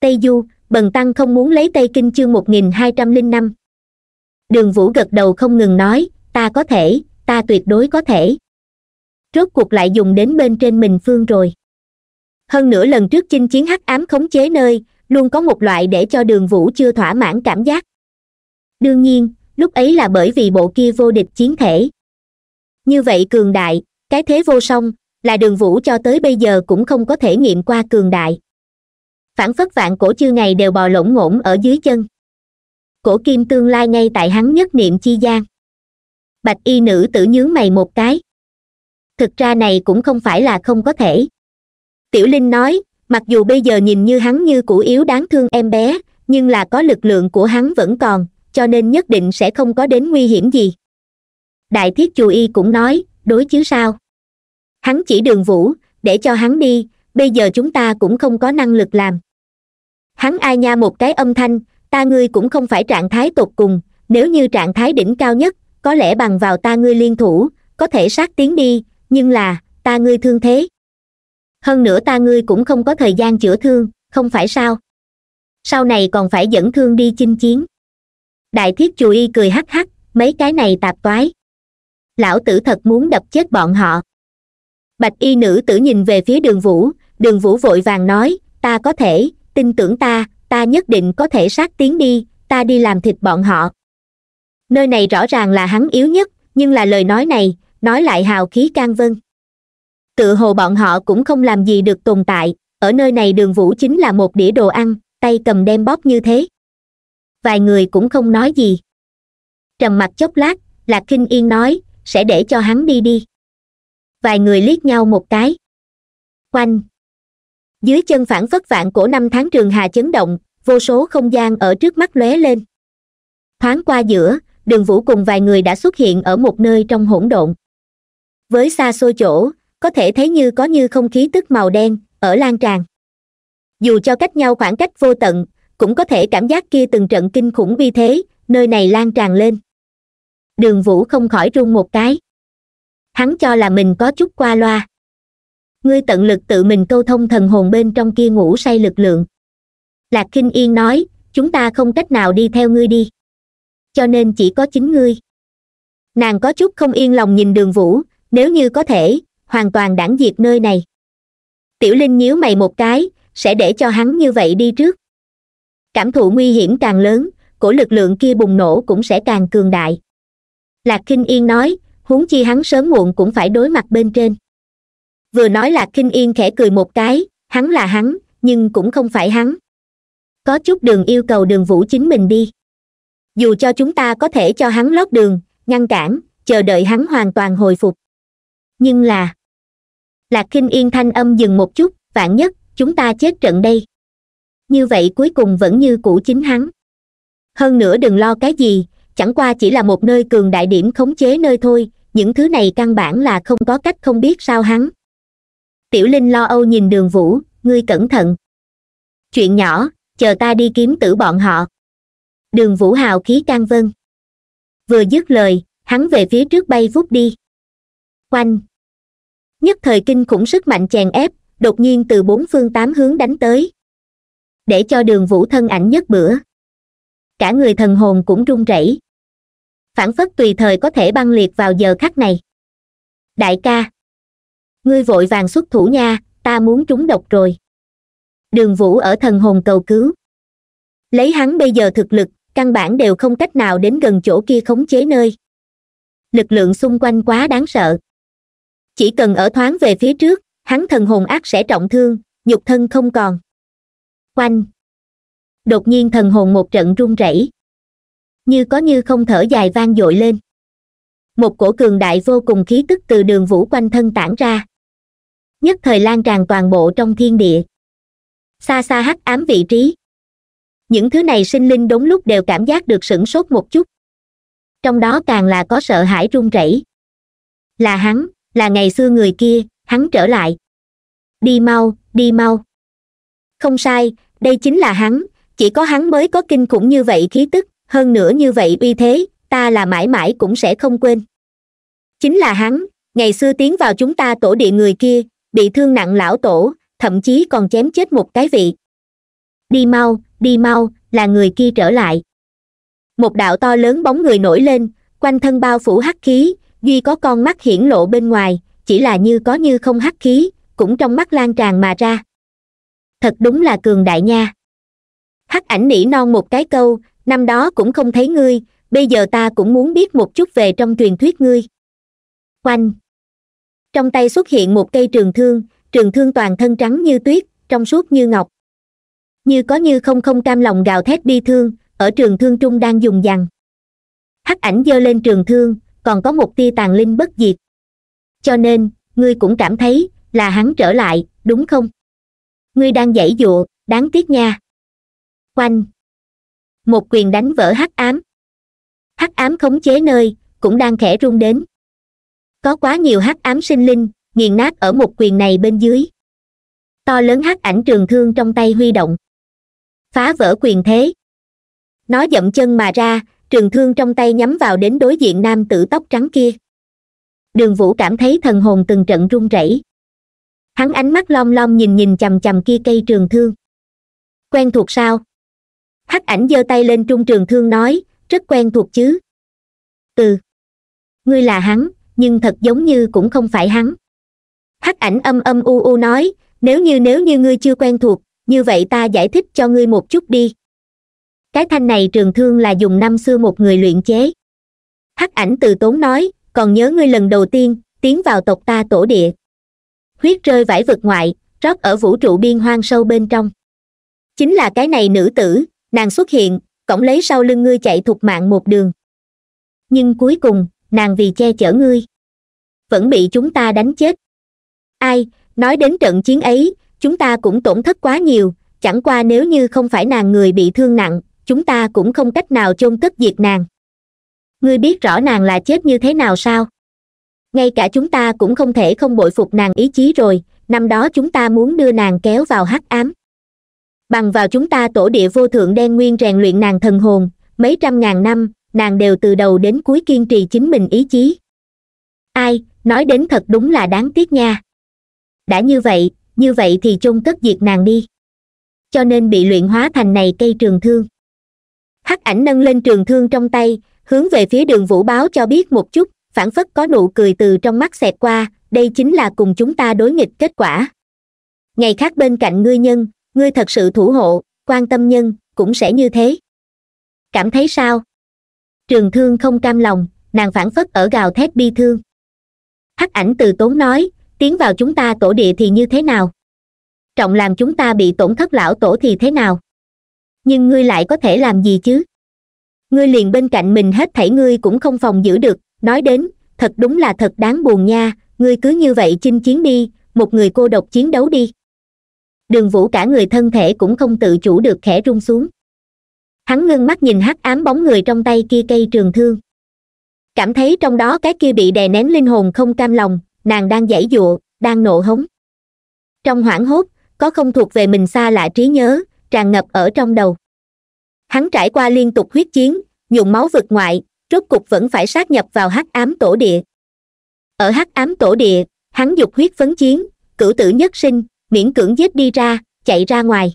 tây du bần tăng không muốn lấy tây kinh chương một nghìn hai trăm linh năm đường vũ gật đầu không ngừng nói ta có thể ta tuyệt đối có thể rốt cuộc lại dùng đến bên trên mình phương rồi hơn nửa lần trước chinh chiến hắc ám khống chế nơi luôn có một loại để cho đường vũ chưa thỏa mãn cảm giác đương nhiên lúc ấy là bởi vì bộ kia vô địch chiến thể như vậy cường đại cái thế vô song là đường vũ cho tới bây giờ cũng không có thể nghiệm qua cường đại phản phất vạn cổ chư ngày đều bò lỗng ngổn ở dưới chân cổ kim tương lai ngay tại hắn nhất niệm chi gian bạch y nữ tử nhướng mày một cái thực ra này cũng không phải là không có thể tiểu linh nói mặc dù bây giờ nhìn như hắn như củ yếu đáng thương em bé nhưng là có lực lượng của hắn vẫn còn cho nên nhất định sẽ không có đến nguy hiểm gì đại thiết chù y cũng nói đối chứ sao hắn chỉ đường vũ để cho hắn đi bây giờ chúng ta cũng không có năng lực làm hắn ai nha một cái âm thanh ta ngươi cũng không phải trạng thái tột cùng nếu như trạng thái đỉnh cao nhất có lẽ bằng vào ta ngươi liên thủ có thể sát tiến đi nhưng là ta ngươi thương thế hơn nữa ta ngươi cũng không có thời gian chữa thương không phải sao sau này còn phải dẫn thương đi chinh chiến đại thiết chù y cười hắc hắc mấy cái này tạp toái lão tử thật muốn đập chết bọn họ bạch y nữ tử nhìn về phía đường vũ đường vũ vội vàng nói ta có thể tin tưởng ta ta nhất định có thể sát tiến đi ta đi làm thịt bọn họ nơi này rõ ràng là hắn yếu nhất nhưng là lời nói này nói lại hào khí can vân tự hồ bọn họ cũng không làm gì được tồn tại ở nơi này đường vũ chính là một đĩa đồ ăn tay cầm đem bóp như thế vài người cũng không nói gì trầm mặt chốc lát lạc khinh yên nói sẽ để cho hắn đi đi vài người liếc nhau một cái quanh dưới chân phản phất vạn cổ năm tháng trường hà chấn động vô số không gian ở trước mắt lóe lên thoáng qua giữa đường vũ cùng vài người đã xuất hiện ở một nơi trong hỗn độn với xa xôi chỗ có thể thấy như có như không khí tức màu đen ở lan tràn dù cho cách nhau khoảng cách vô tận cũng có thể cảm giác kia từng trận kinh khủng vi thế nơi này lan tràn lên đường vũ không khỏi run một cái hắn cho là mình có chút qua loa ngươi tận lực tự mình câu thông thần hồn bên trong kia ngủ say lực lượng lạc kinh yên nói chúng ta không cách nào đi theo ngươi đi cho nên chỉ có chính ngươi nàng có chút không yên lòng nhìn đường vũ nếu như có thể hoàn toàn đảng diệt nơi này tiểu linh nhíu mày một cái sẽ để cho hắn như vậy đi trước cảm thụ nguy hiểm càng lớn cổ lực lượng kia bùng nổ cũng sẽ càng cường đại lạc kinh yên nói huống chi hắn sớm muộn cũng phải đối mặt bên trên vừa nói lạc kinh yên khẽ cười một cái hắn là hắn nhưng cũng không phải hắn có chút đường yêu cầu đường vũ chính mình đi dù cho chúng ta có thể cho hắn lót đường ngăn cản chờ đợi hắn hoàn toàn hồi phục nhưng là lạc kinh yên thanh âm dừng một chút vạn nhất chúng ta chết trận đây như vậy cuối cùng vẫn như cũ chính hắn hơn nữa đừng lo cái gì chẳng qua chỉ là một nơi cường đại điểm khống chế nơi thôi những thứ này căn bản là không có cách không biết sao hắn tiểu linh lo âu nhìn đường vũ ngươi cẩn thận chuyện nhỏ chờ ta đi kiếm tử bọn họ đường vũ hào khí can vân vừa dứt lời hắn về phía trước bay vút đi quanh nhất thời kinh khủng sức mạnh chèn ép đột nhiên từ bốn phương tám hướng đánh tới để cho đường vũ thân ảnh nhất bữa cả người thần hồn cũng run rẩy phản phất tùy thời có thể băng liệt vào giờ khắc này đại ca ngươi vội vàng xuất thủ nha ta muốn trúng độc rồi đường vũ ở thần hồn cầu cứu lấy hắn bây giờ thực lực căn bản đều không cách nào đến gần chỗ kia khống chế nơi lực lượng xung quanh quá đáng sợ chỉ cần ở thoáng về phía trước hắn thần hồn ác sẽ trọng thương nhục thân không còn quanh đột nhiên thần hồn một trận run rẩy như có như không thở dài vang dội lên một cổ cường đại vô cùng khí tức từ đường vũ quanh thân tản ra nhất thời lan tràn toàn bộ trong thiên địa xa xa hắc ám vị trí những thứ này sinh linh đốn lúc đều cảm giác được sửng sốt một chút trong đó càng là có sợ hãi run rẩy là hắn là ngày xưa người kia hắn trở lại đi mau đi mau không sai đây chính là hắn chỉ có hắn mới có kinh khủng như vậy khí tức hơn nữa như vậy uy thế ta là mãi mãi cũng sẽ không quên chính là hắn ngày xưa tiến vào chúng ta tổ địa người kia bị thương nặng lão tổ thậm chí còn chém chết một cái vị đi mau đi mau là người kia trở lại một đạo to lớn bóng người nổi lên quanh thân bao phủ hắc khí duy có con mắt hiển lộ bên ngoài chỉ là như có như không hắc khí cũng trong mắt lan tràn mà ra thật đúng là cường đại nha hắc ảnh nỉ non một cái câu năm đó cũng không thấy ngươi bây giờ ta cũng muốn biết một chút về trong truyền thuyết ngươi oanh trong tay xuất hiện một cây trường thương trường thương toàn thân trắng như tuyết trong suốt như ngọc như có như không không cam lòng gào thét bi thương ở trường thương trung đang dùng dằn hắc ảnh giơ lên trường thương còn có một tia tàn linh bất diệt cho nên ngươi cũng cảm thấy là hắn trở lại đúng không ngươi đang dãy dụa đáng tiếc nha quanh một quyền đánh vỡ hắc ám hắc ám khống chế nơi cũng đang khẽ rung đến có quá nhiều hắc ám sinh linh nghiền nát ở một quyền này bên dưới to lớn hắc ảnh trường thương trong tay huy động phá vỡ quyền thế nó dậm chân mà ra trường thương trong tay nhắm vào đến đối diện nam tử tóc trắng kia đường vũ cảm thấy thần hồn từng trận run rẩy hắn ánh mắt lom lom nhìn nhìn chằm chằm kia cây trường thương quen thuộc sao hắc ảnh giơ tay lên trung trường thương nói rất quen thuộc chứ từ ngươi là hắn nhưng thật giống như cũng không phải hắn hắc ảnh âm âm u u nói nếu như nếu như ngươi chưa quen thuộc như vậy ta giải thích cho ngươi một chút đi cái thanh này trường thương là dùng năm xưa một người luyện chế hắc ảnh từ tốn nói còn nhớ ngươi lần đầu tiên tiến vào tộc ta tổ địa huyết rơi vải vực ngoại rót ở vũ trụ biên hoang sâu bên trong chính là cái này nữ tử nàng xuất hiện cổng lấy sau lưng ngươi chạy thục mạng một đường nhưng cuối cùng nàng vì che chở ngươi vẫn bị chúng ta đánh chết ai nói đến trận chiến ấy chúng ta cũng tổn thất quá nhiều chẳng qua nếu như không phải nàng người bị thương nặng chúng ta cũng không cách nào chôn cất diệt nàng ngươi biết rõ nàng là chết như thế nào sao ngay cả chúng ta cũng không thể không bội phục nàng ý chí rồi năm đó chúng ta muốn đưa nàng kéo vào hắc ám bằng vào chúng ta tổ địa vô thượng đen nguyên rèn luyện nàng thần hồn mấy trăm ngàn năm nàng đều từ đầu đến cuối kiên trì chính mình ý chí ai nói đến thật đúng là đáng tiếc nha đã như vậy như vậy thì chôn cất diệt nàng đi cho nên bị luyện hóa thành này cây trường thương hắc ảnh nâng lên trường thương trong tay hướng về phía đường vũ báo cho biết một chút phản phất có nụ cười từ trong mắt xẹt qua đây chính là cùng chúng ta đối nghịch kết quả ngày khác bên cạnh ngươi nhân ngươi thật sự thủ hộ quan tâm nhân cũng sẽ như thế cảm thấy sao trường thương không cam lòng nàng phản phất ở gào thét bi thương hắc ảnh từ tốn nói tiến vào chúng ta tổ địa thì như thế nào trọng làm chúng ta bị tổn thất lão tổ thì thế nào nhưng ngươi lại có thể làm gì chứ ngươi liền bên cạnh mình hết thảy ngươi cũng không phòng giữ được nói đến thật đúng là thật đáng buồn nha ngươi cứ như vậy chinh chiến đi một người cô độc chiến đấu đi đường vũ cả người thân thể cũng không tự chủ được khẽ rung xuống hắn ngưng mắt nhìn hắc ám bóng người trong tay kia cây trường thương cảm thấy trong đó cái kia bị đè nén linh hồn không cam lòng nàng đang giãy giụa đang nộ hống trong hoảng hốt có không thuộc về mình xa lạ trí nhớ tràn ngập ở trong đầu hắn trải qua liên tục huyết chiến nhuộm máu vực ngoại rốt cục vẫn phải sát nhập vào hắc ám tổ địa ở hắc ám tổ địa hắn dục huyết phấn chiến cử tử nhất sinh miễn cưỡng giết đi ra chạy ra ngoài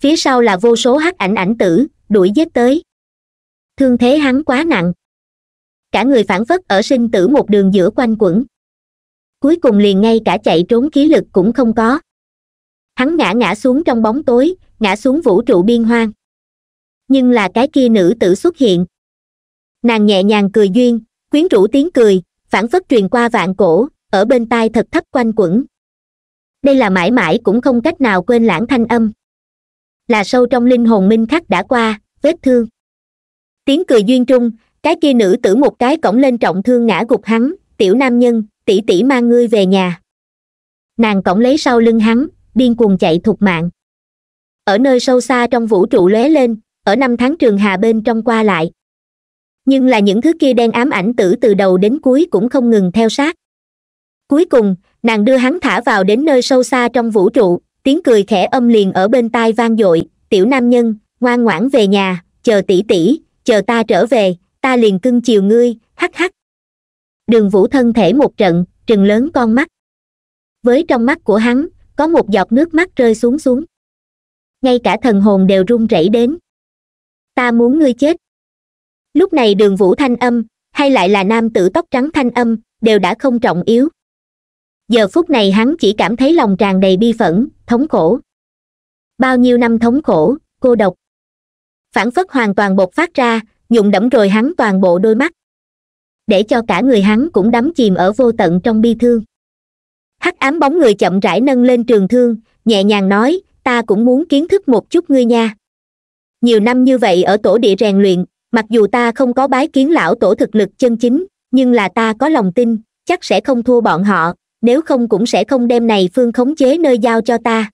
phía sau là vô số hắc ảnh ảnh tử đuổi giết tới thương thế hắn quá nặng cả người phản phất ở sinh tử một đường giữa quanh quẩn cuối cùng liền ngay cả chạy trốn khí lực cũng không có hắn ngã ngã xuống trong bóng tối ngã xuống vũ trụ biên hoang nhưng là cái kia nữ tử xuất hiện nàng nhẹ nhàng cười duyên quyến rũ tiếng cười phản phất truyền qua vạn cổ ở bên tai thật thấp quanh quẩn đây là mãi mãi cũng không cách nào quên lãng thanh âm là sâu trong linh hồn minh khắc đã qua vết thương tiếng cười duyên trung cái kia nữ tử một cái cổng lên trọng thương ngã gục hắn tiểu nam nhân tỷ tỷ mang ngươi về nhà nàng cổng lấy sau lưng hắn điên cuồng chạy thục mạng ở nơi sâu xa trong vũ trụ lóe lên ở năm tháng trường hà bên trong qua lại nhưng là những thứ kia đen ám ảnh tử từ đầu đến cuối cũng không ngừng theo sát cuối cùng nàng đưa hắn thả vào đến nơi sâu xa trong vũ trụ tiếng cười khẽ âm liền ở bên tai vang dội tiểu nam nhân ngoan ngoãn về nhà chờ tỷ tỷ chờ ta trở về ta liền cưng chiều ngươi hắc hắc đường vũ thân thể một trận trừng lớn con mắt với trong mắt của hắn có một giọt nước mắt rơi xuống xuống ngay cả thần hồn đều run rẩy đến ta muốn ngươi chết lúc này đường vũ thanh âm hay lại là nam tử tóc trắng thanh âm đều đã không trọng yếu giờ phút này hắn chỉ cảm thấy lòng tràn đầy bi phẫn thống khổ bao nhiêu năm thống khổ cô độc phản phất hoàn toàn bộc phát ra nhuộm đẫm rồi hắn toàn bộ đôi mắt để cho cả người hắn cũng đắm chìm ở vô tận trong bi thương hắc ám bóng người chậm rãi nâng lên trường thương nhẹ nhàng nói ta cũng muốn kiến thức một chút ngươi nha nhiều năm như vậy ở tổ địa rèn luyện mặc dù ta không có bái kiến lão tổ thực lực chân chính nhưng là ta có lòng tin chắc sẽ không thua bọn họ nếu không cũng sẽ không đem này phương khống chế nơi giao cho ta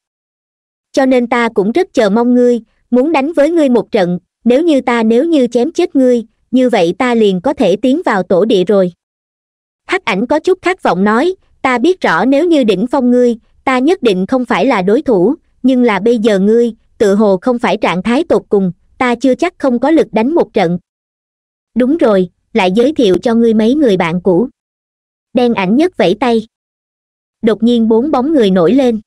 cho nên ta cũng rất chờ mong ngươi muốn đánh với ngươi một trận nếu như ta nếu như chém chết ngươi như vậy ta liền có thể tiến vào tổ địa rồi hắc ảnh có chút khát vọng nói ta biết rõ nếu như đỉnh phong ngươi ta nhất định không phải là đối thủ nhưng là bây giờ ngươi tự hồ không phải trạng thái tột cùng ta chưa chắc không có lực đánh một trận đúng rồi lại giới thiệu cho ngươi mấy người bạn cũ đen ảnh nhất vẫy tay đột nhiên bốn bóng người nổi lên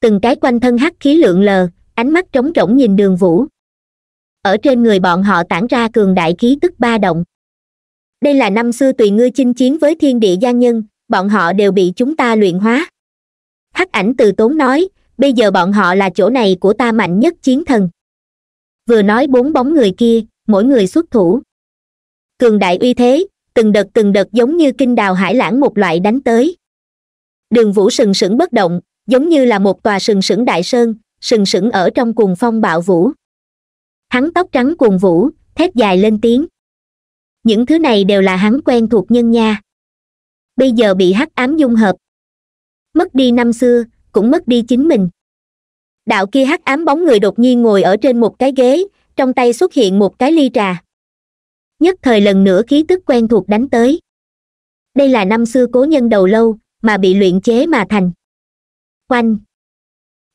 từng cái quanh thân hắc khí lượn lờ ánh mắt trống rỗng nhìn đường vũ ở trên người bọn họ tản ra cường đại khí tức ba động đây là năm xưa tùy ngươi chinh chiến với thiên địa gian nhân bọn họ đều bị chúng ta luyện hóa hắc ảnh từ tốn nói bây giờ bọn họ là chỗ này của ta mạnh nhất chiến thần vừa nói bốn bóng người kia mỗi người xuất thủ cường đại uy thế từng đợt từng đợt giống như kinh đào hải lãng một loại đánh tới đường vũ sừng sững bất động giống như là một tòa sừng sững đại sơn sừng sững ở trong cuồng phong bạo vũ hắn tóc trắng cuồng vũ thét dài lên tiếng những thứ này đều là hắn quen thuộc nhân nha bây giờ bị hắc ám dung hợp mất đi năm xưa cũng mất đi chính mình đạo kia hắc ám bóng người đột nhiên ngồi ở trên một cái ghế trong tay xuất hiện một cái ly trà nhất thời lần nữa khí tức quen thuộc đánh tới đây là năm xưa cố nhân đầu lâu mà bị luyện chế mà thành quanh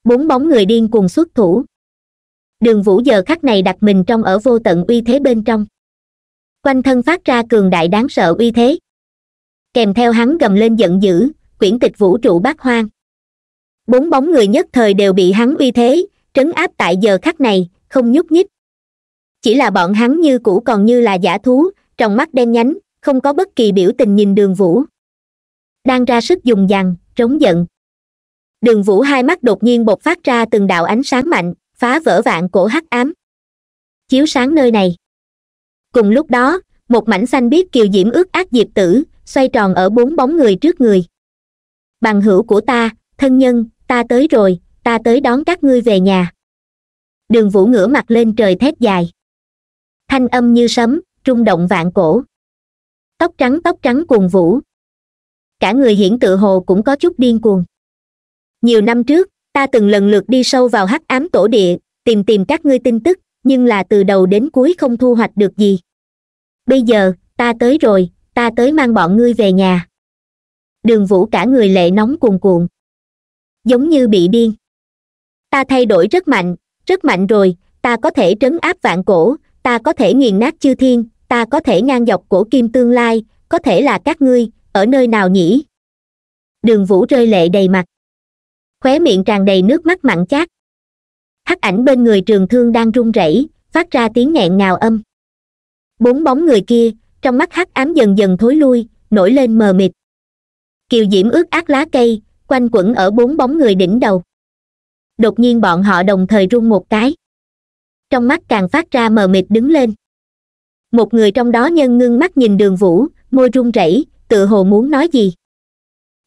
bốn bóng người điên cuồng xuất thủ đường vũ giờ khắc này đặt mình trong ở vô tận uy thế bên trong quanh thân phát ra cường đại đáng sợ uy thế kèm theo hắn gầm lên giận dữ quyển tịch vũ trụ bát hoang bốn bóng người nhất thời đều bị hắn uy thế trấn áp tại giờ khắc này không nhúc nhích chỉ là bọn hắn như cũ còn như là giả thú trong mắt đen nhánh không có bất kỳ biểu tình nhìn đường vũ đang ra sức dùng dằn trống giận đường vũ hai mắt đột nhiên bộc phát ra từng đạo ánh sáng mạnh phá vỡ vạn cổ hắc ám chiếu sáng nơi này cùng lúc đó một mảnh xanh biếc kiều diễm ướt ác diệp tử xoay tròn ở bốn bóng người trước người bằng hữu của ta thân nhân ta tới rồi ta tới đón các ngươi về nhà đường vũ ngửa mặt lên trời thét dài thanh âm như sấm rung động vạn cổ tóc trắng tóc trắng cuồng vũ cả người hiển tự hồ cũng có chút điên cuồng nhiều năm trước ta từng lần lượt đi sâu vào hắc ám tổ địa tìm tìm các ngươi tin tức nhưng là từ đầu đến cuối không thu hoạch được gì bây giờ ta tới rồi ta tới mang bọn ngươi về nhà đường vũ cả người lệ nóng cuồn cuộn giống như bị điên ta thay đổi rất mạnh rất mạnh rồi ta có thể trấn áp vạn cổ ta có thể nghiền nát chư thiên ta có thể ngang dọc cổ kim tương lai có thể là các ngươi ở nơi nào nhỉ đường vũ rơi lệ đầy mặt khóe miệng tràn đầy nước mắt mặn chát hắc ảnh bên người trường thương đang run rẩy phát ra tiếng nghẹn ngào âm bốn bóng người kia trong mắt hắc ám dần dần thối lui nổi lên mờ mịt kiều diễm ướt át lá cây quanh quẩn ở bốn bóng người đỉnh đầu đột nhiên bọn họ đồng thời run một cái trong mắt càng phát ra mờ mịt đứng lên một người trong đó nhân ngưng mắt nhìn đường vũ môi run rẩy tự hồ muốn nói gì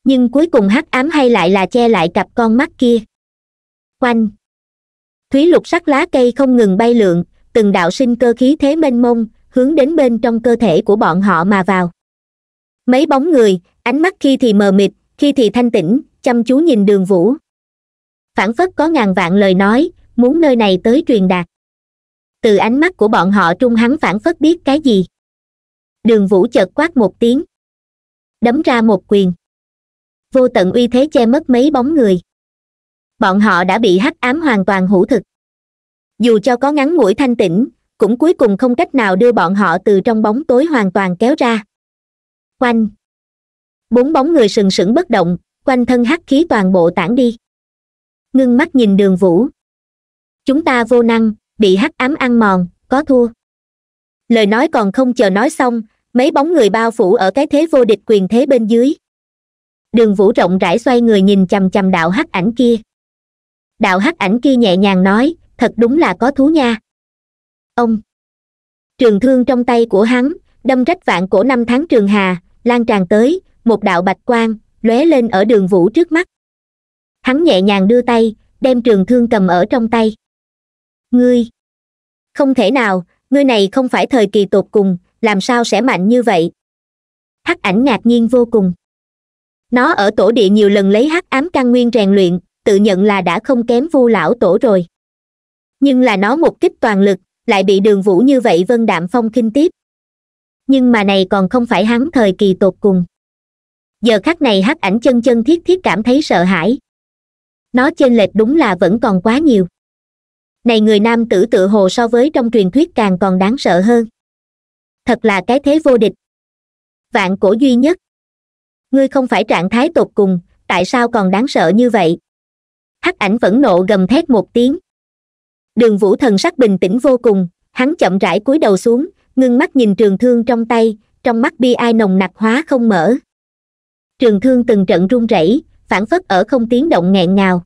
nhưng cuối cùng hắc ám hay lại là che lại cặp con mắt kia quanh thúy lục sắc lá cây không ngừng bay lượn từng đạo sinh cơ khí thế mênh mông hướng đến bên trong cơ thể của bọn họ mà vào mấy bóng người ánh mắt khi thì mờ mịt khi thì thanh tĩnh chăm chú nhìn đường vũ phản phất có ngàn vạn lời nói muốn nơi này tới truyền đạt từ ánh mắt của bọn họ trung hắn phản phất biết cái gì đường vũ chợt quát một tiếng đấm ra một quyền vô tận uy thế che mất mấy bóng người bọn họ đã bị hắc ám hoàn toàn hữu thực dù cho có ngắn mũi thanh tĩnh cũng cuối cùng không cách nào đưa bọn họ từ trong bóng tối hoàn toàn kéo ra quanh bốn bóng người sừng sững bất động quanh thân hắc khí toàn bộ tản đi ngưng mắt nhìn đường vũ chúng ta vô năng bị hắc ám ăn mòn có thua lời nói còn không chờ nói xong mấy bóng người bao phủ ở cái thế vô địch quyền thế bên dưới đường vũ rộng rãi xoay người nhìn chằm chằm đạo hắc ảnh kia đạo hắc ảnh kia nhẹ nhàng nói thật đúng là có thú nha ông trường thương trong tay của hắn đâm rách vạn cổ năm tháng trường hà lan tràn tới một đạo bạch quang lóe lên ở đường vũ trước mắt hắn nhẹ nhàng đưa tay đem trường thương cầm ở trong tay ngươi không thể nào ngươi này không phải thời kỳ tột cùng làm sao sẽ mạnh như vậy hắc ảnh ngạc nhiên vô cùng nó ở tổ địa nhiều lần lấy hắc ám căn nguyên rèn luyện tự nhận là đã không kém vu lão tổ rồi nhưng là nó một kích toàn lực lại bị đường vũ như vậy vân đạm phong kinh tiếp nhưng mà này còn không phải hắn thời kỳ tột cùng giờ khắc này hắc ảnh chân chân thiết thiết cảm thấy sợ hãi nó chênh lệch đúng là vẫn còn quá nhiều này người nam tử tự hồ so với trong truyền thuyết càng còn đáng sợ hơn thật là cái thế vô địch vạn cổ duy nhất ngươi không phải trạng thái tột cùng tại sao còn đáng sợ như vậy hắc ảnh vẫn nộ gầm thét một tiếng đường vũ thần sắc bình tĩnh vô cùng hắn chậm rãi cúi đầu xuống ngưng mắt nhìn trường thương trong tay trong mắt bi ai nồng nặc hóa không mở trường thương từng trận run rẩy phản phất ở không tiếng động nghẹn ngào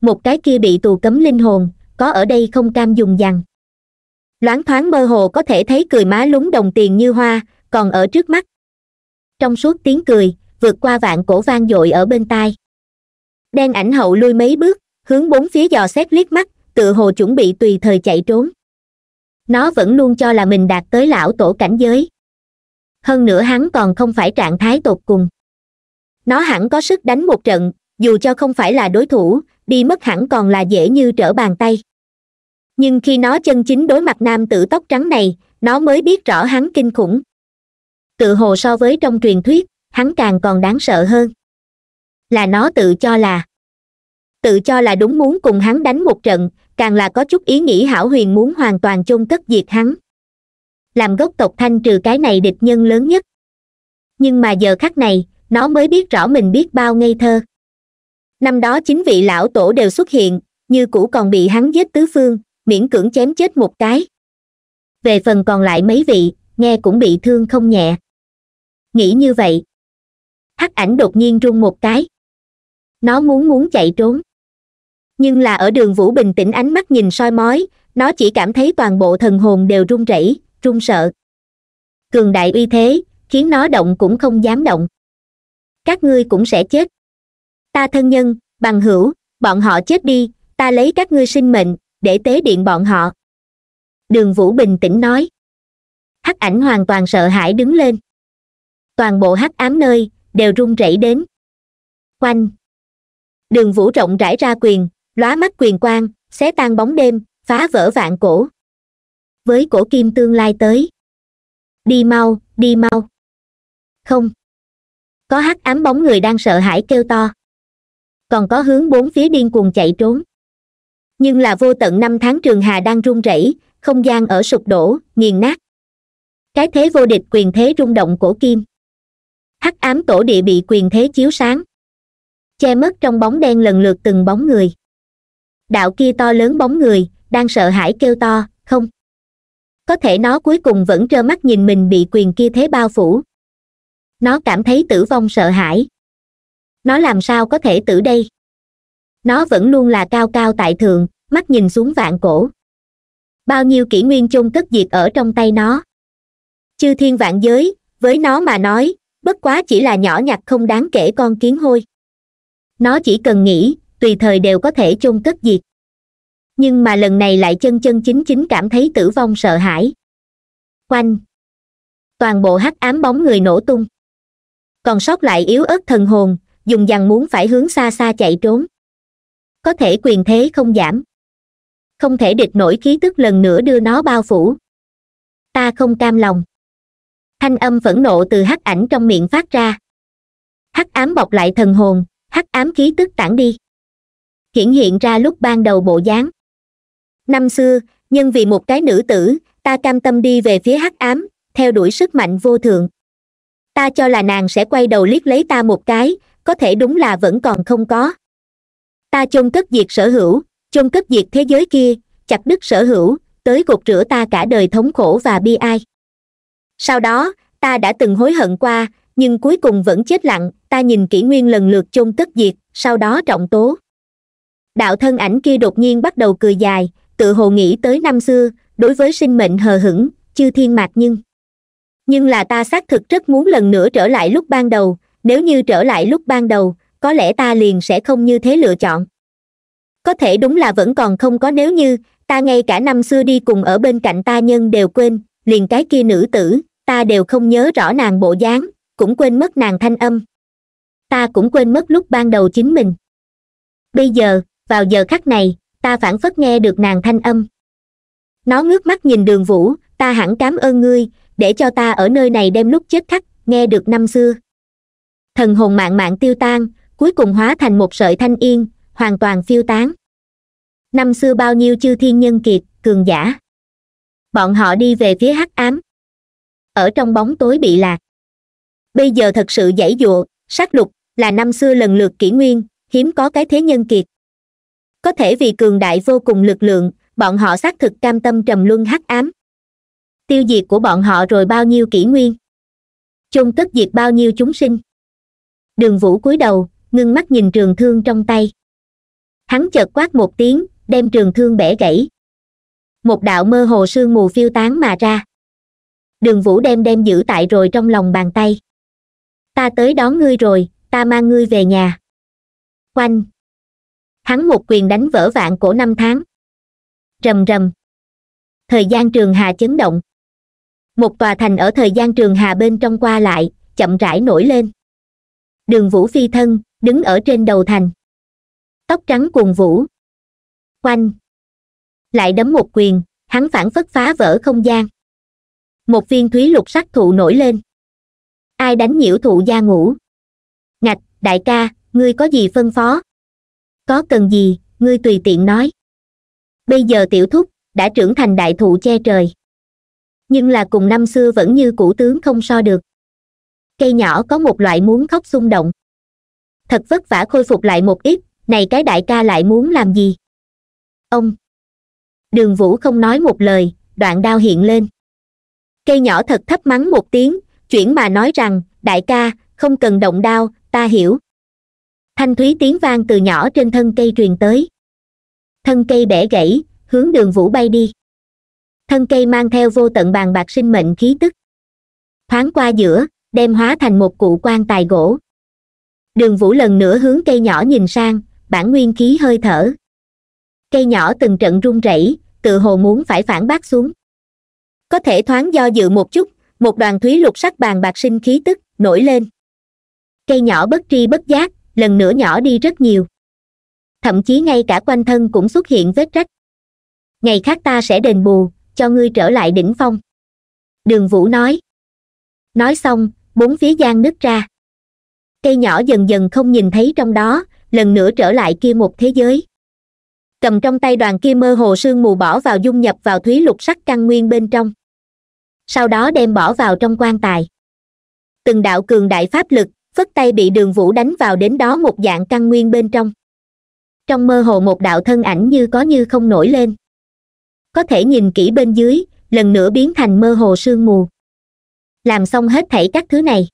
một cái kia bị tù cấm linh hồn có ở đây không cam dùng dằn loáng thoáng mơ hồ có thể thấy cười má lúng đồng tiền như hoa còn ở trước mắt trong suốt tiếng cười vượt qua vạn cổ vang dội ở bên tai đen ảnh hậu lui mấy bước hướng bốn phía dò xét liếc mắt tựa hồ chuẩn bị tùy thời chạy trốn nó vẫn luôn cho là mình đạt tới lão tổ cảnh giới hơn nữa hắn còn không phải trạng thái tột cùng nó hẳn có sức đánh một trận dù cho không phải là đối thủ đi mất hẳn còn là dễ như trở bàn tay nhưng khi nó chân chính đối mặt nam tử tóc trắng này nó mới biết rõ hắn kinh khủng tự hồ so với trong truyền thuyết hắn càng còn đáng sợ hơn là nó tự cho là tự cho là đúng muốn cùng hắn đánh một trận càng là có chút ý nghĩ hảo huyền muốn hoàn toàn chôn cất diệt hắn làm gốc tộc thanh trừ cái này địch nhân lớn nhất nhưng mà giờ khắc này nó mới biết rõ mình biết bao ngây thơ năm đó chính vị lão tổ đều xuất hiện như cũ còn bị hắn giết tứ phương miễn cưỡng chém chết một cái về phần còn lại mấy vị nghe cũng bị thương không nhẹ nghĩ như vậy hắc ảnh đột nhiên run một cái nó muốn muốn chạy trốn nhưng là ở đường vũ bình tĩnh ánh mắt nhìn soi mói nó chỉ cảm thấy toàn bộ thần hồn đều run rẩy run sợ cường đại uy thế khiến nó động cũng không dám động các ngươi cũng sẽ chết ta thân nhân bằng hữu bọn họ chết đi ta lấy các ngươi sinh mệnh để tế điện bọn họ đường vũ bình tĩnh nói hắc ảnh hoàn toàn sợ hãi đứng lên toàn bộ hắc ám nơi đều run rẩy đến quanh đường vũ rộng rãi ra quyền lóa mắt quyền quang xé tan bóng đêm phá vỡ vạn cổ với cổ kim tương lai tới đi mau đi mau không có hắc ám bóng người đang sợ hãi kêu to còn có hướng bốn phía điên cuồng chạy trốn nhưng là vô tận năm tháng trường hà đang rung rẩy không gian ở sụp đổ nghiền nát cái thế vô địch quyền thế rung động cổ kim hắc ám tổ địa bị quyền thế chiếu sáng che mất trong bóng đen lần lượt từng bóng người đạo kia to lớn bóng người đang sợ hãi kêu to không có thể nó cuối cùng vẫn trơ mắt nhìn mình bị quyền kia thế bao phủ nó cảm thấy tử vong sợ hãi nó làm sao có thể tử đây nó vẫn luôn là cao cao tại thượng mắt nhìn xuống vạn cổ bao nhiêu kỷ nguyên chôn cất diệt ở trong tay nó chư thiên vạn giới với nó mà nói bất quá chỉ là nhỏ nhặt không đáng kể con kiến hôi nó chỉ cần nghĩ tùy thời đều có thể chôn cất diệt nhưng mà lần này lại chân chân chính chính cảm thấy tử vong sợ hãi quanh toàn bộ hắc ám bóng người nổ tung còn sót lại yếu ớt thần hồn dùng dằn muốn phải hướng xa xa chạy trốn có thể quyền thế không giảm không thể địch nổi khí tức lần nữa đưa nó bao phủ ta không cam lòng thanh âm phẫn nộ từ hắc ảnh trong miệng phát ra hắc ám bọc lại thần hồn hắc ám khí tức tản đi hiển hiện ra lúc ban đầu bộ dáng năm xưa nhưng vì một cái nữ tử ta cam tâm đi về phía hắc ám theo đuổi sức mạnh vô thượng ta cho là nàng sẽ quay đầu liếc lấy ta một cái có thể đúng là vẫn còn không có ta chôn cất diệt sở hữu chôn cất diệt thế giới kia chặt đứt sở hữu tới gột rửa ta cả đời thống khổ và bi ai sau đó ta đã từng hối hận qua nhưng cuối cùng vẫn chết lặng ta nhìn kỷ nguyên lần lượt chôn cất diệt sau đó trọng tố đạo thân ảnh kia đột nhiên bắt đầu cười dài tự hồ nghĩ tới năm xưa đối với sinh mệnh hờ hững chư thiên mạc nhưng nhưng là ta xác thực rất muốn lần nữa trở lại lúc ban đầu nếu như trở lại lúc ban đầu có lẽ ta liền sẽ không như thế lựa chọn có thể đúng là vẫn còn không có nếu như ta ngay cả năm xưa đi cùng ở bên cạnh ta nhân đều quên liền cái kia nữ tử ta đều không nhớ rõ nàng bộ dáng cũng quên mất nàng thanh âm ta cũng quên mất lúc ban đầu chính mình bây giờ vào giờ khắc này ta phản phất nghe được nàng thanh âm nó ngước mắt nhìn đường vũ ta hẳn cảm ơn ngươi để cho ta ở nơi này đem lúc chết khắc nghe được năm xưa thần hồn mạng mạng tiêu tan cuối cùng hóa thành một sợi thanh yên hoàn toàn phiêu tán năm xưa bao nhiêu chư thiên nhân kiệt cường giả bọn họ đi về phía hắc ám ở trong bóng tối bị lạc bây giờ thật sự dãy dụa sát lục là năm xưa lần lượt kỷ nguyên hiếm có cái thế nhân kiệt có thể vì cường đại vô cùng lực lượng bọn họ xác thực cam tâm trầm luân hắc ám tiêu diệt của bọn họ rồi bao nhiêu kỷ nguyên chung tất diệt bao nhiêu chúng sinh đường vũ cúi đầu ngưng mắt nhìn trường thương trong tay hắn chợt quát một tiếng đem trường thương bẻ gãy một đạo mơ hồ sương mù phiêu tán mà ra đường vũ đem đem giữ tại rồi trong lòng bàn tay ta tới đón ngươi rồi ta mang ngươi về nhà quanh hắn một quyền đánh vỡ vạn cổ năm tháng rầm rầm thời gian trường hà chấn động một tòa thành ở thời gian trường hà bên trong qua lại chậm rãi nổi lên đường vũ phi thân đứng ở trên đầu thành tóc trắng cuồng vũ quanh lại đấm một quyền hắn phản phất phá vỡ không gian một viên thúy lục sắc thụ nổi lên ai đánh nhiễu thụ gia ngủ ngạch đại ca ngươi có gì phân phó có cần gì ngươi tùy tiện nói bây giờ tiểu thúc đã trưởng thành đại thụ che trời nhưng là cùng năm xưa vẫn như cũ tướng không so được cây nhỏ có một loại muốn khóc xung động thật vất vả khôi phục lại một ít này cái đại ca lại muốn làm gì ông đường vũ không nói một lời đoạn đao hiện lên cây nhỏ thật thấp mắng một tiếng chuyển mà nói rằng đại ca không cần động đao ta hiểu thanh thúy tiếng vang từ nhỏ trên thân cây truyền tới thân cây bẻ gãy hướng đường vũ bay đi thân cây mang theo vô tận bàn bạc sinh mệnh khí tức thoáng qua giữa đem hóa thành một cụ quan tài gỗ đường vũ lần nữa hướng cây nhỏ nhìn sang bản nguyên khí hơi thở cây nhỏ từng trận run rẩy tự hồ muốn phải phản bác xuống có thể thoáng do dự một chút một đoàn thúy lục sắc bàn bạc sinh khí tức nổi lên cây nhỏ bất tri bất giác lần nữa nhỏ đi rất nhiều thậm chí ngay cả quanh thân cũng xuất hiện vết rách ngày khác ta sẽ đền bù cho ngươi trở lại đỉnh phong đường vũ nói nói xong bốn phía gian nứt ra cây nhỏ dần dần không nhìn thấy trong đó lần nữa trở lại kia một thế giới cầm trong tay đoàn kia mơ hồ sương mù bỏ vào dung nhập vào thúy lục sắc căn nguyên bên trong sau đó đem bỏ vào trong quan tài từng đạo cường đại pháp lực phất tay bị đường vũ đánh vào đến đó một dạng căn nguyên bên trong trong mơ hồ một đạo thân ảnh như có như không nổi lên có thể nhìn kỹ bên dưới lần nữa biến thành mơ hồ sương mù làm xong hết thảy các thứ này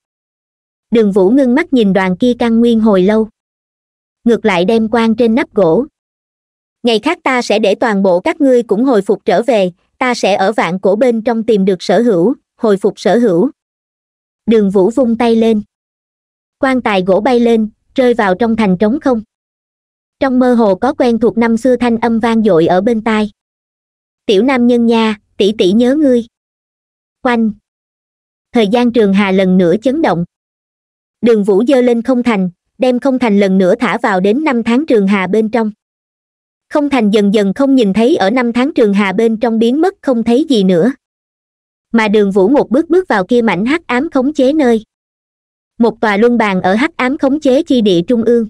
đường vũ ngưng mắt nhìn đoàn kia căn nguyên hồi lâu ngược lại đem quan trên nắp gỗ ngày khác ta sẽ để toàn bộ các ngươi cũng hồi phục trở về ta sẽ ở vạn cổ bên trong tìm được sở hữu hồi phục sở hữu đường vũ vung tay lên quan tài gỗ bay lên rơi vào trong thành trống không trong mơ hồ có quen thuộc năm xưa thanh âm vang dội ở bên tai tiểu nam nhân nha tỷ tỷ nhớ ngươi quanh thời gian trường hà lần nữa chấn động đường vũ dơ lên không thành đem không thành lần nữa thả vào đến năm tháng trường hà bên trong không thành dần dần không nhìn thấy ở năm tháng trường hà bên trong biến mất không thấy gì nữa mà đường vũ một bước bước vào kia mảnh hắc ám khống chế nơi một tòa luân bàn ở hắc ám khống chế chi địa trung ương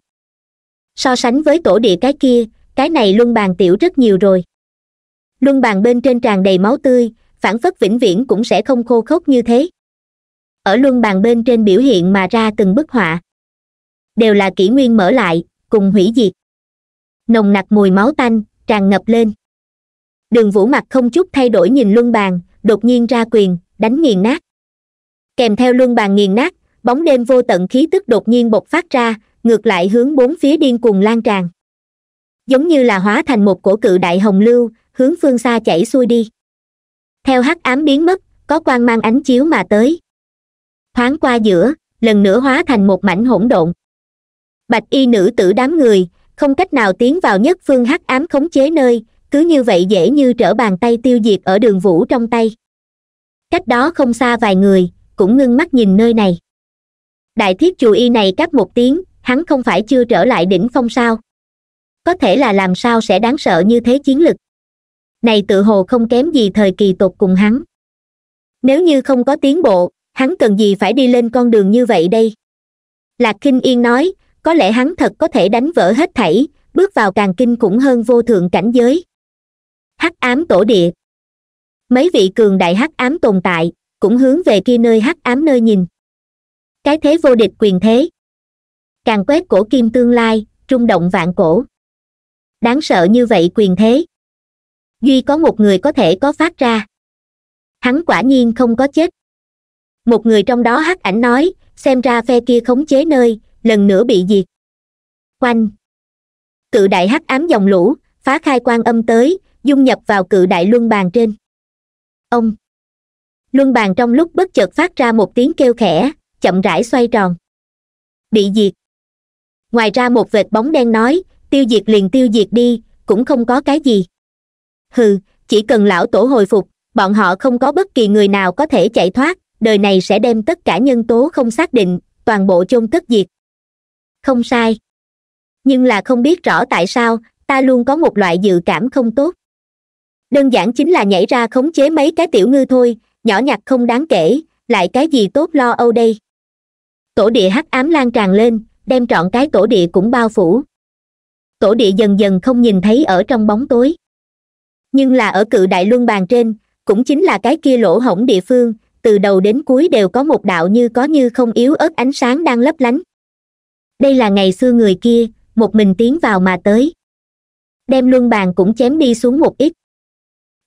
so sánh với tổ địa cái kia cái này luân bàn tiểu rất nhiều rồi luân bàn bên trên tràn đầy máu tươi phản phất vĩnh viễn cũng sẽ không khô khốc như thế ở luân bàn bên trên biểu hiện mà ra từng bức họa đều là kỷ nguyên mở lại cùng hủy diệt nồng nặc mùi máu tanh tràn ngập lên đường vũ mặt không chút thay đổi nhìn luân bàn đột nhiên ra quyền đánh nghiền nát kèm theo luân bàn nghiền nát bóng đêm vô tận khí tức đột nhiên bộc phát ra ngược lại hướng bốn phía điên cuồng lan tràn giống như là hóa thành một cổ cự đại hồng lưu hướng phương xa chảy xuôi đi theo hắc ám biến mất có quan mang ánh chiếu mà tới thoáng qua giữa lần nữa hóa thành một mảnh hỗn độn bạch y nữ tử đám người không cách nào tiến vào nhất phương hắc ám khống chế nơi cứ như vậy dễ như trở bàn tay tiêu diệt ở đường vũ trong tay cách đó không xa vài người cũng ngưng mắt nhìn nơi này đại thiết chù y này cắt một tiếng hắn không phải chưa trở lại đỉnh phong sao có thể là làm sao sẽ đáng sợ như thế chiến lực này tự hồ không kém gì thời kỳ tột cùng hắn nếu như không có tiến bộ hắn cần gì phải đi lên con đường như vậy đây lạc kinh yên nói có lẽ hắn thật có thể đánh vỡ hết thảy bước vào càng kinh khủng hơn vô thượng cảnh giới hắc ám tổ địa mấy vị cường đại hắc ám tồn tại cũng hướng về kia nơi hắc ám nơi nhìn cái thế vô địch quyền thế càng quét cổ kim tương lai trung động vạn cổ đáng sợ như vậy quyền thế duy có một người có thể có phát ra hắn quả nhiên không có chết một người trong đó hắc ảnh nói xem ra phe kia khống chế nơi lần nữa bị diệt quanh cự đại hắc ám dòng lũ phá khai quan âm tới dung nhập vào cự đại luân bàn trên ông luân bàn trong lúc bất chợt phát ra một tiếng kêu khẽ chậm rãi xoay tròn bị diệt ngoài ra một vệt bóng đen nói tiêu diệt liền tiêu diệt đi cũng không có cái gì hừ chỉ cần lão tổ hồi phục bọn họ không có bất kỳ người nào có thể chạy thoát đời này sẽ đem tất cả nhân tố không xác định toàn bộ chôn cất diệt không sai nhưng là không biết rõ tại sao ta luôn có một loại dự cảm không tốt đơn giản chính là nhảy ra khống chế mấy cái tiểu ngư thôi nhỏ nhặt không đáng kể lại cái gì tốt lo âu đây tổ địa hắc ám lan tràn lên đem trọn cái tổ địa cũng bao phủ tổ địa dần dần không nhìn thấy ở trong bóng tối nhưng là ở cự đại luân bàn trên cũng chính là cái kia lỗ hổng địa phương từ đầu đến cuối đều có một đạo như có như không yếu ớt ánh sáng đang lấp lánh đây là ngày xưa người kia một mình tiến vào mà tới đem luân bàn cũng chém đi xuống một ít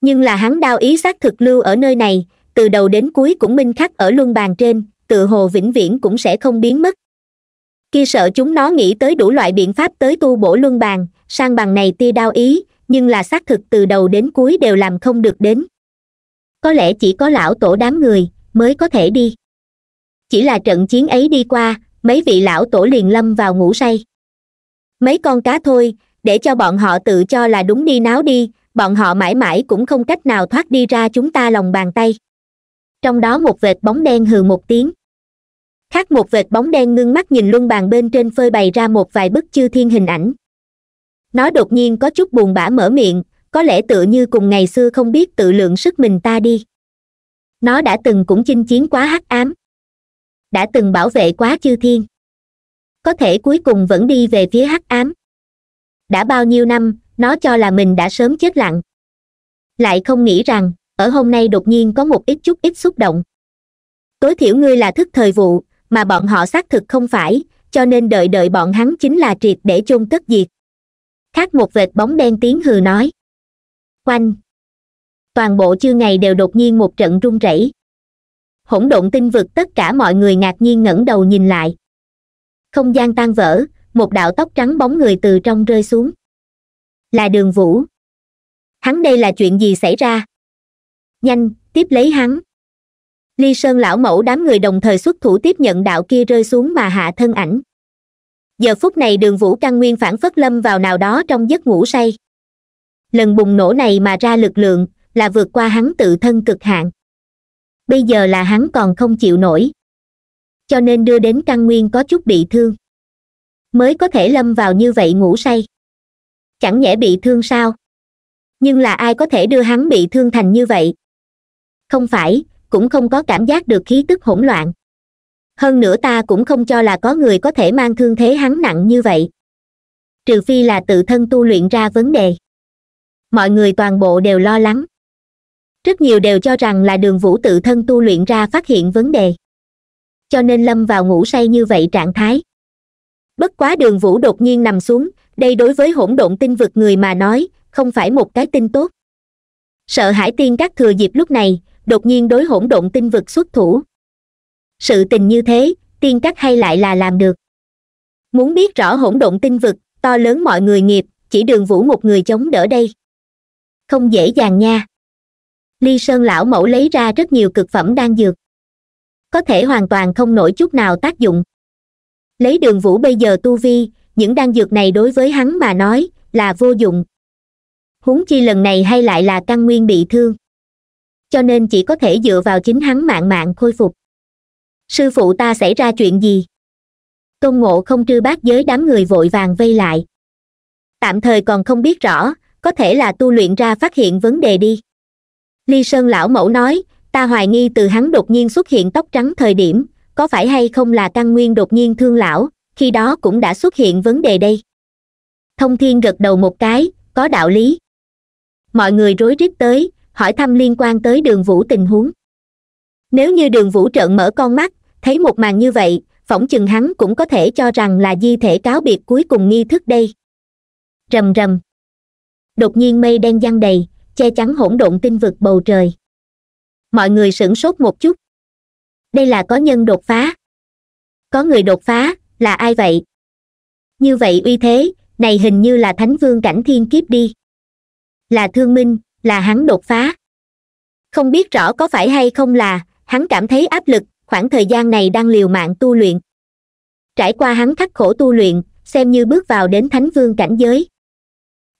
nhưng là hắn đao ý xác thực lưu ở nơi này từ đầu đến cuối cũng minh khắc ở luân bàn trên tự hồ vĩnh viễn cũng sẽ không biến mất kia sợ chúng nó nghĩ tới đủ loại biện pháp tới tu bổ luân bàn sang bằng này tia đao ý nhưng là xác thực từ đầu đến cuối đều làm không được đến có lẽ chỉ có lão tổ đám người mới có thể đi chỉ là trận chiến ấy đi qua mấy vị lão tổ liền lâm vào ngủ say mấy con cá thôi để cho bọn họ tự cho là đúng đi náo đi bọn họ mãi mãi cũng không cách nào thoát đi ra chúng ta lòng bàn tay trong đó một vệt bóng đen hừ một tiếng khác một vệt bóng đen ngưng mắt nhìn luân bàn bên trên phơi bày ra một vài bức chư thiên hình ảnh nó đột nhiên có chút buồn bã mở miệng có lẽ tựa như cùng ngày xưa không biết tự lượng sức mình ta đi nó đã từng cũng chinh chiến quá hắc ám đã từng bảo vệ quá chư thiên có thể cuối cùng vẫn đi về phía hắc ám đã bao nhiêu năm nó cho là mình đã sớm chết lặng lại không nghĩ rằng ở hôm nay đột nhiên có một ít chút ít xúc động tối thiểu ngươi là thức thời vụ mà bọn họ xác thực không phải cho nên đợi đợi bọn hắn chính là triệt để chôn tất diệt khác một vệt bóng đen tiếng hừ nói oanh toàn bộ chương ngày đều đột nhiên một trận rung rẩy hỗn độn tinh vực tất cả mọi người ngạc nhiên ngẩng đầu nhìn lại không gian tan vỡ một đạo tóc trắng bóng người từ trong rơi xuống là đường vũ hắn đây là chuyện gì xảy ra nhanh tiếp lấy hắn ly sơn lão mẫu đám người đồng thời xuất thủ tiếp nhận đạo kia rơi xuống mà hạ thân ảnh giờ phút này đường vũ căn nguyên phản phất lâm vào nào đó trong giấc ngủ say lần bùng nổ này mà ra lực lượng là vượt qua hắn tự thân cực hạn bây giờ là hắn còn không chịu nổi cho nên đưa đến căn nguyên có chút bị thương mới có thể lâm vào như vậy ngủ say chẳng nhẽ bị thương sao nhưng là ai có thể đưa hắn bị thương thành như vậy không phải cũng không có cảm giác được khí tức hỗn loạn hơn nữa ta cũng không cho là có người có thể mang thương thế hắn nặng như vậy trừ phi là tự thân tu luyện ra vấn đề mọi người toàn bộ đều lo lắng rất nhiều đều cho rằng là đường vũ tự thân tu luyện ra phát hiện vấn đề cho nên lâm vào ngủ say như vậy trạng thái bất quá đường vũ đột nhiên nằm xuống đây đối với hỗn độn tinh vực người mà nói không phải một cái tin tốt sợ hải tiên các thừa dịp lúc này đột nhiên đối hỗn độn tinh vực xuất thủ sự tình như thế tiên các hay lại là làm được muốn biết rõ hỗn độn tinh vực to lớn mọi người nghiệp chỉ đường vũ một người chống đỡ đây không dễ dàng nha ly sơn lão mẫu lấy ra rất nhiều cực phẩm đan dược có thể hoàn toàn không nổi chút nào tác dụng lấy đường vũ bây giờ tu vi những đan dược này đối với hắn mà nói là vô dụng huống chi lần này hay lại là căn nguyên bị thương cho nên chỉ có thể dựa vào chính hắn mạng mạng khôi phục sư phụ ta xảy ra chuyện gì tôn ngộ không trư bác giới đám người vội vàng vây lại tạm thời còn không biết rõ có thể là tu luyện ra phát hiện vấn đề đi ly sơn lão mẫu nói ta hoài nghi từ hắn đột nhiên xuất hiện tóc trắng thời điểm có phải hay không là căn nguyên đột nhiên thương lão khi đó cũng đã xuất hiện vấn đề đây thông thiên gật đầu một cái có đạo lý mọi người rối rít tới hỏi thăm liên quan tới đường vũ tình huống nếu như đường vũ trợn mở con mắt thấy một màn như vậy phỏng chừng hắn cũng có thể cho rằng là di thể cáo biệt cuối cùng nghi thức đây rầm rầm đột nhiên mây đen giăng đầy che chắn hỗn độn tinh vực bầu trời mọi người sửng sốt một chút đây là có nhân đột phá có người đột phá là ai vậy như vậy uy thế này hình như là thánh vương cảnh thiên kiếp đi là thương minh là hắn đột phá không biết rõ có phải hay không là hắn cảm thấy áp lực khoảng thời gian này đang liều mạng tu luyện trải qua hắn khắc khổ tu luyện xem như bước vào đến thánh vương cảnh giới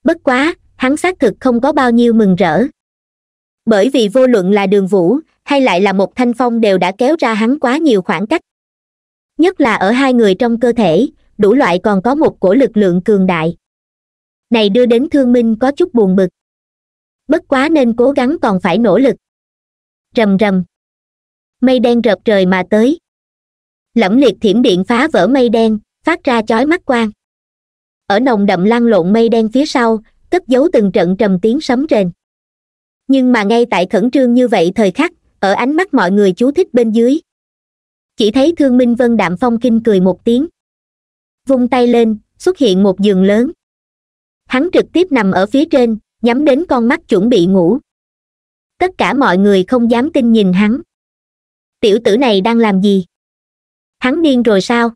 bất quá hắn xác thực không có bao nhiêu mừng rỡ bởi vì vô luận là đường vũ hay lại là một thanh phong đều đã kéo ra hắn quá nhiều khoảng cách nhất là ở hai người trong cơ thể đủ loại còn có một cổ lực lượng cường đại này đưa đến thương minh có chút buồn bực bất quá nên cố gắng còn phải nỗ lực rầm rầm mây đen rợp trời mà tới lẫm liệt thiểm điện phá vỡ mây đen phát ra chói mắt quang ở nồng đậm lăn lộn mây đen phía sau cất giấu từng trận trầm tiếng sấm rền nhưng mà ngay tại khẩn trương như vậy thời khắc ở ánh mắt mọi người chú thích bên dưới chỉ thấy thương minh vân đạm phong kinh cười một tiếng vung tay lên xuất hiện một giường lớn hắn trực tiếp nằm ở phía trên nhắm đến con mắt chuẩn bị ngủ tất cả mọi người không dám tin nhìn hắn tiểu tử này đang làm gì hắn điên rồi sao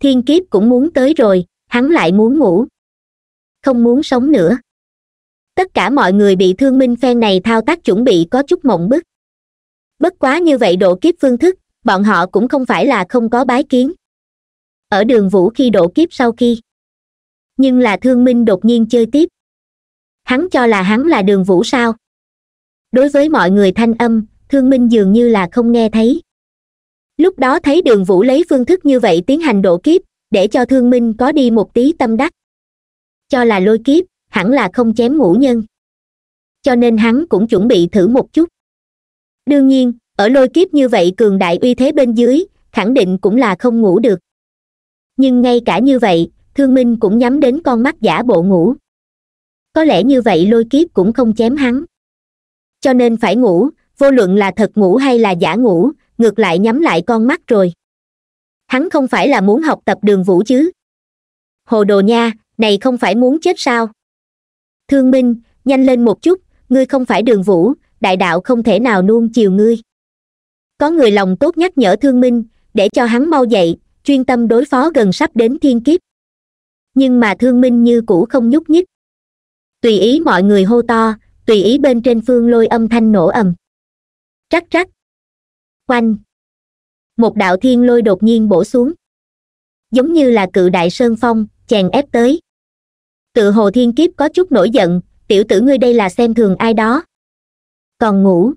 thiên kiếp cũng muốn tới rồi hắn lại muốn ngủ không muốn sống nữa tất cả mọi người bị thương minh phen này thao tác chuẩn bị có chút mộng bức bất quá như vậy độ kiếp phương thức bọn họ cũng không phải là không có bái kiến ở đường vũ khi độ kiếp sau khi nhưng là thương minh đột nhiên chơi tiếp hắn cho là hắn là đường vũ sao đối với mọi người thanh âm thương minh dường như là không nghe thấy lúc đó thấy đường vũ lấy phương thức như vậy tiến hành độ kiếp để cho thương minh có đi một tí tâm đắc cho là lôi kiếp hẳn là không chém ngũ nhân cho nên hắn cũng chuẩn bị thử một chút đương nhiên ở lôi kiếp như vậy cường đại uy thế bên dưới khẳng định cũng là không ngủ được nhưng ngay cả như vậy thương minh cũng nhắm đến con mắt giả bộ ngủ có lẽ như vậy lôi kiếp cũng không chém hắn cho nên phải ngủ vô luận là thật ngủ hay là giả ngủ ngược lại nhắm lại con mắt rồi hắn không phải là muốn học tập đường vũ chứ hồ đồ nha này không phải muốn chết sao thương minh nhanh lên một chút ngươi không phải đường vũ đại đạo không thể nào nuông chiều ngươi có người lòng tốt nhắc nhở thương minh để cho hắn mau dậy chuyên tâm đối phó gần sắp đến thiên kiếp nhưng mà thương minh như cũ không nhúc nhích tùy ý mọi người hô to tùy ý bên trên phương lôi âm thanh nổ ầm rắc rắc quanh một đạo thiên lôi đột nhiên bổ xuống giống như là cự đại sơn phong chèn ép tới tự hồ thiên kiếp có chút nổi giận tiểu tử ngươi đây là xem thường ai đó còn ngủ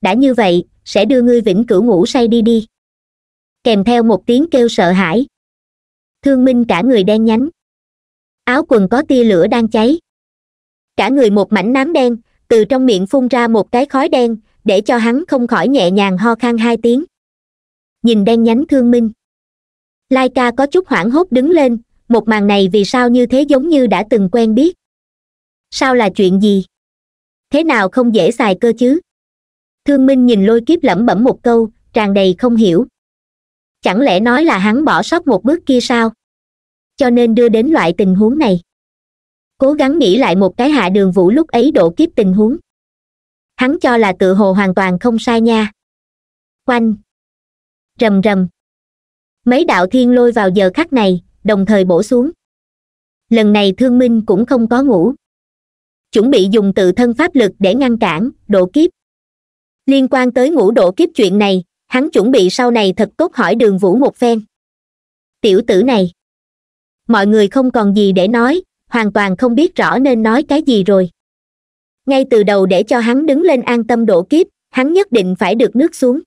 đã như vậy sẽ đưa ngươi vĩnh cửu ngủ say đi đi kèm theo một tiếng kêu sợ hãi thương minh cả người đen nhánh áo quần có tia lửa đang cháy cả người một mảnh nám đen từ trong miệng phun ra một cái khói đen để cho hắn không khỏi nhẹ nhàng ho khan hai tiếng nhìn đen nhánh thương minh lai ca có chút hoảng hốt đứng lên một màn này vì sao như thế giống như đã từng quen biết sao là chuyện gì thế nào không dễ xài cơ chứ thương minh nhìn lôi kiếp lẩm bẩm một câu tràn đầy không hiểu chẳng lẽ nói là hắn bỏ sót một bước kia sao cho nên đưa đến loại tình huống này cố gắng nghĩ lại một cái hạ đường vũ lúc ấy độ kiếp tình huống hắn cho là tự hồ hoàn toàn không sai nha quanh rầm rầm mấy đạo thiên lôi vào giờ khắc này đồng thời bổ xuống lần này thương minh cũng không có ngủ chuẩn bị dùng tự thân pháp lực để ngăn cản độ kiếp liên quan tới ngũ độ kiếp chuyện này hắn chuẩn bị sau này thật tốt hỏi đường vũ một phen tiểu tử này mọi người không còn gì để nói hoàn toàn không biết rõ nên nói cái gì rồi ngay từ đầu để cho hắn đứng lên an tâm độ kiếp hắn nhất định phải được nước xuống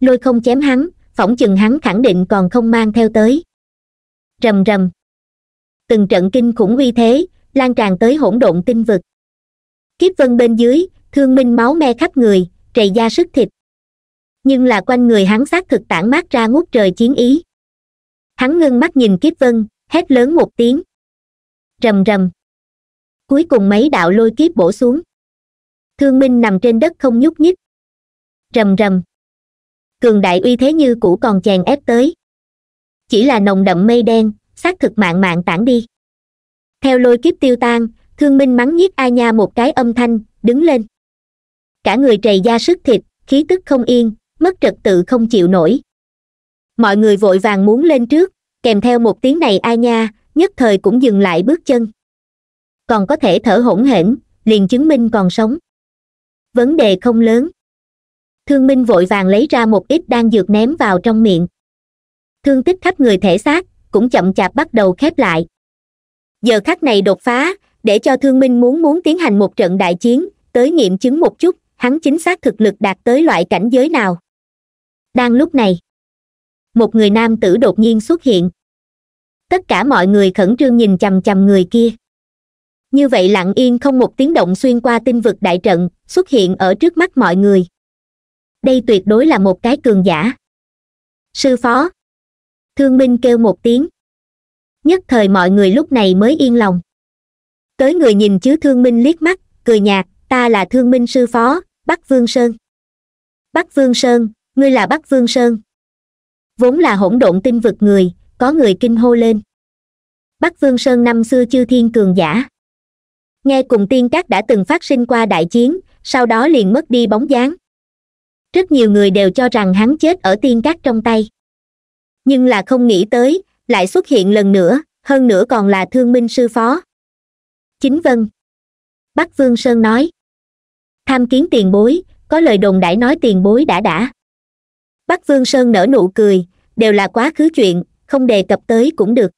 lôi không chém hắn phỏng chừng hắn khẳng định còn không mang theo tới rầm rầm từng trận kinh khủng uy thế lan tràn tới hỗn độn tinh vực kiếp vân bên dưới thương minh máu me khắp người trầy da sức thịt nhưng là quanh người hắn sát thực tản mát ra ngút trời chiến ý hắn ngưng mắt nhìn kiếp vân hét lớn một tiếng rầm rầm cuối cùng mấy đạo lôi kiếp bổ xuống thương minh nằm trên đất không nhúc nhích rầm rầm cường đại uy thế như cũ còn chèn ép tới chỉ là nồng đậm mây đen xác thực mạng mạng tản đi theo lôi kiếp tiêu tan thương minh mắng nhiếc a nha một cái âm thanh đứng lên cả người trầy da sức thịt khí tức không yên mất trật tự không chịu nổi mọi người vội vàng muốn lên trước kèm theo một tiếng này a nha nhất thời cũng dừng lại bước chân còn có thể thở hổn hển liền chứng minh còn sống vấn đề không lớn thương minh vội vàng lấy ra một ít đan dược ném vào trong miệng thương tích khắp người thể xác cũng chậm chạp bắt đầu khép lại giờ khắc này đột phá để cho thương minh muốn muốn tiến hành một trận đại chiến tới nghiệm chứng một chút hắn chính xác thực lực đạt tới loại cảnh giới nào đang lúc này một người nam tử đột nhiên xuất hiện tất cả mọi người khẩn trương nhìn chằm chằm người kia như vậy lặng yên không một tiếng động xuyên qua tinh vực đại trận xuất hiện ở trước mắt mọi người đây tuyệt đối là một cái cường giả sư phó thương minh kêu một tiếng nhất thời mọi người lúc này mới yên lòng tới người nhìn chứ thương minh liếc mắt cười nhạt ta là thương minh sư phó bắc vương sơn bắc vương sơn ngươi là bắc vương sơn vốn là hỗn độn tinh vực người có người kinh hô lên bắc vương sơn năm xưa chư thiên cường giả nghe cùng tiên các đã từng phát sinh qua đại chiến sau đó liền mất đi bóng dáng rất nhiều người đều cho rằng hắn chết ở tiên các trong tay nhưng là không nghĩ tới lại xuất hiện lần nữa hơn nữa còn là thương minh sư phó chính vân bắc vương sơn nói tham kiến tiền bối có lời đồn đãi nói tiền bối đã đã bắc vương sơn nở nụ cười đều là quá khứ chuyện không đề cập tới cũng được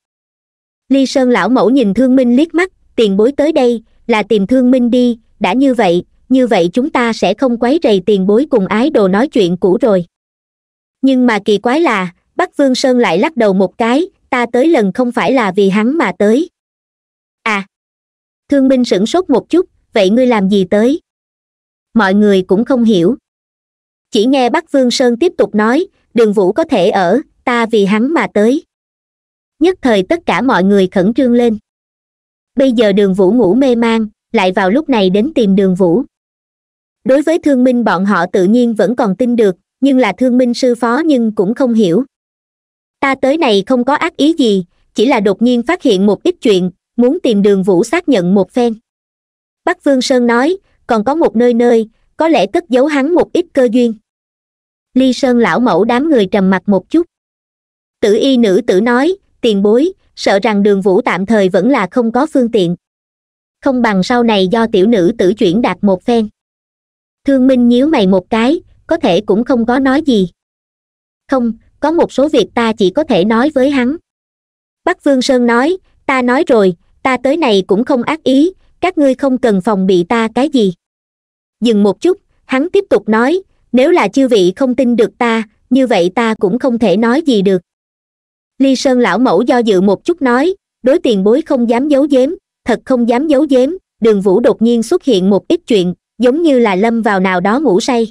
ly sơn lão mẫu nhìn thương minh liếc mắt tiền bối tới đây là tìm thương minh đi đã như vậy như vậy chúng ta sẽ không quấy rầy tiền bối cùng ái đồ nói chuyện cũ rồi nhưng mà kỳ quái là bắc vương sơn lại lắc đầu một cái ta tới lần không phải là vì hắn mà tới à thương binh sửng sốt một chút vậy ngươi làm gì tới mọi người cũng không hiểu chỉ nghe bắc vương sơn tiếp tục nói đường vũ có thể ở ta vì hắn mà tới nhất thời tất cả mọi người khẩn trương lên bây giờ đường vũ ngủ mê man lại vào lúc này đến tìm đường vũ đối với thương minh bọn họ tự nhiên vẫn còn tin được nhưng là thương minh sư phó nhưng cũng không hiểu ta tới này không có ác ý gì chỉ là đột nhiên phát hiện một ít chuyện muốn tìm đường vũ xác nhận một phen bắc vương sơn nói còn có một nơi nơi có lẽ cất giấu hắn một ít cơ duyên ly sơn lão mẫu đám người trầm mặt một chút tử y nữ tử nói tiền bối sợ rằng đường vũ tạm thời vẫn là không có phương tiện không bằng sau này do tiểu nữ tử chuyển đạt một phen thương minh nhíu mày một cái có thể cũng không có nói gì không có một số việc ta chỉ có thể nói với hắn bắc vương sơn nói ta nói rồi ta tới này cũng không ác ý các ngươi không cần phòng bị ta cái gì dừng một chút hắn tiếp tục nói nếu là chư vị không tin được ta như vậy ta cũng không thể nói gì được ly sơn lão mẫu do dự một chút nói đối tiền bối không dám giấu giếm thật không dám giấu giếm đường vũ đột nhiên xuất hiện một ít chuyện giống như là lâm vào nào đó ngủ say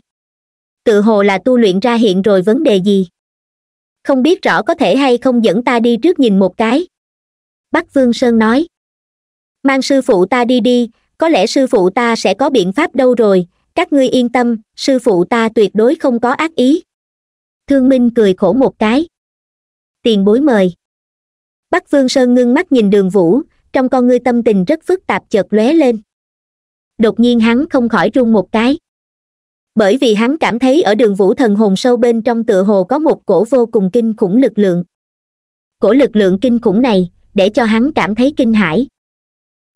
tự hồ là tu luyện ra hiện rồi vấn đề gì không biết rõ có thể hay không dẫn ta đi trước nhìn một cái bắc vương sơn nói mang sư phụ ta đi đi có lẽ sư phụ ta sẽ có biện pháp đâu rồi các ngươi yên tâm sư phụ ta tuyệt đối không có ác ý thương minh cười khổ một cái tiền bối mời bắc vương sơn ngưng mắt nhìn đường vũ trong con ngươi tâm tình rất phức tạp chợt lóe lên đột nhiên hắn không khỏi run một cái bởi vì hắn cảm thấy ở đường vũ thần hồn sâu bên trong tựa hồ có một cổ vô cùng kinh khủng lực lượng cổ lực lượng kinh khủng này để cho hắn cảm thấy kinh hãi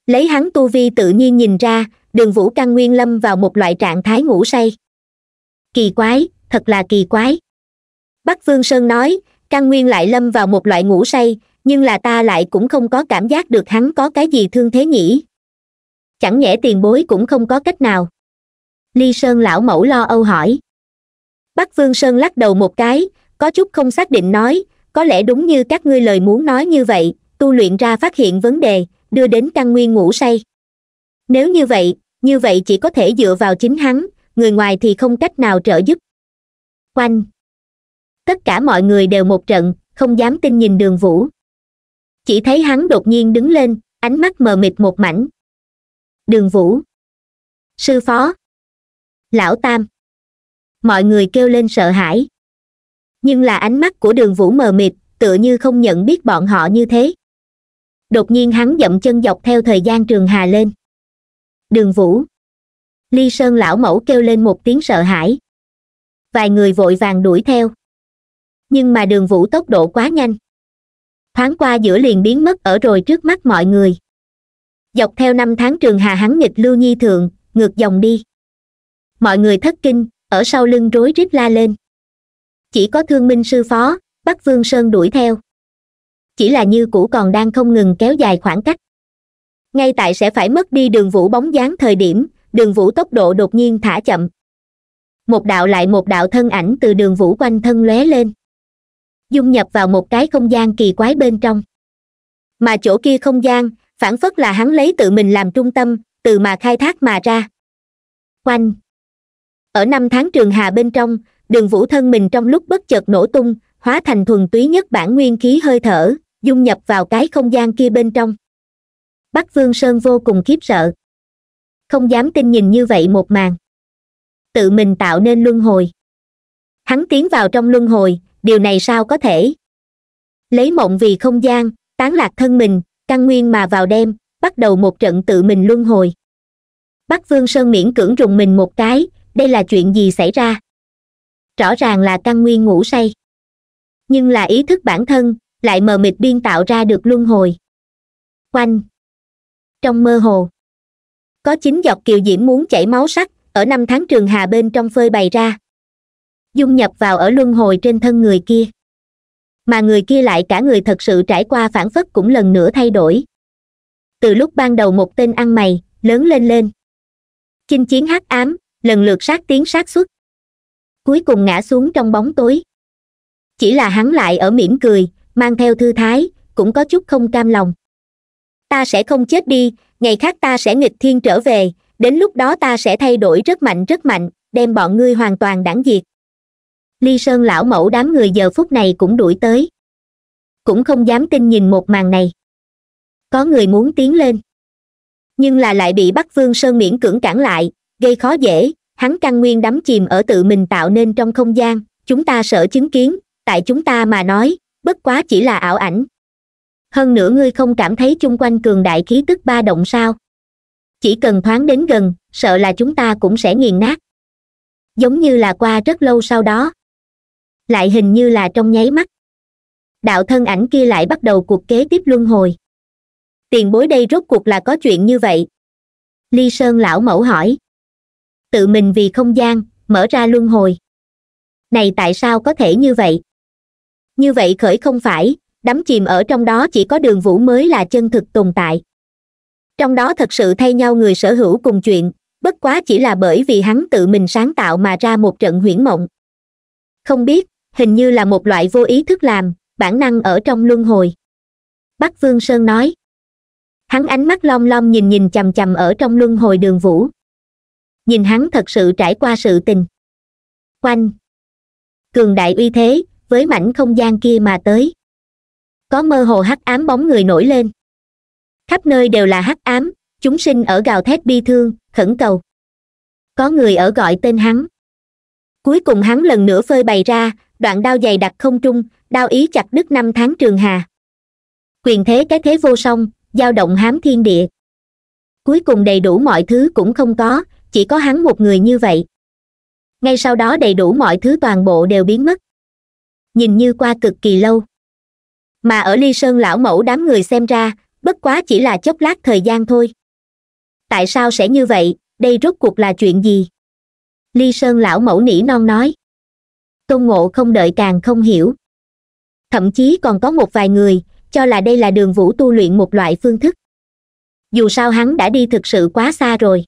lấy hắn tu vi tự nhiên nhìn ra đường vũ căn nguyên lâm vào một loại trạng thái ngủ say kỳ quái thật là kỳ quái bắc vương sơn nói căn nguyên lại lâm vào một loại ngủ say nhưng là ta lại cũng không có cảm giác được hắn có cái gì thương thế nhỉ chẳng nhẽ tiền bối cũng không có cách nào ly sơn lão mẫu lo âu hỏi bắc vương sơn lắc đầu một cái có chút không xác định nói có lẽ đúng như các ngươi lời muốn nói như vậy tu luyện ra phát hiện vấn đề đưa đến căn nguyên ngủ say nếu như vậy như vậy chỉ có thể dựa vào chính hắn người ngoài thì không cách nào trợ giúp quanh tất cả mọi người đều một trận không dám tin nhìn đường vũ chỉ thấy hắn đột nhiên đứng lên ánh mắt mờ mịt một mảnh đường vũ sư phó lão tam mọi người kêu lên sợ hãi nhưng là ánh mắt của đường vũ mờ mịt tựa như không nhận biết bọn họ như thế đột nhiên hắn dậm chân dọc theo thời gian trường hà lên đường vũ ly sơn lão mẫu kêu lên một tiếng sợ hãi vài người vội vàng đuổi theo nhưng mà đường vũ tốc độ quá nhanh thoáng qua giữa liền biến mất ở rồi trước mắt mọi người dọc theo năm tháng trường hà hắn nghịch lưu nhi thượng ngược dòng đi mọi người thất kinh ở sau lưng rối rít la lên chỉ có thương minh sư phó bắc vương sơn đuổi theo chỉ là như cũ còn đang không ngừng kéo dài khoảng cách ngay tại sẽ phải mất đi đường vũ bóng dáng thời điểm đường vũ tốc độ đột nhiên thả chậm một đạo lại một đạo thân ảnh từ đường vũ quanh thân lóe lên dung nhập vào một cái không gian kỳ quái bên trong mà chỗ kia không gian phản phất là hắn lấy tự mình làm trung tâm từ mà khai thác mà ra quanh ở năm tháng trường hà bên trong đường vũ thân mình trong lúc bất chợt nổ tung hóa thành thuần túy nhất bản nguyên khí hơi thở dung nhập vào cái không gian kia bên trong bắc vương sơn vô cùng khiếp sợ không dám tin nhìn như vậy một màn tự mình tạo nên luân hồi hắn tiến vào trong luân hồi điều này sao có thể lấy mộng vì không gian tán lạc thân mình căn nguyên mà vào đêm bắt đầu một trận tự mình luân hồi bắc vương sơn miễn cưỡng rùng mình một cái đây là chuyện gì xảy ra rõ ràng là căn nguyên ngủ say nhưng là ý thức bản thân lại mờ mịt biên tạo ra được luân hồi quanh trong mơ hồ có chín giọt kiều diễm muốn chảy máu sắc ở năm tháng trường hà bên trong phơi bày ra dung nhập vào ở luân hồi trên thân người kia mà người kia lại cả người thật sự trải qua phản phất cũng lần nữa thay đổi từ lúc ban đầu một tên ăn mày lớn lên lên chinh chiến hắc ám lần lượt sát tiến sát xuất cuối cùng ngã xuống trong bóng tối chỉ là hắn lại ở mỉm cười mang theo thư thái cũng có chút không cam lòng ta sẽ không chết đi ngày khác ta sẽ nghịch thiên trở về đến lúc đó ta sẽ thay đổi rất mạnh rất mạnh đem bọn ngươi hoàn toàn đản diệt ly sơn lão mẫu đám người giờ phút này cũng đuổi tới cũng không dám tin nhìn một màn này có người muốn tiến lên nhưng là lại bị bắc vương sơn miễn cưỡng cản lại gây khó dễ hắn căn nguyên đắm chìm ở tự mình tạo nên trong không gian chúng ta sợ chứng kiến tại chúng ta mà nói bất quá chỉ là ảo ảnh hơn nữa ngươi không cảm thấy chung quanh cường đại khí tức ba động sao chỉ cần thoáng đến gần sợ là chúng ta cũng sẽ nghiền nát giống như là qua rất lâu sau đó lại hình như là trong nháy mắt đạo thân ảnh kia lại bắt đầu cuộc kế tiếp luân hồi tiền bối đây rốt cuộc là có chuyện như vậy ly sơn lão mẫu hỏi tự mình vì không gian mở ra luân hồi này tại sao có thể như vậy như vậy khởi không phải đắm chìm ở trong đó chỉ có đường vũ mới là chân thực tồn tại trong đó thật sự thay nhau người sở hữu cùng chuyện bất quá chỉ là bởi vì hắn tự mình sáng tạo mà ra một trận huyễn mộng không biết hình như là một loại vô ý thức làm bản năng ở trong luân hồi bắc vương sơn nói hắn ánh mắt long long nhìn nhìn chằm chằm ở trong luân hồi đường vũ nhìn hắn thật sự trải qua sự tình quanh cường đại uy thế với mảnh không gian kia mà tới có mơ hồ hắc ám bóng người nổi lên khắp nơi đều là hắc ám chúng sinh ở gào thét bi thương khẩn cầu có người ở gọi tên hắn cuối cùng hắn lần nữa phơi bày ra đoạn đao dày đặc không trung đao ý chặt đứt năm tháng trường hà quyền thế cái thế vô song dao động hám thiên địa cuối cùng đầy đủ mọi thứ cũng không có chỉ có hắn một người như vậy ngay sau đó đầy đủ mọi thứ toàn bộ đều biến mất nhìn như qua cực kỳ lâu mà ở ly sơn lão mẫu đám người xem ra bất quá chỉ là chốc lát thời gian thôi tại sao sẽ như vậy đây rốt cuộc là chuyện gì ly sơn lão mẫu nỉ non nói tôn ngộ không đợi càng không hiểu thậm chí còn có một vài người cho là đây là đường vũ tu luyện một loại phương thức dù sao hắn đã đi thực sự quá xa rồi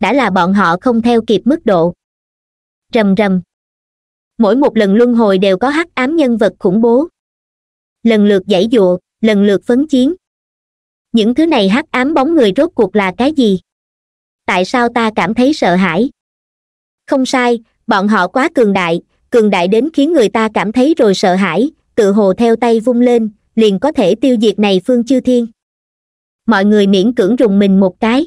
đã là bọn họ không theo kịp mức độ rầm rầm mỗi một lần luân hồi đều có hắc ám nhân vật khủng bố lần lượt giải dụa lần lượt phấn chiến những thứ này hắc ám bóng người rốt cuộc là cái gì tại sao ta cảm thấy sợ hãi không sai bọn họ quá cường đại cường đại đến khiến người ta cảm thấy rồi sợ hãi tự hồ theo tay vung lên liền có thể tiêu diệt này phương chư thiên mọi người miễn cưỡng rùng mình một cái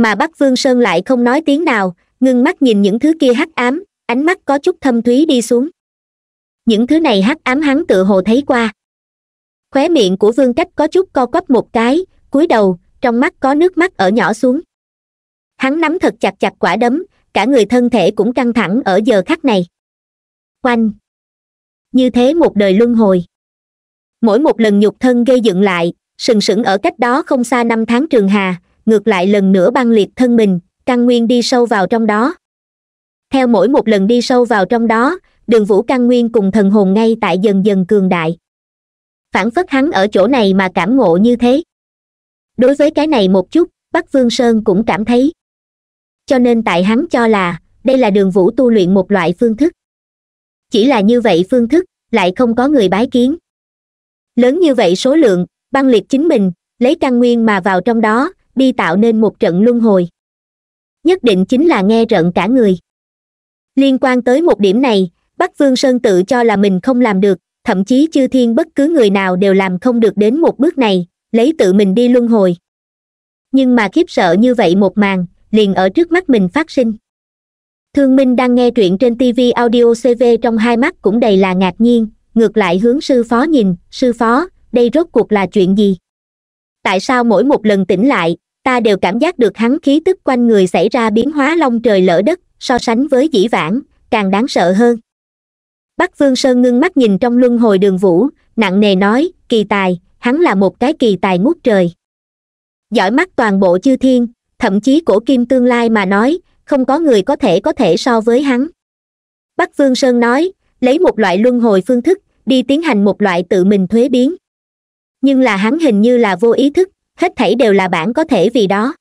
mà bắc vương sơn lại không nói tiếng nào ngưng mắt nhìn những thứ kia hắc ám ánh mắt có chút thâm thúy đi xuống những thứ này hắc ám hắn tự hồ thấy qua khóe miệng của vương cách có chút co quắp một cái cúi đầu trong mắt có nước mắt ở nhỏ xuống hắn nắm thật chặt chặt quả đấm cả người thân thể cũng căng thẳng ở giờ khắc này quanh như thế một đời luân hồi mỗi một lần nhục thân gây dựng lại sừng sững ở cách đó không xa năm tháng trường hà ngược lại lần nữa băng liệt thân mình căn nguyên đi sâu vào trong đó theo mỗi một lần đi sâu vào trong đó đường vũ căn nguyên cùng thần hồn ngay tại dần dần cường đại phản phất hắn ở chỗ này mà cảm ngộ như thế đối với cái này một chút bắc vương sơn cũng cảm thấy cho nên tại hắn cho là đây là đường vũ tu luyện một loại phương thức chỉ là như vậy phương thức lại không có người bái kiến lớn như vậy số lượng băng liệt chính mình lấy căn nguyên mà vào trong đó đi tạo nên một trận luân hồi nhất định chính là nghe rợn cả người liên quan tới một điểm này bắc vương sơn tự cho là mình không làm được thậm chí chư thiên bất cứ người nào đều làm không được đến một bước này lấy tự mình đi luân hồi nhưng mà khiếp sợ như vậy một màn liền ở trước mắt mình phát sinh thương minh đang nghe truyện trên tv audio cv trong hai mắt cũng đầy là ngạc nhiên ngược lại hướng sư phó nhìn sư phó đây rốt cuộc là chuyện gì tại sao mỗi một lần tỉnh lại ta đều cảm giác được hắn khí tức quanh người xảy ra biến hóa long trời lỡ đất so sánh với dĩ vãng càng đáng sợ hơn bắc Vương sơn ngưng mắt nhìn trong luân hồi đường vũ nặng nề nói kỳ tài hắn là một cái kỳ tài ngút trời giỏi mắt toàn bộ chư thiên thậm chí cổ kim tương lai mà nói không có người có thể có thể so với hắn bắc Vương sơn nói lấy một loại luân hồi phương thức đi tiến hành một loại tự mình thuế biến nhưng là hắn hình như là vô ý thức hết thảy đều là bản có thể vì đó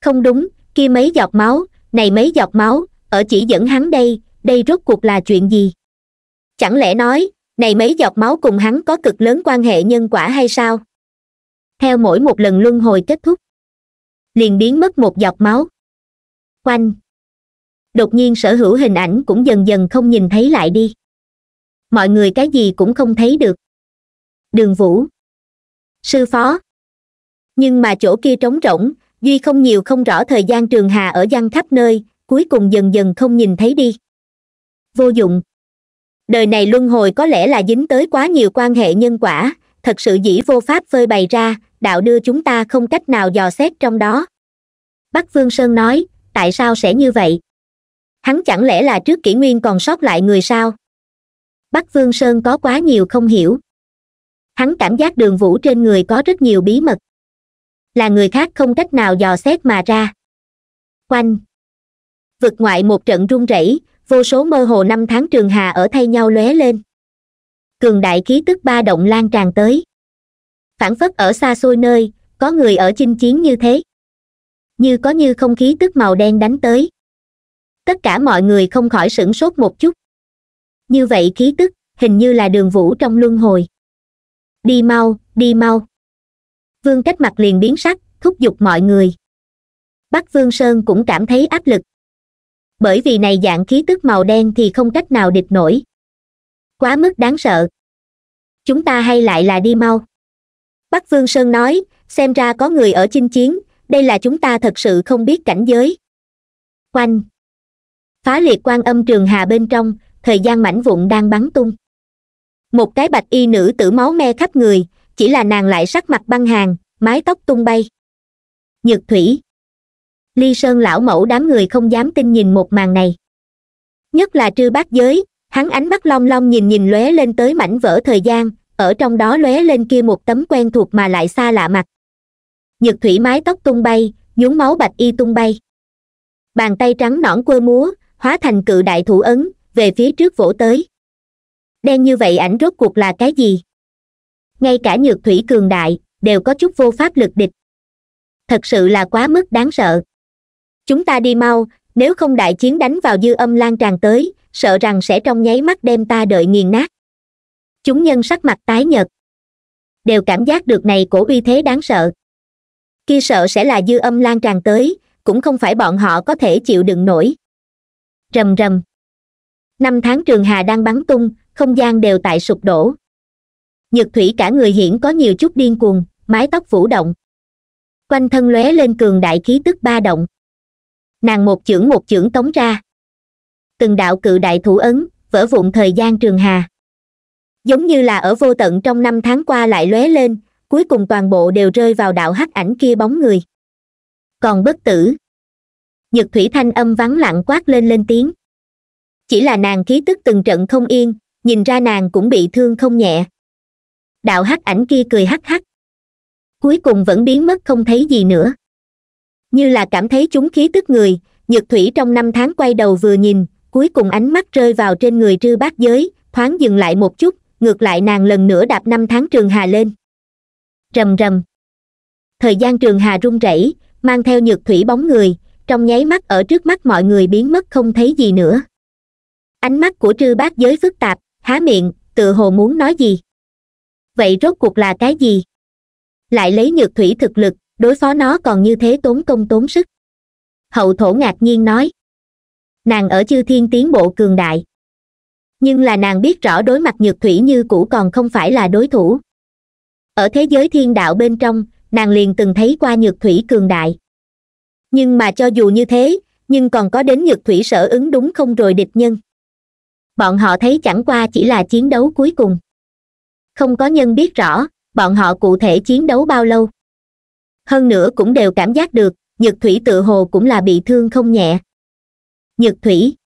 không đúng kia mấy giọt máu này mấy giọt máu ở chỉ dẫn hắn đây đây rốt cuộc là chuyện gì chẳng lẽ nói này mấy giọt máu cùng hắn có cực lớn quan hệ nhân quả hay sao theo mỗi một lần luân hồi kết thúc liền biến mất một giọt máu quanh đột nhiên sở hữu hình ảnh cũng dần dần không nhìn thấy lại đi mọi người cái gì cũng không thấy được đường vũ sư phó nhưng mà chỗ kia trống rỗng duy không nhiều không rõ thời gian trường hà ở giang khắp nơi cuối cùng dần dần không nhìn thấy đi vô dụng đời này luân hồi có lẽ là dính tới quá nhiều quan hệ nhân quả thật sự dĩ vô pháp phơi bày ra đạo đưa chúng ta không cách nào dò xét trong đó bắc vương sơn nói tại sao sẽ như vậy hắn chẳng lẽ là trước kỷ nguyên còn sót lại người sao bắc vương sơn có quá nhiều không hiểu hắn cảm giác đường vũ trên người có rất nhiều bí mật là người khác không cách nào dò xét mà ra quanh vực ngoại một trận rung rẩy vô số mơ hồ năm tháng trường hà ở thay nhau lóe lên cường đại khí tức ba động lan tràn tới phản phất ở xa xôi nơi có người ở chinh chiến như thế như có như không khí tức màu đen đánh tới tất cả mọi người không khỏi sửng sốt một chút như vậy khí tức hình như là đường vũ trong luân hồi đi mau đi mau vương cách mặt liền biến sắc thúc giục mọi người bắc vương sơn cũng cảm thấy áp lực bởi vì này dạng khí tức màu đen thì không cách nào địch nổi quá mức đáng sợ chúng ta hay lại là đi mau bắc vương sơn nói xem ra có người ở chinh chiến đây là chúng ta thật sự không biết cảnh giới quanh phá liệt quan âm trường hà bên trong thời gian mảnh vụn đang bắn tung một cái bạch y nữ tử máu me khắp người chỉ là nàng lại sắc mặt băng hàng mái tóc tung bay nhược thủy ly sơn lão mẫu đám người không dám tin nhìn một màn này nhất là trư bát giới hắn ánh mắt long long nhìn nhìn lóe lên tới mảnh vỡ thời gian ở trong đó lóe lên kia một tấm quen thuộc mà lại xa lạ mặt nhược thủy mái tóc tung bay nhuốm máu bạch y tung bay bàn tay trắng nõn quơ múa hóa thành cự đại thủ ấn về phía trước vỗ tới đen như vậy ảnh rốt cuộc là cái gì ngay cả nhược thủy cường đại đều có chút vô pháp lực địch thật sự là quá mức đáng sợ chúng ta đi mau nếu không đại chiến đánh vào dư âm lan tràn tới sợ rằng sẽ trong nháy mắt đem ta đợi nghiền nát chúng nhân sắc mặt tái nhợt đều cảm giác được này cổ uy thế đáng sợ kia sợ sẽ là dư âm lan tràn tới cũng không phải bọn họ có thể chịu đựng nổi rầm rầm năm tháng trường hà đang bắn tung không gian đều tại sụp đổ nhược thủy cả người hiển có nhiều chút điên cuồng mái tóc vũ động quanh thân lóe lên cường đại khí tức ba động nàng một chưởng một chưởng tống ra từng đạo cự đại thủ ấn vỡ vụn thời gian trường hà giống như là ở vô tận trong năm tháng qua lại lóe lên cuối cùng toàn bộ đều rơi vào đạo hắc ảnh kia bóng người còn bất tử nhược thủy thanh âm vắng lặng quát lên lên tiếng chỉ là nàng khí tức từng trận không yên nhìn ra nàng cũng bị thương không nhẹ đạo hắc ảnh kia cười hắc hắc cuối cùng vẫn biến mất không thấy gì nữa như là cảm thấy chúng khí tức người nhược thủy trong năm tháng quay đầu vừa nhìn cuối cùng ánh mắt rơi vào trên người trư bát giới thoáng dừng lại một chút ngược lại nàng lần nữa đạp năm tháng trường hà lên rầm rầm thời gian trường hà rung rẩy mang theo nhược thủy bóng người trong nháy mắt ở trước mắt mọi người biến mất không thấy gì nữa ánh mắt của trư bát giới phức tạp há miệng tự hồ muốn nói gì vậy rốt cuộc là cái gì lại lấy nhược thủy thực lực đối phó nó còn như thế tốn công tốn sức hậu thổ ngạc nhiên nói nàng ở chư thiên tiến bộ cường đại nhưng là nàng biết rõ đối mặt nhược thủy như cũ còn không phải là đối thủ ở thế giới thiên đạo bên trong nàng liền từng thấy qua nhược thủy cường đại nhưng mà cho dù như thế nhưng còn có đến nhược thủy sở ứng đúng không rồi địch nhân bọn họ thấy chẳng qua chỉ là chiến đấu cuối cùng không có nhân biết rõ bọn họ cụ thể chiến đấu bao lâu hơn nữa cũng đều cảm giác được nhược thủy tự hồ cũng là bị thương không nhẹ nhược thủy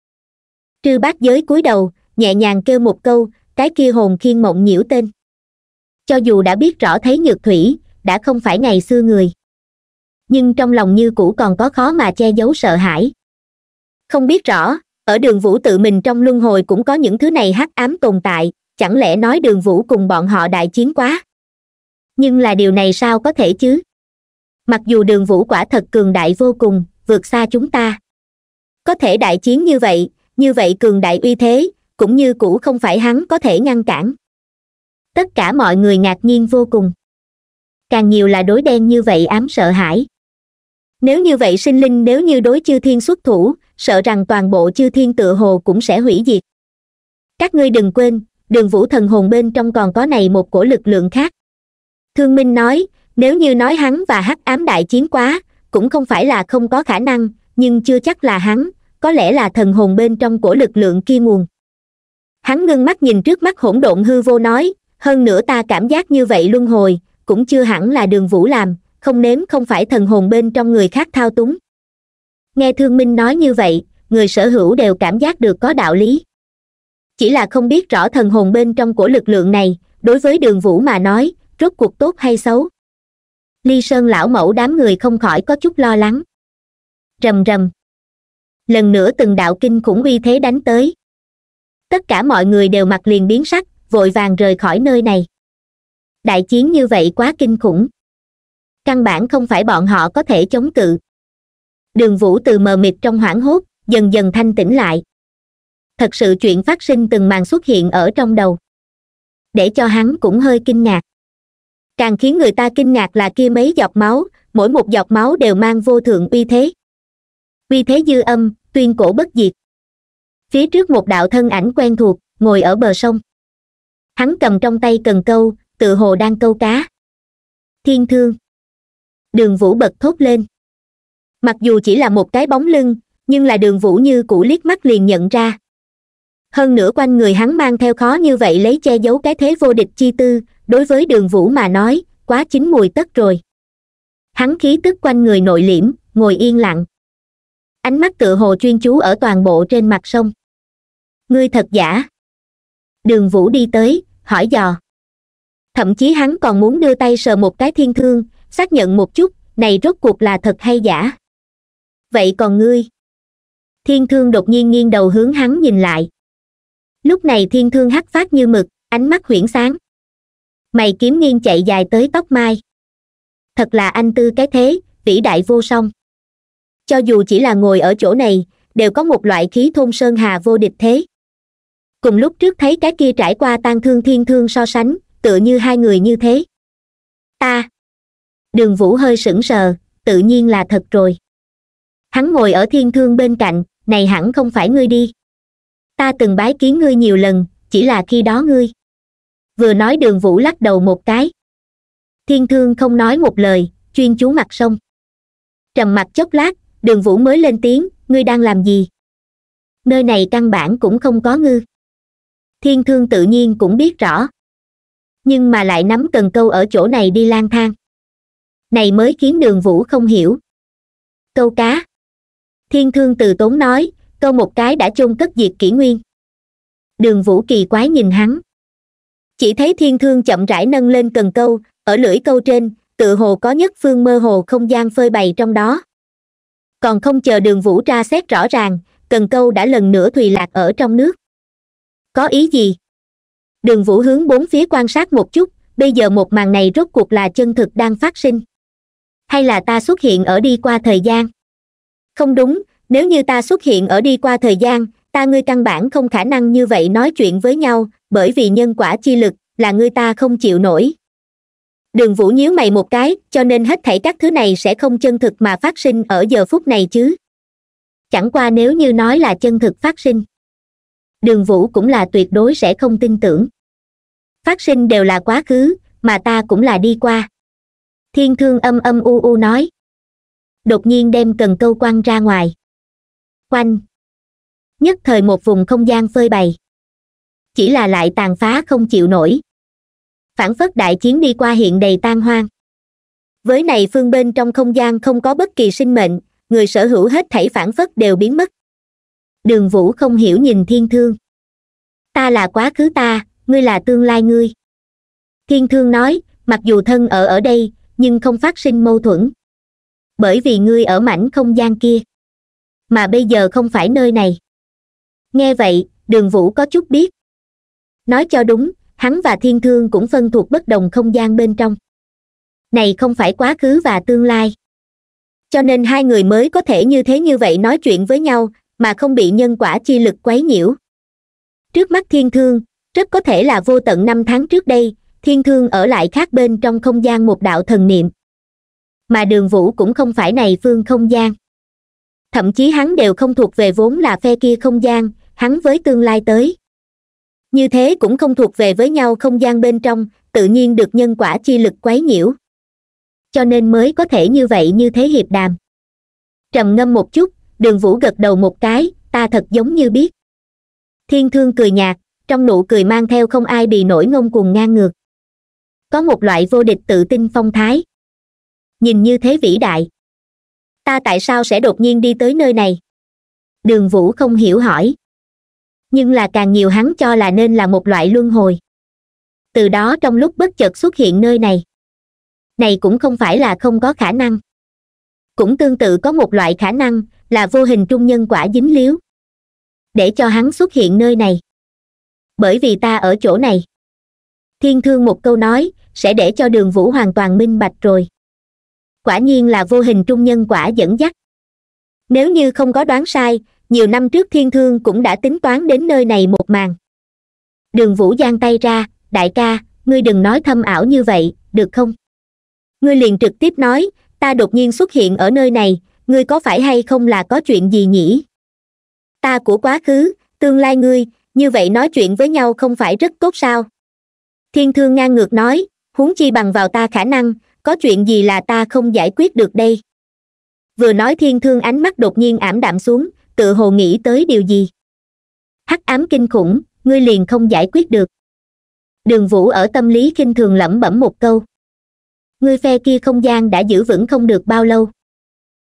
trư bát giới cúi đầu nhẹ nhàng kêu một câu cái kia hồn khiên mộng nhiễu tên cho dù đã biết rõ thấy nhược thủy đã không phải ngày xưa người nhưng trong lòng như cũ còn có khó mà che giấu sợ hãi không biết rõ ở đường vũ tự mình trong luân hồi cũng có những thứ này hắc ám tồn tại chẳng lẽ nói đường vũ cùng bọn họ đại chiến quá nhưng là điều này sao có thể chứ mặc dù đường vũ quả thật cường đại vô cùng vượt xa chúng ta có thể đại chiến như vậy như vậy cường đại uy thế cũng như cũ không phải hắn có thể ngăn cản tất cả mọi người ngạc nhiên vô cùng càng nhiều là đối đen như vậy ám sợ hãi nếu như vậy sinh linh nếu như đối chư thiên xuất thủ sợ rằng toàn bộ chư thiên tựa hồ cũng sẽ hủy diệt các ngươi đừng quên đường vũ thần hồn bên trong còn có này một cổ lực lượng khác thương minh nói nếu như nói hắn và hắc ám đại chiến quá cũng không phải là không có khả năng nhưng chưa chắc là hắn có lẽ là thần hồn bên trong của lực lượng kia nguồn hắn ngưng mắt nhìn trước mắt hỗn độn hư vô nói hơn nữa ta cảm giác như vậy luân hồi cũng chưa hẳn là đường vũ làm không nếm không phải thần hồn bên trong người khác thao túng nghe thương minh nói như vậy người sở hữu đều cảm giác được có đạo lý chỉ là không biết rõ thần hồn bên trong của lực lượng này đối với đường vũ mà nói rốt cuộc tốt hay xấu ly sơn lão mẫu đám người không khỏi có chút lo lắng rầm rầm lần nữa từng đạo kinh khủng uy thế đánh tới tất cả mọi người đều mặc liền biến sắc vội vàng rời khỏi nơi này đại chiến như vậy quá kinh khủng căn bản không phải bọn họ có thể chống cự đường vũ từ mờ mịt trong hoảng hốt dần dần thanh tĩnh lại thật sự chuyện phát sinh từng màn xuất hiện ở trong đầu để cho hắn cũng hơi kinh ngạc càng khiến người ta kinh ngạc là kia mấy giọt máu mỗi một giọt máu đều mang vô thượng uy thế uy thế dư âm tuyên cổ bất diệt phía trước một đạo thân ảnh quen thuộc ngồi ở bờ sông hắn cầm trong tay cần câu tự hồ đang câu cá thiên thương đường vũ bật thốt lên mặc dù chỉ là một cái bóng lưng nhưng là đường vũ như cũ liếc mắt liền nhận ra hơn nữa quanh người hắn mang theo khó như vậy lấy che giấu cái thế vô địch chi tư đối với đường vũ mà nói quá chín mùi tất rồi hắn khí tức quanh người nội liễm ngồi yên lặng ánh mắt tựa hồ chuyên chú ở toàn bộ trên mặt sông ngươi thật giả đường vũ đi tới hỏi dò thậm chí hắn còn muốn đưa tay sờ một cái thiên thương xác nhận một chút này rốt cuộc là thật hay giả vậy còn ngươi thiên thương đột nhiên nghiêng đầu hướng hắn nhìn lại lúc này thiên thương hắt phát như mực ánh mắt huyễn sáng mày kiếm nghiêng chạy dài tới tóc mai thật là anh tư cái thế vĩ đại vô song cho dù chỉ là ngồi ở chỗ này đều có một loại khí thôn sơn hà vô địch thế cùng lúc trước thấy cái kia trải qua tan thương thiên thương so sánh tựa như hai người như thế ta đường vũ hơi sững sờ tự nhiên là thật rồi hắn ngồi ở thiên thương bên cạnh này hẳn không phải ngươi đi ta từng bái kiến ngươi nhiều lần chỉ là khi đó ngươi vừa nói đường vũ lắc đầu một cái thiên thương không nói một lời chuyên chú mặt sông trầm mặt chốc lát đường vũ mới lên tiếng ngươi đang làm gì nơi này căn bản cũng không có ngư thiên thương tự nhiên cũng biết rõ nhưng mà lại nắm cần câu ở chỗ này đi lang thang này mới khiến đường vũ không hiểu câu cá thiên thương từ tốn nói câu một cái đã chôn cất diệt kỷ nguyên đường vũ kỳ quái nhìn hắn chỉ thấy thiên thương chậm rãi nâng lên cần câu ở lưỡi câu trên tự hồ có nhất phương mơ hồ không gian phơi bày trong đó còn không chờ đường vũ tra xét rõ ràng cần câu đã lần nữa thùy lạc ở trong nước có ý gì đường vũ hướng bốn phía quan sát một chút bây giờ một màn này rốt cuộc là chân thực đang phát sinh hay là ta xuất hiện ở đi qua thời gian không đúng nếu như ta xuất hiện ở đi qua thời gian ta ngươi căn bản không khả năng như vậy nói chuyện với nhau bởi vì nhân quả chi lực là ngươi ta không chịu nổi đường vũ nhíu mày một cái cho nên hết thảy các thứ này sẽ không chân thực mà phát sinh ở giờ phút này chứ chẳng qua nếu như nói là chân thực phát sinh đường vũ cũng là tuyệt đối sẽ không tin tưởng phát sinh đều là quá khứ mà ta cũng là đi qua thiên thương âm âm u u nói đột nhiên đem cần câu quăng ra ngoài quanh nhất thời một vùng không gian phơi bày chỉ là lại tàn phá không chịu nổi phản phất đại chiến đi qua hiện đầy tan hoang với này phương bên trong không gian không có bất kỳ sinh mệnh người sở hữu hết thảy phản phất đều biến mất đường vũ không hiểu nhìn thiên thương ta là quá khứ ta ngươi là tương lai ngươi thiên thương nói mặc dù thân ở ở đây nhưng không phát sinh mâu thuẫn bởi vì ngươi ở mảnh không gian kia mà bây giờ không phải nơi này nghe vậy đường vũ có chút biết nói cho đúng hắn và thiên thương cũng phân thuộc bất đồng không gian bên trong này không phải quá khứ và tương lai cho nên hai người mới có thể như thế như vậy nói chuyện với nhau mà không bị nhân quả chi lực quấy nhiễu trước mắt thiên thương rất có thể là vô tận năm tháng trước đây thiên thương ở lại khác bên trong không gian một đạo thần niệm mà đường vũ cũng không phải này phương không gian thậm chí hắn đều không thuộc về vốn là phe kia không gian hắn với tương lai tới như thế cũng không thuộc về với nhau không gian bên trong tự nhiên được nhân quả chi lực quấy nhiễu cho nên mới có thể như vậy như thế hiệp đàm trầm ngâm một chút đường vũ gật đầu một cái ta thật giống như biết thiên thương cười nhạt trong nụ cười mang theo không ai bị nổi ngông cuồng ngang ngược có một loại vô địch tự tin phong thái nhìn như thế vĩ đại ta tại sao sẽ đột nhiên đi tới nơi này đường vũ không hiểu hỏi nhưng là càng nhiều hắn cho là nên là một loại luân hồi từ đó trong lúc bất chợt xuất hiện nơi này này cũng không phải là không có khả năng cũng tương tự có một loại khả năng là vô hình trung nhân quả dính líu để cho hắn xuất hiện nơi này bởi vì ta ở chỗ này thiên thương một câu nói sẽ để cho đường vũ hoàn toàn minh bạch rồi quả nhiên là vô hình trung nhân quả dẫn dắt nếu như không có đoán sai nhiều năm trước thiên thương cũng đã tính toán đến nơi này một màn đường vũ giang tay ra đại ca ngươi đừng nói thâm ảo như vậy được không ngươi liền trực tiếp nói ta đột nhiên xuất hiện ở nơi này ngươi có phải hay không là có chuyện gì nhỉ ta của quá khứ tương lai ngươi như vậy nói chuyện với nhau không phải rất tốt sao thiên thương ngang ngược nói huống chi bằng vào ta khả năng có chuyện gì là ta không giải quyết được đây vừa nói thiên thương ánh mắt đột nhiên ảm đạm xuống tự hồ nghĩ tới điều gì hắc ám kinh khủng ngươi liền không giải quyết được đường vũ ở tâm lý kinh thường lẩm bẩm một câu ngươi phe kia không gian đã giữ vững không được bao lâu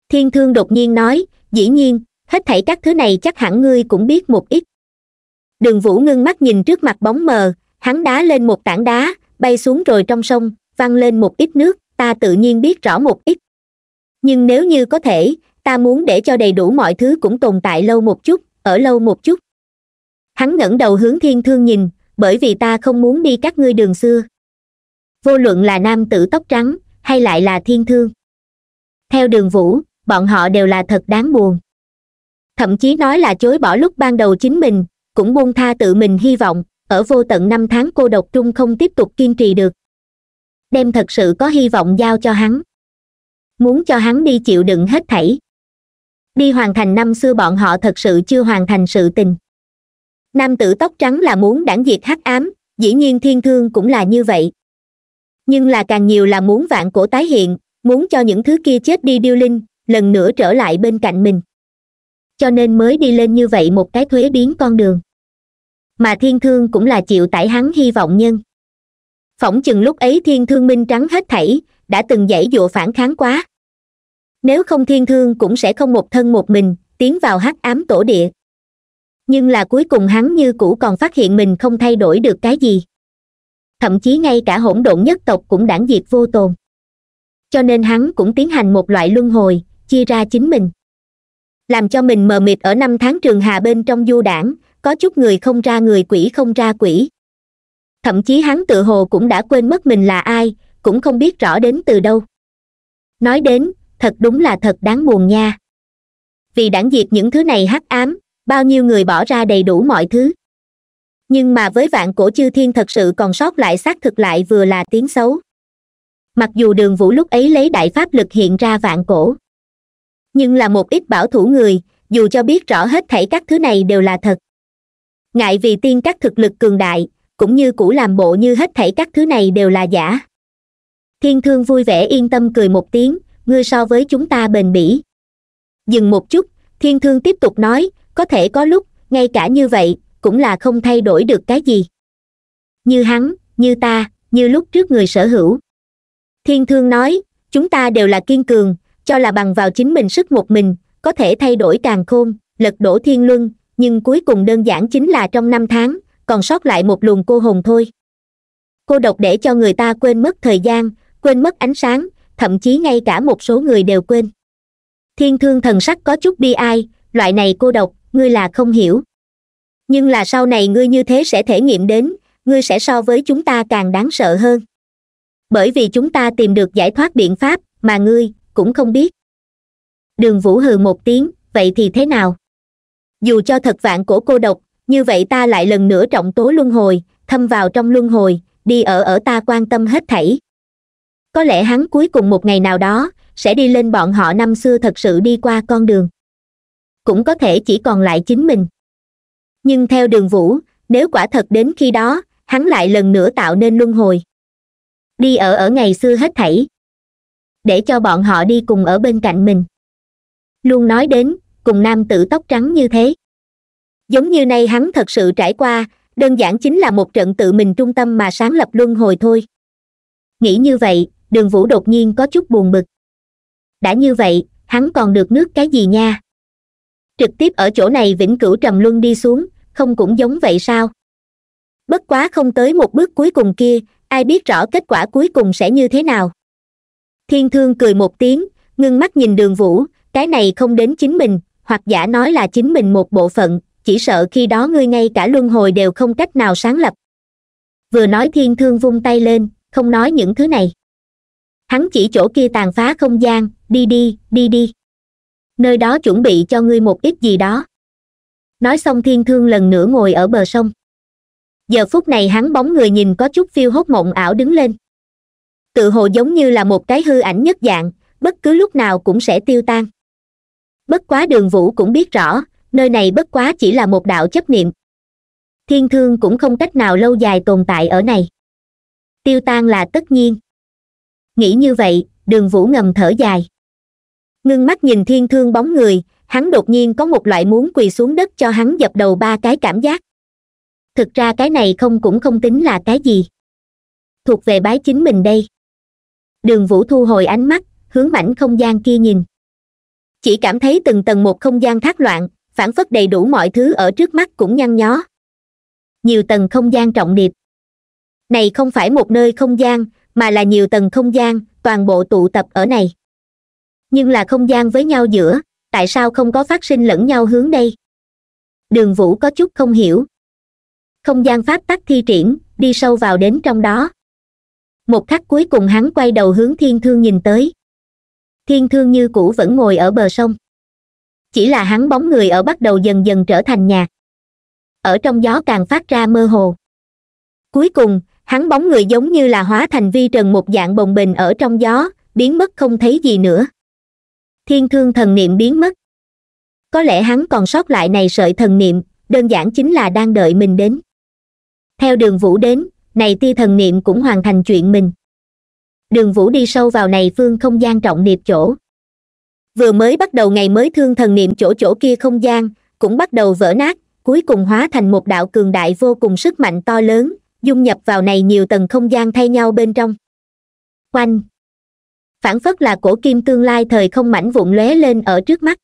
thiên thương đột nhiên nói dĩ nhiên hết thảy các thứ này chắc hẳn ngươi cũng biết một ít đường vũ ngưng mắt nhìn trước mặt bóng mờ hắn đá lên một tảng đá bay xuống rồi trong sông văng lên một ít nước ta tự nhiên biết rõ một ít nhưng nếu như có thể ta muốn để cho đầy đủ mọi thứ cũng tồn tại lâu một chút ở lâu một chút hắn ngẩng đầu hướng thiên thương nhìn bởi vì ta không muốn đi các ngươi đường xưa vô luận là nam tử tóc trắng hay lại là thiên thương theo đường vũ bọn họ đều là thật đáng buồn thậm chí nói là chối bỏ lúc ban đầu chính mình cũng buông tha tự mình hy vọng ở vô tận năm tháng cô độc trung không tiếp tục kiên trì được đem thật sự có hy vọng giao cho hắn muốn cho hắn đi chịu đựng hết thảy đi hoàn thành năm xưa bọn họ thật sự chưa hoàn thành sự tình nam tử tóc trắng là muốn đảng diệt hắc ám dĩ nhiên thiên thương cũng là như vậy nhưng là càng nhiều là muốn vạn cổ tái hiện muốn cho những thứ kia chết đi điêu linh lần nữa trở lại bên cạnh mình cho nên mới đi lên như vậy một cái thuế biến con đường mà thiên thương cũng là chịu tải hắn hy vọng nhân phỏng chừng lúc ấy thiên thương minh trắng hết thảy đã từng dãy dụa phản kháng quá nếu không thiên thương cũng sẽ không một thân một mình tiến vào hắc ám tổ địa nhưng là cuối cùng hắn như cũ còn phát hiện mình không thay đổi được cái gì thậm chí ngay cả hỗn độn nhất tộc cũng đản diệt vô tồn cho nên hắn cũng tiến hành một loại luân hồi chia ra chính mình làm cho mình mờ mịt ở năm tháng trường hà bên trong du đảng có chút người không ra người quỷ không ra quỷ thậm chí hắn tự hồ cũng đã quên mất mình là ai cũng không biết rõ đến từ đâu nói đến thật đúng là thật đáng buồn nha vì đản diệt những thứ này hắc ám bao nhiêu người bỏ ra đầy đủ mọi thứ nhưng mà với vạn cổ chư thiên thật sự còn sót lại xác thực lại vừa là tiếng xấu mặc dù đường vũ lúc ấy lấy đại pháp lực hiện ra vạn cổ nhưng là một ít bảo thủ người dù cho biết rõ hết thảy các thứ này đều là thật ngại vì tiên các thực lực cường đại cũng như cũ làm bộ như hết thảy các thứ này đều là giả thiên thương vui vẻ yên tâm cười một tiếng ngươi so với chúng ta bền bỉ dừng một chút thiên thương tiếp tục nói có thể có lúc ngay cả như vậy cũng là không thay đổi được cái gì như hắn như ta như lúc trước người sở hữu thiên thương nói chúng ta đều là kiên cường cho là bằng vào chính mình sức một mình có thể thay đổi càng khôn lật đổ thiên luân nhưng cuối cùng đơn giản chính là trong năm tháng còn sót lại một luồng cô hồn thôi cô độc để cho người ta quên mất thời gian quên mất ánh sáng thậm chí ngay cả một số người đều quên thiên thương thần sắc có chút bi ai loại này cô độc ngươi là không hiểu nhưng là sau này ngươi như thế sẽ thể nghiệm đến ngươi sẽ so với chúng ta càng đáng sợ hơn bởi vì chúng ta tìm được giải thoát biện pháp mà ngươi cũng không biết đường vũ hừ một tiếng vậy thì thế nào dù cho thật vạn của cô độc như vậy ta lại lần nữa trọng tố luân hồi thâm vào trong luân hồi đi ở ở ta quan tâm hết thảy có lẽ hắn cuối cùng một ngày nào đó sẽ đi lên bọn họ năm xưa thật sự đi qua con đường cũng có thể chỉ còn lại chính mình nhưng theo đường vũ nếu quả thật đến khi đó hắn lại lần nữa tạo nên luân hồi đi ở ở ngày xưa hết thảy để cho bọn họ đi cùng ở bên cạnh mình luôn nói đến cùng nam tử tóc trắng như thế giống như nay hắn thật sự trải qua đơn giản chính là một trận tự mình trung tâm mà sáng lập luân hồi thôi nghĩ như vậy đường vũ đột nhiên có chút buồn bực đã như vậy hắn còn được nước cái gì nha trực tiếp ở chỗ này vĩnh cửu trầm luân đi xuống không cũng giống vậy sao bất quá không tới một bước cuối cùng kia ai biết rõ kết quả cuối cùng sẽ như thế nào thiên thương cười một tiếng ngưng mắt nhìn đường vũ cái này không đến chính mình hoặc giả nói là chính mình một bộ phận chỉ sợ khi đó ngươi ngay cả luân hồi đều không cách nào sáng lập vừa nói thiên thương vung tay lên không nói những thứ này hắn chỉ chỗ kia tàn phá không gian đi đi đi đi nơi đó chuẩn bị cho ngươi một ít gì đó nói xong thiên thương lần nữa ngồi ở bờ sông giờ phút này hắn bóng người nhìn có chút phiêu hốt mộng ảo đứng lên tự hồ giống như là một cái hư ảnh nhất dạng bất cứ lúc nào cũng sẽ tiêu tan bất quá đường vũ cũng biết rõ nơi này bất quá chỉ là một đạo chấp niệm thiên thương cũng không cách nào lâu dài tồn tại ở này tiêu tan là tất nhiên nghĩ như vậy đường vũ ngầm thở dài ngưng mắt nhìn thiên thương bóng người hắn đột nhiên có một loại muốn quỳ xuống đất cho hắn dập đầu ba cái cảm giác thực ra cái này không cũng không tính là cái gì thuộc về bái chính mình đây đường vũ thu hồi ánh mắt hướng mảnh không gian kia nhìn chỉ cảm thấy từng tầng một không gian thác loạn phản phất đầy đủ mọi thứ ở trước mắt cũng nhăn nhó nhiều tầng không gian trọng điệp này không phải một nơi không gian mà là nhiều tầng không gian toàn bộ tụ tập ở này nhưng là không gian với nhau giữa tại sao không có phát sinh lẫn nhau hướng đây đường vũ có chút không hiểu không gian pháp tắc thi triển đi sâu vào đến trong đó một khắc cuối cùng hắn quay đầu hướng thiên thương nhìn tới thiên thương như cũ vẫn ngồi ở bờ sông chỉ là hắn bóng người ở bắt đầu dần dần trở thành nhạt ở trong gió càng phát ra mơ hồ cuối cùng hắn bóng người giống như là hóa thành vi trần một dạng bồng bềnh ở trong gió biến mất không thấy gì nữa thiên thương thần niệm biến mất có lẽ hắn còn sót lại này sợi thần niệm đơn giản chính là đang đợi mình đến theo đường vũ đến này tia thần niệm cũng hoàn thành chuyện mình đường vũ đi sâu vào này phương không gian trọng điệp chỗ vừa mới bắt đầu ngày mới thương thần niệm chỗ chỗ kia không gian cũng bắt đầu vỡ nát cuối cùng hóa thành một đạo cường đại vô cùng sức mạnh to lớn dung nhập vào này nhiều tầng không gian thay nhau bên trong oanh phản phất là cổ kim tương lai thời không mảnh vụn lóe lên ở trước mắt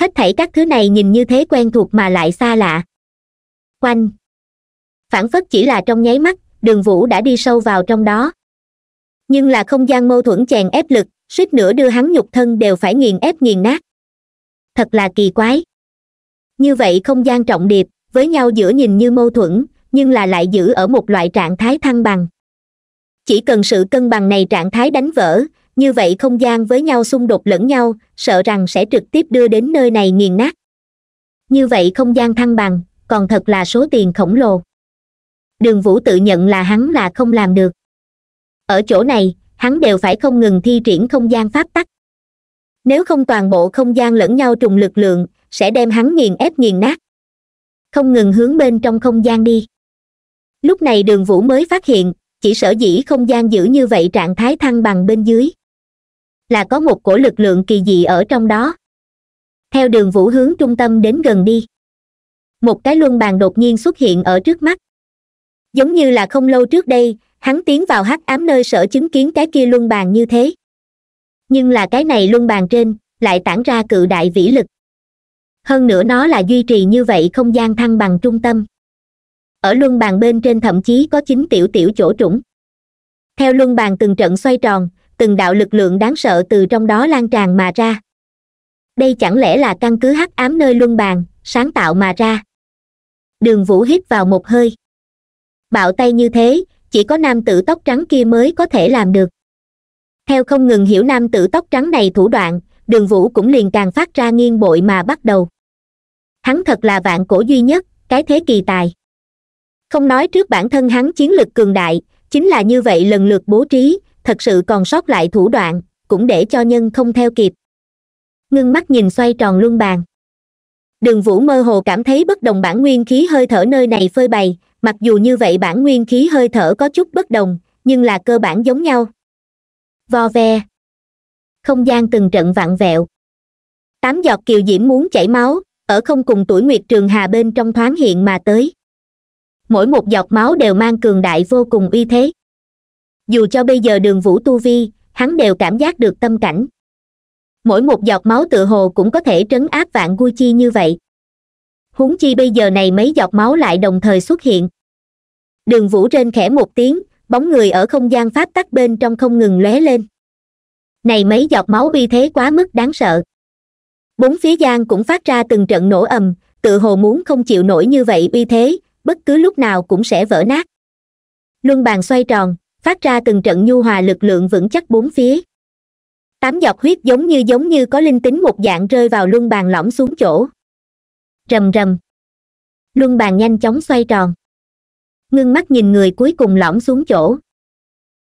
hết thảy các thứ này nhìn như thế quen thuộc mà lại xa lạ quanh phản phất chỉ là trong nháy mắt đường vũ đã đi sâu vào trong đó nhưng là không gian mâu thuẫn chèn ép lực suýt nữa đưa hắn nhục thân đều phải nghiền ép nghiền nát thật là kỳ quái như vậy không gian trọng điệp với nhau giữa nhìn như mâu thuẫn nhưng là lại giữ ở một loại trạng thái thăng bằng chỉ cần sự cân bằng này trạng thái đánh vỡ như vậy không gian với nhau xung đột lẫn nhau sợ rằng sẽ trực tiếp đưa đến nơi này nghiền nát như vậy không gian thăng bằng còn thật là số tiền khổng lồ đường vũ tự nhận là hắn là không làm được ở chỗ này hắn đều phải không ngừng thi triển không gian pháp tắc nếu không toàn bộ không gian lẫn nhau trùng lực lượng sẽ đem hắn nghiền ép nghiền nát không ngừng hướng bên trong không gian đi lúc này đường vũ mới phát hiện chỉ sở dĩ không gian giữ như vậy trạng thái thăng bằng bên dưới là có một cổ lực lượng kỳ dị ở trong đó theo đường vũ hướng trung tâm đến gần đi một cái luân bàn đột nhiên xuất hiện ở trước mắt giống như là không lâu trước đây hắn tiến vào hắc ám nơi sở chứng kiến cái kia luân bàn như thế nhưng là cái này luân bàn trên lại tản ra cự đại vĩ lực hơn nữa nó là duy trì như vậy không gian thăng bằng trung tâm ở luân bàn bên trên thậm chí có chín tiểu tiểu chỗ trũng theo luân bàn từng trận xoay tròn từng đạo lực lượng đáng sợ từ trong đó lan tràn mà ra đây chẳng lẽ là căn cứ hắc ám nơi luân bàn sáng tạo mà ra đường vũ hít vào một hơi bạo tay như thế chỉ có nam tử tóc trắng kia mới có thể làm được theo không ngừng hiểu nam tử tóc trắng này thủ đoạn đường vũ cũng liền càng phát ra nghiêng bội mà bắt đầu hắn thật là vạn cổ duy nhất cái thế kỳ tài không nói trước bản thân hắn chiến lực cường đại chính là như vậy lần lượt bố trí thật sự còn sót lại thủ đoạn cũng để cho nhân không theo kịp ngưng mắt nhìn xoay tròn luân bàn đường vũ mơ hồ cảm thấy bất đồng bản nguyên khí hơi thở nơi này phơi bày mặc dù như vậy bản nguyên khí hơi thở có chút bất đồng nhưng là cơ bản giống nhau vo ve không gian từng trận vặn vẹo tám giọt kiều diễm muốn chảy máu ở không cùng tuổi nguyệt trường hà bên trong thoáng hiện mà tới mỗi một giọt máu đều mang cường đại vô cùng uy thế dù cho bây giờ đường vũ tu vi hắn đều cảm giác được tâm cảnh mỗi một giọt máu tự hồ cũng có thể trấn áp vạn vui chi như vậy huống chi bây giờ này mấy giọt máu lại đồng thời xuất hiện đường vũ trên khẽ một tiếng bóng người ở không gian pháp tắc bên trong không ngừng lóe lên này mấy giọt máu uy thế quá mức đáng sợ bốn phía gian cũng phát ra từng trận nổ ầm tự hồ muốn không chịu nổi như vậy uy thế bất cứ lúc nào cũng sẽ vỡ nát luân bàn xoay tròn phát ra từng trận nhu hòa lực lượng vững chắc bốn phía tám giọt huyết giống như giống như có linh tính một dạng rơi vào luân bàn lõm xuống chỗ rầm rầm luân bàn nhanh chóng xoay tròn ngưng mắt nhìn người cuối cùng lõm xuống chỗ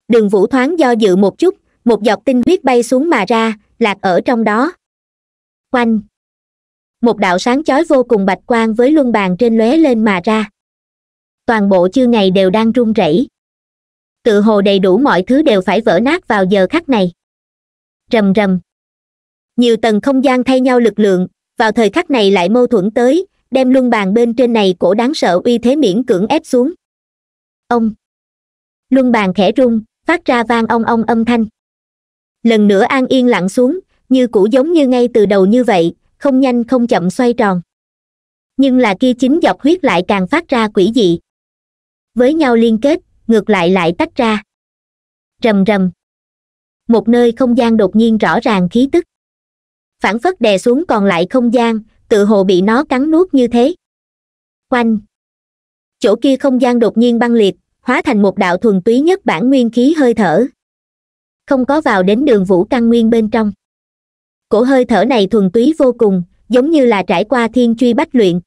đường vũ thoáng do dự một chút một giọt tinh huyết bay xuống mà ra lạc ở trong đó quanh một đạo sáng chói vô cùng bạch quang với luân bàn trên lóe lên mà ra toàn bộ chương ngày đều đang run rẩy tự hồ đầy đủ mọi thứ đều phải vỡ nát vào giờ khắc này rầm rầm nhiều tầng không gian thay nhau lực lượng vào thời khắc này lại mâu thuẫn tới đem luân bàn bên trên này cổ đáng sợ uy thế miễn cưỡng ép xuống ông luân bàn khẽ rung phát ra vang ong ong âm thanh lần nữa an yên lặng xuống như cũ giống như ngay từ đầu như vậy không nhanh không chậm xoay tròn nhưng là kia chính dọc huyết lại càng phát ra quỷ dị với nhau liên kết ngược lại lại tách ra rầm rầm một nơi không gian đột nhiên rõ ràng khí tức phản phất đè xuống còn lại không gian tự hồ bị nó cắn nuốt như thế quanh chỗ kia không gian đột nhiên băng liệt hóa thành một đạo thuần túy nhất bản nguyên khí hơi thở không có vào đến đường vũ căn nguyên bên trong cổ hơi thở này thuần túy vô cùng giống như là trải qua thiên truy bách luyện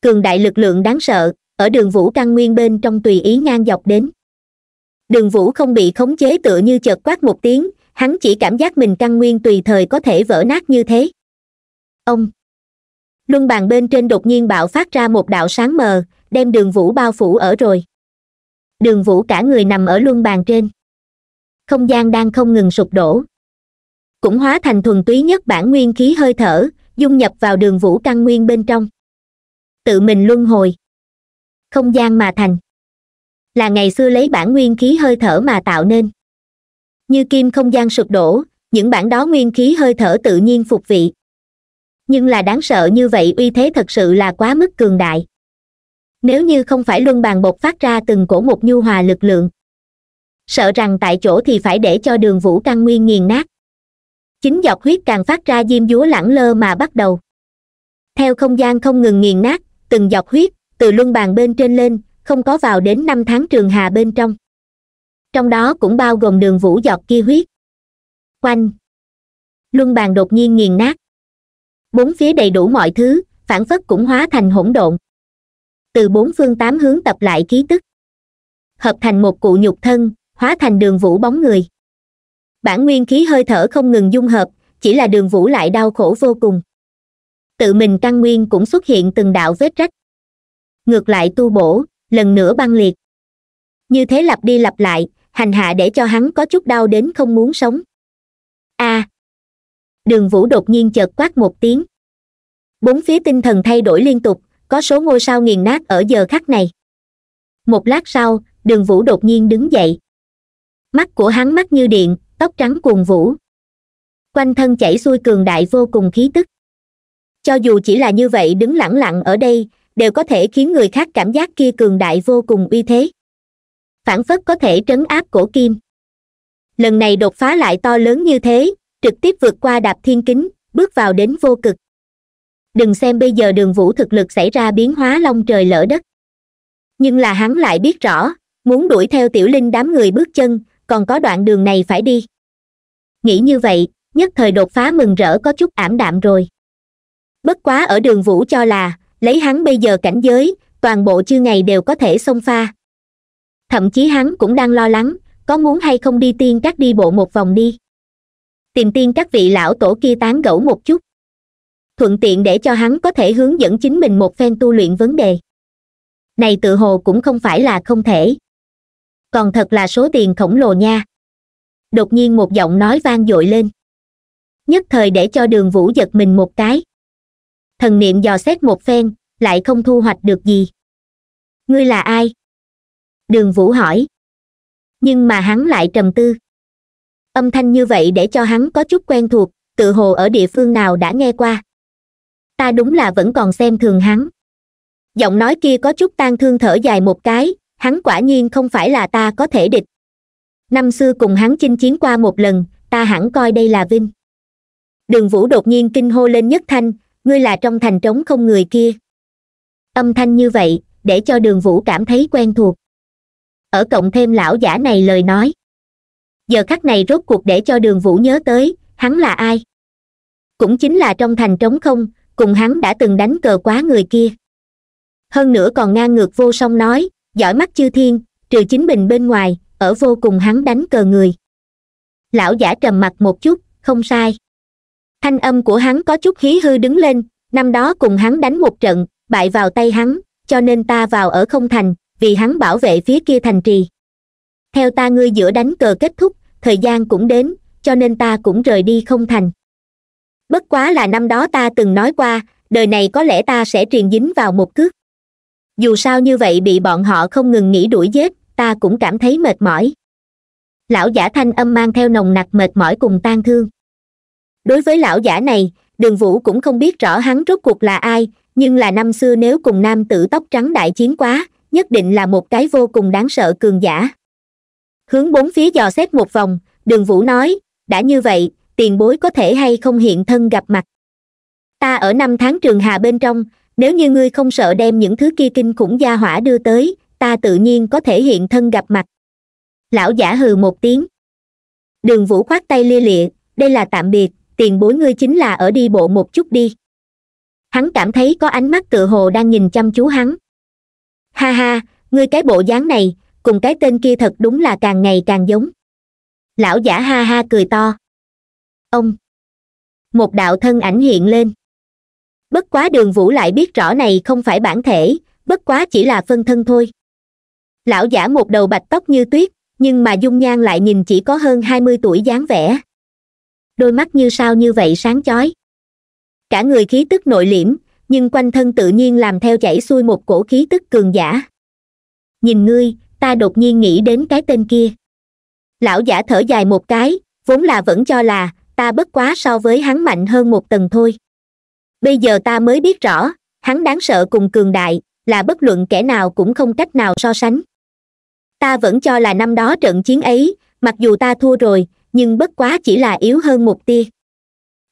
cường đại lực lượng đáng sợ ở đường vũ căn nguyên bên trong tùy ý ngang dọc đến đường vũ không bị khống chế tựa như chợt quát một tiếng hắn chỉ cảm giác mình căn nguyên tùy thời có thể vỡ nát như thế ông luân bàn bên trên đột nhiên bạo phát ra một đạo sáng mờ đem đường vũ bao phủ ở rồi đường vũ cả người nằm ở luân bàn trên không gian đang không ngừng sụp đổ cũng hóa thành thuần túy nhất bản nguyên khí hơi thở dung nhập vào đường vũ căn nguyên bên trong tự mình luân hồi không gian mà thành là ngày xưa lấy bản nguyên khí hơi thở mà tạo nên như kim không gian sụp đổ những bản đó nguyên khí hơi thở tự nhiên phục vị nhưng là đáng sợ như vậy uy thế thật sự là quá mức cường đại nếu như không phải luân bàn bột phát ra từng cổ một nhu hòa lực lượng sợ rằng tại chỗ thì phải để cho đường vũ căn nguyên nghiền nát chính giọt huyết càng phát ra diêm dúa lẳng lơ mà bắt đầu theo không gian không ngừng nghiền nát từng giọt huyết từ luân bàn bên trên lên không có vào đến năm tháng trường hà bên trong trong đó cũng bao gồm đường vũ giọt kia huyết quanh luân bàn đột nhiên nghiền nát bốn phía đầy đủ mọi thứ phản phất cũng hóa thành hỗn độn từ bốn phương tám hướng tập lại khí tức hợp thành một cụ nhục thân hóa thành đường vũ bóng người bản nguyên khí hơi thở không ngừng dung hợp chỉ là đường vũ lại đau khổ vô cùng tự mình căn nguyên cũng xuất hiện từng đạo vết rách ngược lại tu bổ lần nữa băng liệt như thế lặp đi lặp lại hành hạ để cho hắn có chút đau đến không muốn sống a à, đường vũ đột nhiên chợt quát một tiếng bốn phía tinh thần thay đổi liên tục có số ngôi sao nghiền nát ở giờ khắc này một lát sau đường vũ đột nhiên đứng dậy mắt của hắn mắt như điện tóc trắng cuồng vũ quanh thân chảy xuôi cường đại vô cùng khí tức cho dù chỉ là như vậy đứng lẳng lặng ở đây đều có thể khiến người khác cảm giác kia cường đại vô cùng uy thế phản phất có thể trấn áp cổ kim lần này đột phá lại to lớn như thế trực tiếp vượt qua đạp thiên kính bước vào đến vô cực đừng xem bây giờ đường vũ thực lực xảy ra biến hóa long trời lỡ đất nhưng là hắn lại biết rõ muốn đuổi theo tiểu linh đám người bước chân còn có đoạn đường này phải đi nghĩ như vậy nhất thời đột phá mừng rỡ có chút ảm đạm rồi bất quá ở đường vũ cho là lấy hắn bây giờ cảnh giới toàn bộ chư ngày đều có thể xông pha thậm chí hắn cũng đang lo lắng có muốn hay không đi tiên các đi bộ một vòng đi tìm tiên các vị lão tổ kia tán gẫu một chút thuận tiện để cho hắn có thể hướng dẫn chính mình một phen tu luyện vấn đề này tự hồ cũng không phải là không thể còn thật là số tiền khổng lồ nha đột nhiên một giọng nói vang dội lên nhất thời để cho đường vũ giật mình một cái thần niệm dò xét một phen lại không thu hoạch được gì ngươi là ai đường vũ hỏi nhưng mà hắn lại trầm tư âm thanh như vậy để cho hắn có chút quen thuộc tự hồ ở địa phương nào đã nghe qua ta đúng là vẫn còn xem thường hắn giọng nói kia có chút tan thương thở dài một cái hắn quả nhiên không phải là ta có thể địch năm xưa cùng hắn chinh chiến qua một lần ta hẳn coi đây là vinh đường vũ đột nhiên kinh hô lên nhất thanh ngươi là trong thành trống không người kia âm thanh như vậy để cho đường vũ cảm thấy quen thuộc ở cộng thêm lão giả này lời nói giờ khắc này rốt cuộc để cho đường vũ nhớ tới hắn là ai cũng chính là trong thành trống không cùng hắn đã từng đánh cờ quá người kia hơn nữa còn ngang ngược vô song nói giỏi mắt chư thiên trừ chính mình bên ngoài ở vô cùng hắn đánh cờ người lão giả trầm mặt một chút không sai thanh âm của hắn có chút khí hư đứng lên năm đó cùng hắn đánh một trận bại vào tay hắn cho nên ta vào ở không thành vì hắn bảo vệ phía kia thành trì theo ta ngươi giữa đánh cờ kết thúc thời gian cũng đến cho nên ta cũng rời đi không thành bất quá là năm đó ta từng nói qua đời này có lẽ ta sẽ truyền dính vào một cước dù sao như vậy bị bọn họ không ngừng nghĩ đuổi giết ta cũng cảm thấy mệt mỏi lão giả thanh âm mang theo nồng nặc mệt mỏi cùng tan thương đối với lão giả này đường vũ cũng không biết rõ hắn rốt cuộc là ai nhưng là năm xưa nếu cùng nam tử tóc trắng đại chiến quá nhất định là một cái vô cùng đáng sợ cường giả hướng bốn phía dò xét một vòng đường vũ nói đã như vậy tiền bối có thể hay không hiện thân gặp mặt ta ở năm tháng trường hà bên trong nếu như ngươi không sợ đem những thứ kia kinh khủng gia hỏa đưa tới ta tự nhiên có thể hiện thân gặp mặt lão giả hừ một tiếng đường vũ khoát tay lia lịa đây là tạm biệt tiền bối ngươi chính là ở đi bộ một chút đi hắn cảm thấy có ánh mắt tự hồ đang nhìn chăm chú hắn ha ha ngươi cái bộ dáng này cùng cái tên kia thật đúng là càng ngày càng giống lão giả ha ha cười to ông một đạo thân ảnh hiện lên bất quá đường vũ lại biết rõ này không phải bản thể bất quá chỉ là phân thân thôi lão giả một đầu bạch tóc như tuyết nhưng mà dung nhan lại nhìn chỉ có hơn hai mươi tuổi dáng vẻ đôi mắt như sao như vậy sáng chói cả người khí tức nội liễm nhưng quanh thân tự nhiên làm theo chảy xuôi một cổ khí tức cường giả nhìn ngươi ta đột nhiên nghĩ đến cái tên kia lão giả thở dài một cái vốn là vẫn cho là ta bất quá so với hắn mạnh hơn một tầng thôi bây giờ ta mới biết rõ hắn đáng sợ cùng cường đại là bất luận kẻ nào cũng không cách nào so sánh ta vẫn cho là năm đó trận chiến ấy mặc dù ta thua rồi nhưng bất quá chỉ là yếu hơn một tia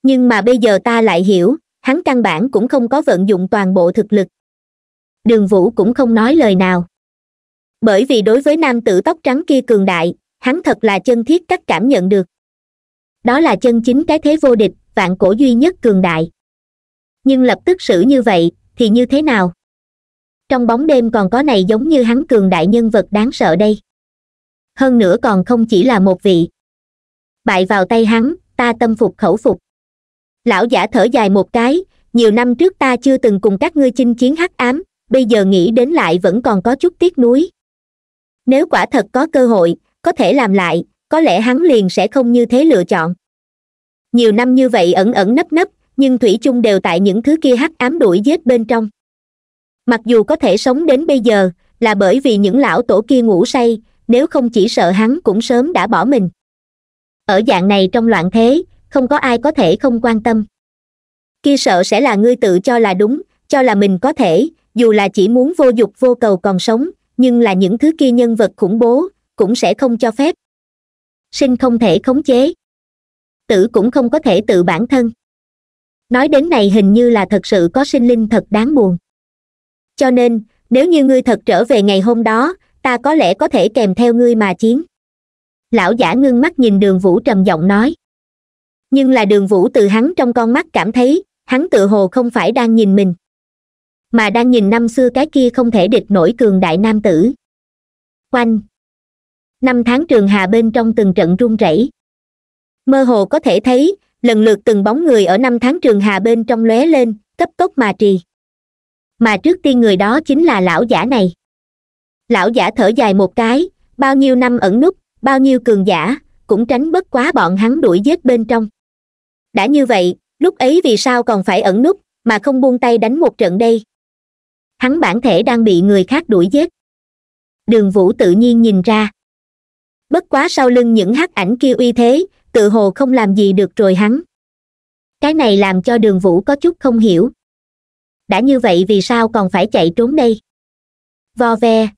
nhưng mà bây giờ ta lại hiểu hắn căn bản cũng không có vận dụng toàn bộ thực lực đường vũ cũng không nói lời nào bởi vì đối với nam tử tóc trắng kia cường đại hắn thật là chân thiết cắt cảm nhận được đó là chân chính cái thế vô địch vạn cổ duy nhất cường đại nhưng lập tức xử như vậy thì như thế nào trong bóng đêm còn có này giống như hắn cường đại nhân vật đáng sợ đây hơn nữa còn không chỉ là một vị bại vào tay hắn ta tâm phục khẩu phục lão giả thở dài một cái nhiều năm trước ta chưa từng cùng các ngươi chinh chiến hắc ám bây giờ nghĩ đến lại vẫn còn có chút tiếc nuối nếu quả thật có cơ hội có thể làm lại có lẽ hắn liền sẽ không như thế lựa chọn nhiều năm như vậy ẩn ẩn nấp nấp nhưng thủy chung đều tại những thứ kia hắc ám đuổi giết bên trong mặc dù có thể sống đến bây giờ là bởi vì những lão tổ kia ngủ say nếu không chỉ sợ hắn cũng sớm đã bỏ mình ở dạng này trong loạn thế không có ai có thể không quan tâm kia sợ sẽ là ngươi tự cho là đúng cho là mình có thể dù là chỉ muốn vô dục vô cầu còn sống nhưng là những thứ kia nhân vật khủng bố cũng sẽ không cho phép sinh không thể khống chế tử cũng không có thể tự bản thân nói đến này hình như là thật sự có sinh linh thật đáng buồn cho nên nếu như ngươi thật trở về ngày hôm đó ta có lẽ có thể kèm theo ngươi mà chiến lão giả ngưng mắt nhìn đường vũ trầm giọng nói nhưng là đường vũ từ hắn trong con mắt cảm thấy hắn tự hồ không phải đang nhìn mình mà đang nhìn năm xưa cái kia không thể địch nổi cường đại nam tử quanh năm tháng trường hà bên trong từng trận run rẩy mơ hồ có thể thấy lần lượt từng bóng người ở năm tháng trường hà bên trong lóe lên cấp tốc mà trì mà trước tiên người đó chính là lão giả này lão giả thở dài một cái bao nhiêu năm ẩn núp bao nhiêu cường giả cũng tránh bất quá bọn hắn đuổi giết bên trong đã như vậy lúc ấy vì sao còn phải ẩn nút mà không buông tay đánh một trận đây hắn bản thể đang bị người khác đuổi giết đường vũ tự nhiên nhìn ra bất quá sau lưng những hắc ảnh kia uy thế tự hồ không làm gì được rồi hắn cái này làm cho đường vũ có chút không hiểu đã như vậy vì sao còn phải chạy trốn đây vo ve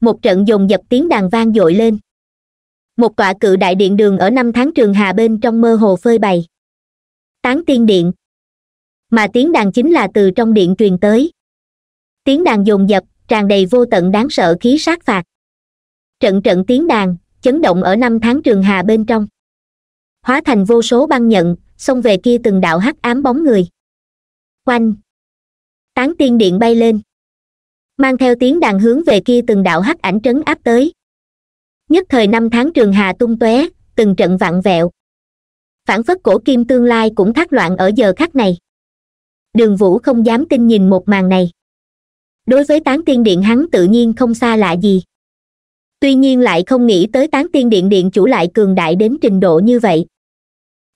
một trận dồn dập tiếng đàn vang dội lên một tọa cự đại điện đường ở năm tháng trường hà bên trong mơ hồ phơi bày tán tiên điện mà tiếng đàn chính là từ trong điện truyền tới tiếng đàn dồn dập tràn đầy vô tận đáng sợ khí sát phạt trận trận tiếng đàn chấn động ở năm tháng trường hà bên trong hóa thành vô số băng nhận xông về kia từng đạo hắc ám bóng người quanh tán tiên điện bay lên mang theo tiếng đàn hướng về kia từng đạo hắc ảnh trấn áp tới nhất thời năm tháng trường hà tung tóe từng trận vặn vẹo phản phất cổ kim tương lai cũng thác loạn ở giờ khắc này đường vũ không dám tin nhìn một màn này đối với tán tiên điện hắn tự nhiên không xa lạ gì tuy nhiên lại không nghĩ tới tán tiên điện điện chủ lại cường đại đến trình độ như vậy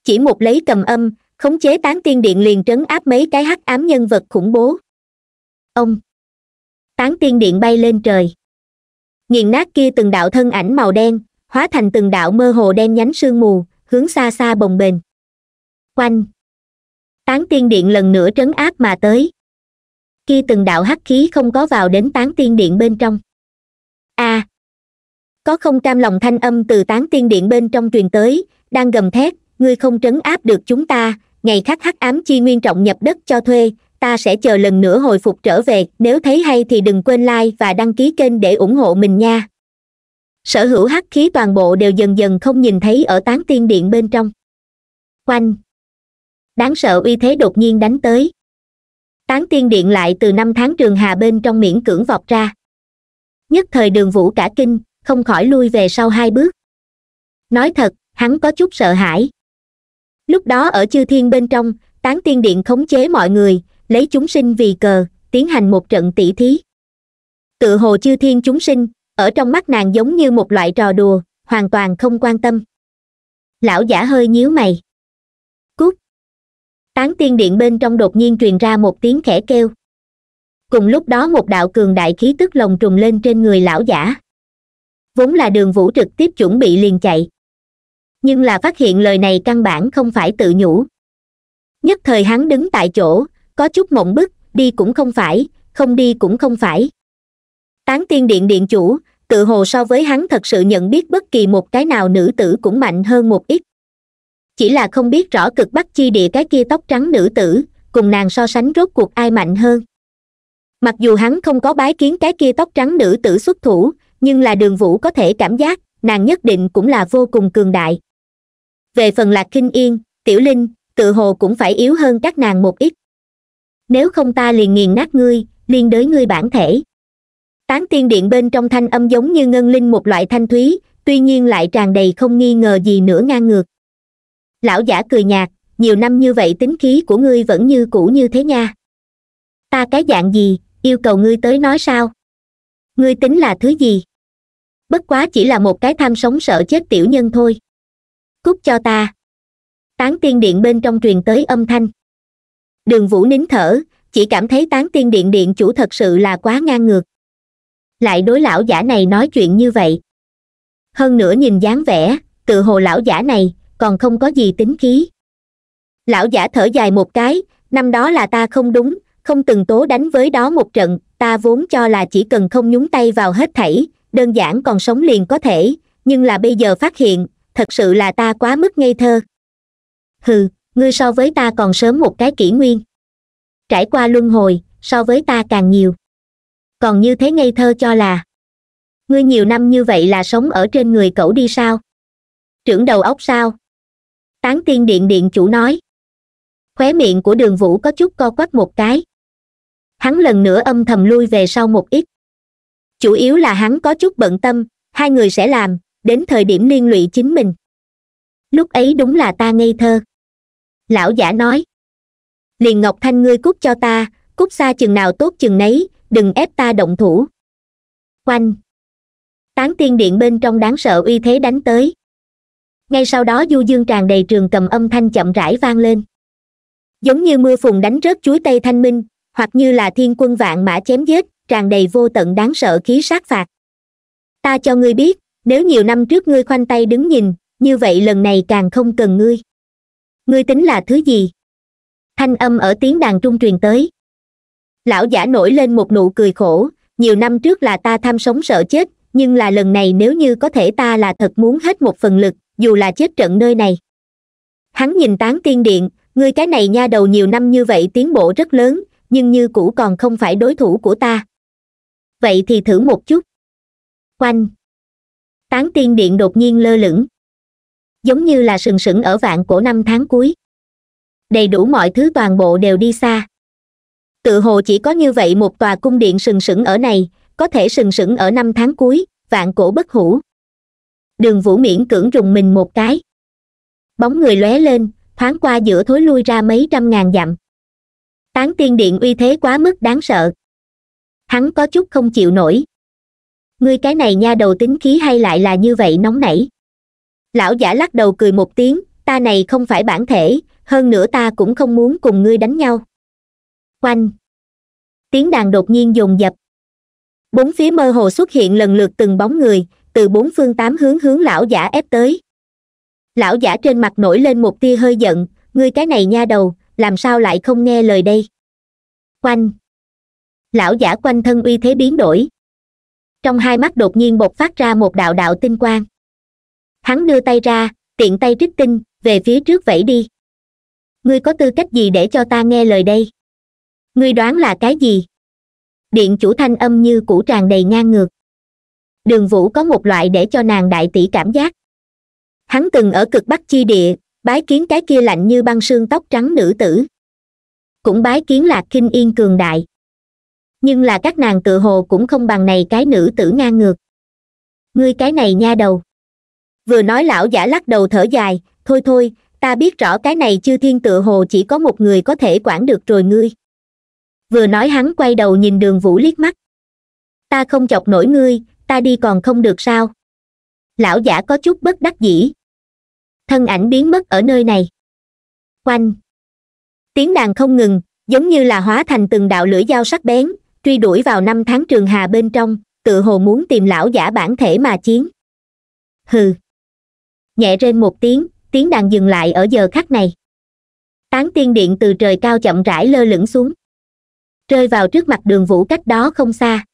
chỉ một lấy cầm âm khống chế tán tiên điện liền trấn áp mấy cái hắc ám nhân vật khủng bố ông tán tiên điện bay lên trời nghiền nát kia từng đạo thân ảnh màu đen hóa thành từng đạo mơ hồ đen nhánh sương mù hướng xa xa bồng bềnh quanh tán tiên điện lần nữa trấn áp mà tới khi từng đạo hắc khí không có vào đến tán tiên điện bên trong a à, có không cam lòng thanh âm từ tán tiên điện bên trong truyền tới đang gầm thét ngươi không trấn áp được chúng ta ngày khắc hắc ám chi nguyên trọng nhập đất cho thuê ta sẽ chờ lần nữa hồi phục trở về nếu thấy hay thì đừng quên like và đăng ký kênh để ủng hộ mình nha sở hữu hắc khí toàn bộ đều dần dần không nhìn thấy ở tán tiên điện bên trong quanh đáng sợ uy thế đột nhiên đánh tới tán tiên điện lại từ năm tháng trường hà bên trong miễn cưỡng vọt ra nhất thời đường vũ cả kinh không khỏi lui về sau hai bước nói thật hắn có chút sợ hãi lúc đó ở chư thiên bên trong tán tiên điện khống chế mọi người lấy chúng sinh vì cờ tiến hành một trận tỷ thí tự hồ chư thiên chúng sinh ở trong mắt nàng giống như một loại trò đùa hoàn toàn không quan tâm lão giả hơi nhíu mày cút tán tiên điện bên trong đột nhiên truyền ra một tiếng khẽ kêu cùng lúc đó một đạo cường đại khí tức lồng trùng lên trên người lão giả vốn là đường vũ trực tiếp chuẩn bị liền chạy nhưng là phát hiện lời này căn bản không phải tự nhủ nhất thời hắn đứng tại chỗ có chút mộng bức đi cũng không phải không đi cũng không phải tán tiên điện điện chủ tự hồ so với hắn thật sự nhận biết bất kỳ một cái nào nữ tử cũng mạnh hơn một ít chỉ là không biết rõ cực bắc chi địa cái kia tóc trắng nữ tử cùng nàng so sánh rốt cuộc ai mạnh hơn mặc dù hắn không có bái kiến cái kia tóc trắng nữ tử xuất thủ nhưng là đường vũ có thể cảm giác nàng nhất định cũng là vô cùng cường đại về phần lạc kinh yên tiểu linh tự hồ cũng phải yếu hơn các nàng một ít nếu không ta liền nghiền nát ngươi liên đới ngươi bản thể tán tiên điện bên trong thanh âm giống như ngân linh một loại thanh thúy tuy nhiên lại tràn đầy không nghi ngờ gì nữa ngang ngược lão giả cười nhạt nhiều năm như vậy tính khí của ngươi vẫn như cũ như thế nha ta cái dạng gì yêu cầu ngươi tới nói sao ngươi tính là thứ gì bất quá chỉ là một cái tham sống sợ chết tiểu nhân thôi cút cho ta tán tiên điện bên trong truyền tới âm thanh đường vũ nín thở chỉ cảm thấy tán tiên điện điện chủ thật sự là quá ngang ngược lại đối lão giả này nói chuyện như vậy hơn nữa nhìn dáng vẻ tự hồ lão giả này còn không có gì tính khí lão giả thở dài một cái năm đó là ta không đúng không từng tố đánh với đó một trận ta vốn cho là chỉ cần không nhúng tay vào hết thảy đơn giản còn sống liền có thể nhưng là bây giờ phát hiện thật sự là ta quá mức ngây thơ hừ ngươi so với ta còn sớm một cái kỷ nguyên trải qua luân hồi so với ta càng nhiều còn như thế ngây thơ cho là ngươi nhiều năm như vậy là sống ở trên người cậu đi sao trưởng đầu óc sao tán tiên điện điện chủ nói khóe miệng của đường vũ có chút co quắp một cái hắn lần nữa âm thầm lui về sau một ít chủ yếu là hắn có chút bận tâm hai người sẽ làm đến thời điểm liên lụy chính mình lúc ấy đúng là ta ngây thơ lão giả nói liền ngọc thanh ngươi cút cho ta cút xa chừng nào tốt chừng nấy đừng ép ta động thủ oanh tán tiên điện bên trong đáng sợ uy thế đánh tới ngay sau đó du dương tràn đầy trường cầm âm thanh chậm rãi vang lên giống như mưa phùn đánh rớt chuối tây thanh minh hoặc như là thiên quân vạn mã chém giết tràn đầy vô tận đáng sợ khí sát phạt ta cho ngươi biết nếu nhiều năm trước ngươi khoanh tay đứng nhìn như vậy lần này càng không cần ngươi ngươi tính là thứ gì thanh âm ở tiếng đàn trung truyền tới lão giả nổi lên một nụ cười khổ nhiều năm trước là ta tham sống sợ chết nhưng là lần này nếu như có thể ta là thật muốn hết một phần lực dù là chết trận nơi này hắn nhìn tán tiên điện ngươi cái này nha đầu nhiều năm như vậy tiến bộ rất lớn nhưng như cũ còn không phải đối thủ của ta vậy thì thử một chút quanh tán tiên điện đột nhiên lơ lửng giống như là sừng sững ở vạn cổ năm tháng cuối đầy đủ mọi thứ toàn bộ đều đi xa tự hồ chỉ có như vậy một tòa cung điện sừng sững ở này có thể sừng sững ở năm tháng cuối vạn cổ bất hủ đường vũ miễn cưỡng rùng mình một cái bóng người lóe lên thoáng qua giữa thối lui ra mấy trăm ngàn dặm tán tiên điện uy thế quá mức đáng sợ hắn có chút không chịu nổi ngươi cái này nha đầu tính khí hay lại là như vậy nóng nảy lão giả lắc đầu cười một tiếng ta này không phải bản thể hơn nữa ta cũng không muốn cùng ngươi đánh nhau quanh tiếng đàn đột nhiên dồn dập bốn phía mơ hồ xuất hiện lần lượt từng bóng người từ bốn phương tám hướng hướng lão giả ép tới lão giả trên mặt nổi lên một tia hơi giận ngươi cái này nha đầu làm sao lại không nghe lời đây quanh lão giả quanh thân uy thế biến đổi trong hai mắt đột nhiên bộc phát ra một đạo đạo tinh quang hắn đưa tay ra tiện tay trích tinh về phía trước vẫy đi ngươi có tư cách gì để cho ta nghe lời đây ngươi đoán là cái gì điện chủ thanh âm như cũ tràn đầy ngang ngược đường vũ có một loại để cho nàng đại tỷ cảm giác hắn từng ở cực bắc chi địa bái kiến cái kia lạnh như băng sương tóc trắng nữ tử cũng bái kiến lạc kinh yên cường đại nhưng là các nàng tự hồ cũng không bằng này cái nữ tử ngang ngược ngươi cái này nha đầu vừa nói lão giả lắc đầu thở dài thôi thôi ta biết rõ cái này chư thiên tự hồ chỉ có một người có thể quản được rồi ngươi vừa nói hắn quay đầu nhìn đường vũ liếc mắt ta không chọc nổi ngươi ta đi còn không được sao lão giả có chút bất đắc dĩ thân ảnh biến mất ở nơi này quanh tiếng đàn không ngừng giống như là hóa thành từng đạo lưỡi dao sắc bén truy đuổi vào năm tháng trường hà bên trong tự hồ muốn tìm lão giả bản thể mà chiến hừ nhẹ rên một tiếng tiếng đàn dừng lại ở giờ khắc này tán tiên điện từ trời cao chậm rãi lơ lửng xuống rơi vào trước mặt đường vũ cách đó không xa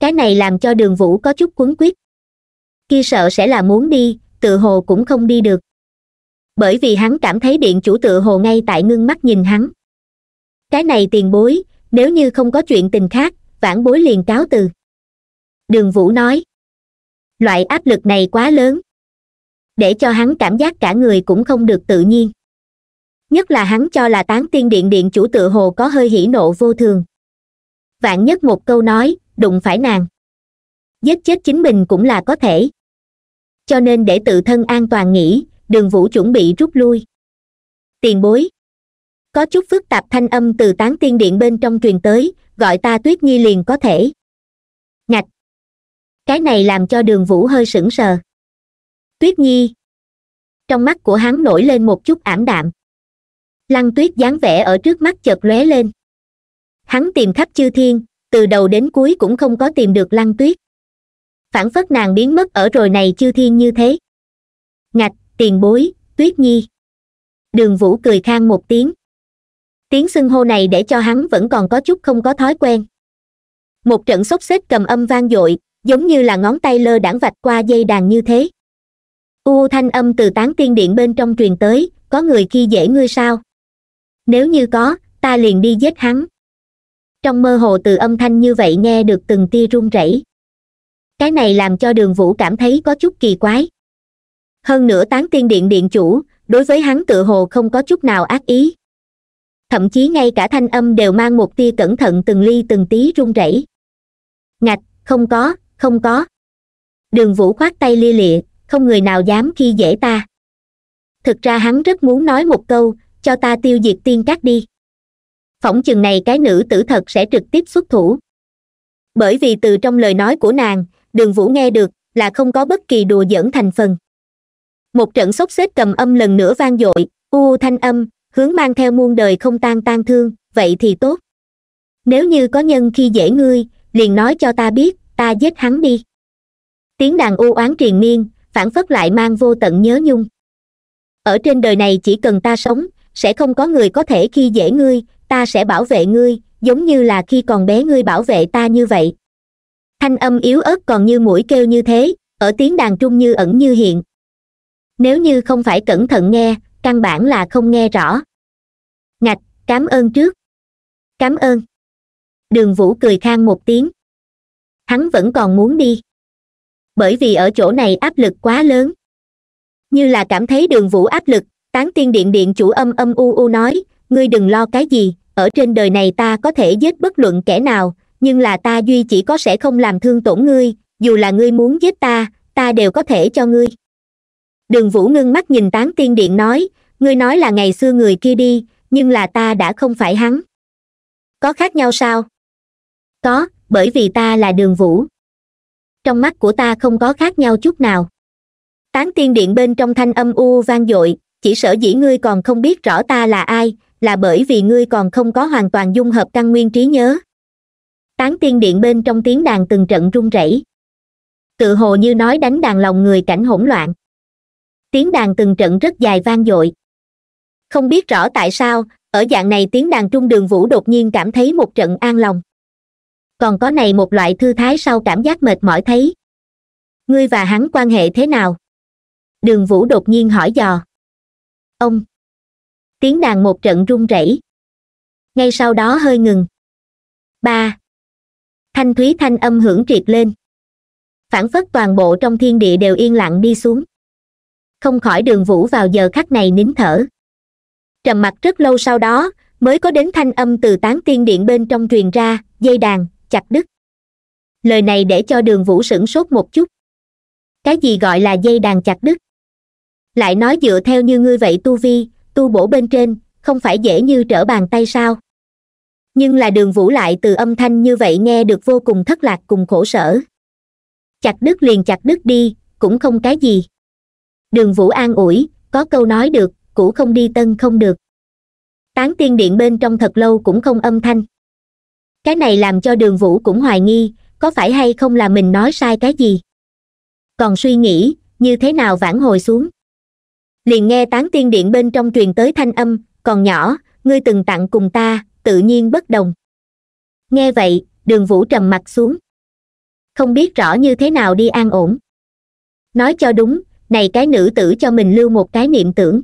cái này làm cho đường vũ có chút cuốn quyết. Khi sợ sẽ là muốn đi tự hồ cũng không đi được bởi vì hắn cảm thấy điện chủ tự hồ ngay tại ngưng mắt nhìn hắn cái này tiền bối nếu như không có chuyện tình khác vãn bối liền cáo từ đường vũ nói loại áp lực này quá lớn để cho hắn cảm giác cả người cũng không được tự nhiên nhất là hắn cho là tán tiên điện điện chủ tự hồ có hơi hỉ nộ vô thường vạn nhất một câu nói đụng phải nàng giết chết chính mình cũng là có thể cho nên để tự thân an toàn nghĩ đường vũ chuẩn bị rút lui tiền bối có chút phức tạp thanh âm từ tán tiên điện bên trong truyền tới gọi ta tuyết nhi liền có thể ngạch cái này làm cho đường vũ hơi sững sờ tuyết nhi trong mắt của hắn nổi lên một chút ảm đạm lăng tuyết dáng vẻ ở trước mắt chợt lóe lên hắn tìm khắp chư thiên từ đầu đến cuối cũng không có tìm được lăng tuyết phản phất nàng biến mất ở rồi này chư thiên như thế ngạch tiền bối tuyết nhi đường vũ cười khang một tiếng tiếng xưng hô này để cho hắn vẫn còn có chút không có thói quen một trận xốc xếp cầm âm vang dội giống như là ngón tay lơ đãng vạch qua dây đàn như thế u thanh âm từ tán tiên điện bên trong truyền tới có người khi dễ ngươi sao nếu như có ta liền đi giết hắn trong mơ hồ từ âm thanh như vậy nghe được từng tia run rẩy cái này làm cho đường vũ cảm thấy có chút kỳ quái hơn nữa tán tiên điện điện chủ đối với hắn tự hồ không có chút nào ác ý thậm chí ngay cả thanh âm đều mang một tia cẩn thận từng ly từng tí run rẩy ngạch không có không có đường vũ khoát tay lia lịa không người nào dám khi dễ ta thực ra hắn rất muốn nói một câu cho ta tiêu diệt tiên cát đi phỏng chừng này cái nữ tử thật sẽ trực tiếp xuất thủ bởi vì từ trong lời nói của nàng đường vũ nghe được là không có bất kỳ đùa giỡn thành phần một trận sốc xếp cầm âm lần nữa vang dội u thanh âm hướng mang theo muôn đời không tan tan thương vậy thì tốt nếu như có nhân khi dễ ngươi liền nói cho ta biết ta giết hắn đi tiếng đàn u oán triền miên phản phất lại mang vô tận nhớ nhung ở trên đời này chỉ cần ta sống sẽ không có người có thể khi dễ ngươi ta sẽ bảo vệ ngươi giống như là khi còn bé ngươi bảo vệ ta như vậy thanh âm yếu ớt còn như mũi kêu như thế ở tiếng đàn trung như ẩn như hiện nếu như không phải cẩn thận nghe căn bản là không nghe rõ ngạch cám ơn trước cám ơn đường vũ cười khang một tiếng hắn vẫn còn muốn đi bởi vì ở chỗ này áp lực quá lớn như là cảm thấy đường vũ áp lực tán tiên điện điện chủ âm âm u u nói ngươi đừng lo cái gì ở trên đời này ta có thể giết bất luận kẻ nào nhưng là ta duy chỉ có sẽ không làm thương tổn ngươi dù là ngươi muốn giết ta ta đều có thể cho ngươi đường vũ ngưng mắt nhìn tán tiên điện nói ngươi nói là ngày xưa người kia đi nhưng là ta đã không phải hắn có khác nhau sao có bởi vì ta là đường vũ trong mắt của ta không có khác nhau chút nào tán tiên điện bên trong thanh âm u vang dội chỉ sở dĩ ngươi còn không biết rõ ta là ai là bởi vì ngươi còn không có hoàn toàn dung hợp căn nguyên trí nhớ tán tiên điện bên trong tiếng đàn từng trận rung rẩy tự hồ như nói đánh đàn lòng người cảnh hỗn loạn tiếng đàn từng trận rất dài vang dội không biết rõ tại sao ở dạng này tiếng đàn trung đường vũ đột nhiên cảm thấy một trận an lòng còn có này một loại thư thái sau cảm giác mệt mỏi thấy ngươi và hắn quan hệ thế nào đường vũ đột nhiên hỏi dò ông tiếng đàn một trận run rẩy ngay sau đó hơi ngừng ba thanh thúy thanh âm hưởng triệt lên phản phất toàn bộ trong thiên địa đều yên lặng đi xuống không khỏi đường vũ vào giờ khắc này nín thở trầm mặc rất lâu sau đó mới có đến thanh âm từ tán tiên điện bên trong truyền ra dây đàn chặt đứt lời này để cho đường vũ sửng sốt một chút cái gì gọi là dây đàn chặt đứt lại nói dựa theo như ngươi vậy tu vi tu bổ bên trên không phải dễ như trở bàn tay sao nhưng là đường vũ lại từ âm thanh như vậy nghe được vô cùng thất lạc cùng khổ sở chặt đứt liền chặt đứt đi cũng không cái gì đường vũ an ủi có câu nói được cũ không đi tân không được tán tiên điện bên trong thật lâu cũng không âm thanh cái này làm cho đường vũ cũng hoài nghi có phải hay không là mình nói sai cái gì còn suy nghĩ như thế nào vãn hồi xuống liền nghe tán tiên điện bên trong truyền tới thanh âm còn nhỏ ngươi từng tặng cùng ta tự nhiên bất đồng nghe vậy đường vũ trầm mặt xuống không biết rõ như thế nào đi an ổn nói cho đúng này cái nữ tử cho mình lưu một cái niệm tưởng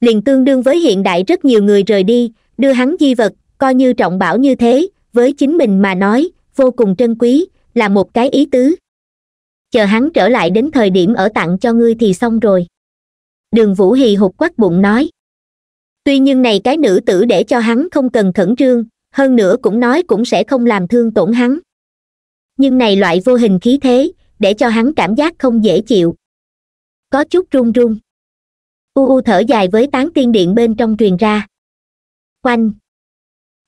liền tương đương với hiện đại rất nhiều người rời đi đưa hắn di vật coi như trọng bảo như thế với chính mình mà nói vô cùng trân quý là một cái ý tứ chờ hắn trở lại đến thời điểm ở tặng cho ngươi thì xong rồi đường vũ hì hụt quát bụng nói tuy nhưng này cái nữ tử để cho hắn không cần khẩn trương hơn nữa cũng nói cũng sẽ không làm thương tổn hắn nhưng này loại vô hình khí thế để cho hắn cảm giác không dễ chịu có chút run run u u thở dài với tán tiên điện bên trong truyền ra quanh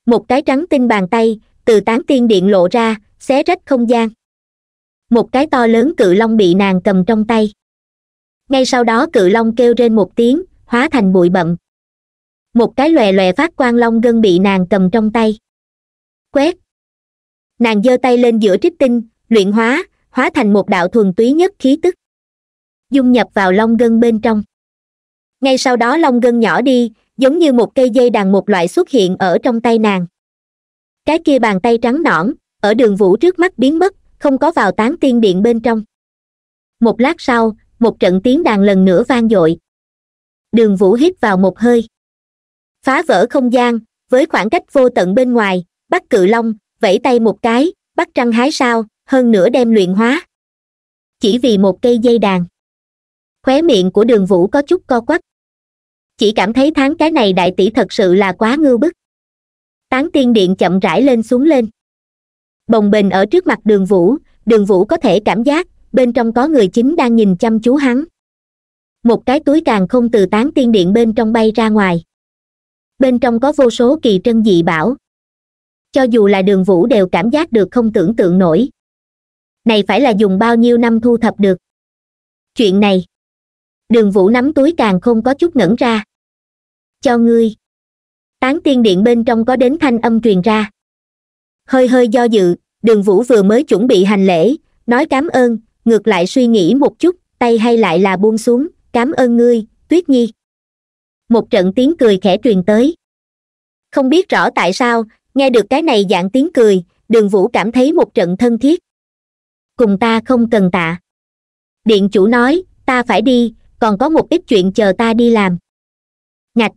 một cái trắng tinh bàn tay từ tán tiên điện lộ ra xé rách không gian một cái to lớn cự long bị nàng cầm trong tay ngay sau đó cự long kêu rên một tiếng hóa thành bụi bậm một cái lòe lòe phát quang long gân bị nàng cầm trong tay quét nàng giơ tay lên giữa trích tinh luyện hóa hóa thành một đạo thuần túy nhất khí tức dung nhập vào long gân bên trong ngay sau đó long gân nhỏ đi giống như một cây dây đàn một loại xuất hiện ở trong tay nàng cái kia bàn tay trắng nõn ở đường vũ trước mắt biến mất không có vào tán tiên điện bên trong một lát sau một trận tiếng đàn lần nữa vang dội đường vũ hít vào một hơi phá vỡ không gian với khoảng cách vô tận bên ngoài bắt cự long vẫy tay một cái bắt trăng hái sao hơn nữa đem luyện hóa chỉ vì một cây dây đàn khóe miệng của đường vũ có chút co quắp chỉ cảm thấy tháng cái này đại tỷ thật sự là quá ngưu bức tán tiên điện chậm rãi lên xuống lên bồng bềnh ở trước mặt đường vũ đường vũ có thể cảm giác bên trong có người chính đang nhìn chăm chú hắn một cái túi càng không từ tán tiên điện bên trong bay ra ngoài bên trong có vô số kỳ trân dị bảo cho dù là đường vũ đều cảm giác được không tưởng tượng nổi này phải là dùng bao nhiêu năm thu thập được chuyện này đường vũ nắm túi càng không có chút ngẩn ra cho ngươi tán tiên điện bên trong có đến thanh âm truyền ra hơi hơi do dự đường vũ vừa mới chuẩn bị hành lễ nói cảm ơn ngược lại suy nghĩ một chút tay hay lại là buông xuống cảm ơn ngươi tuyết nhi một trận tiếng cười khẽ truyền tới không biết rõ tại sao nghe được cái này dạng tiếng cười đường vũ cảm thấy một trận thân thiết cùng ta không cần tạ điện chủ nói ta phải đi còn có một ít chuyện chờ ta đi làm ngạch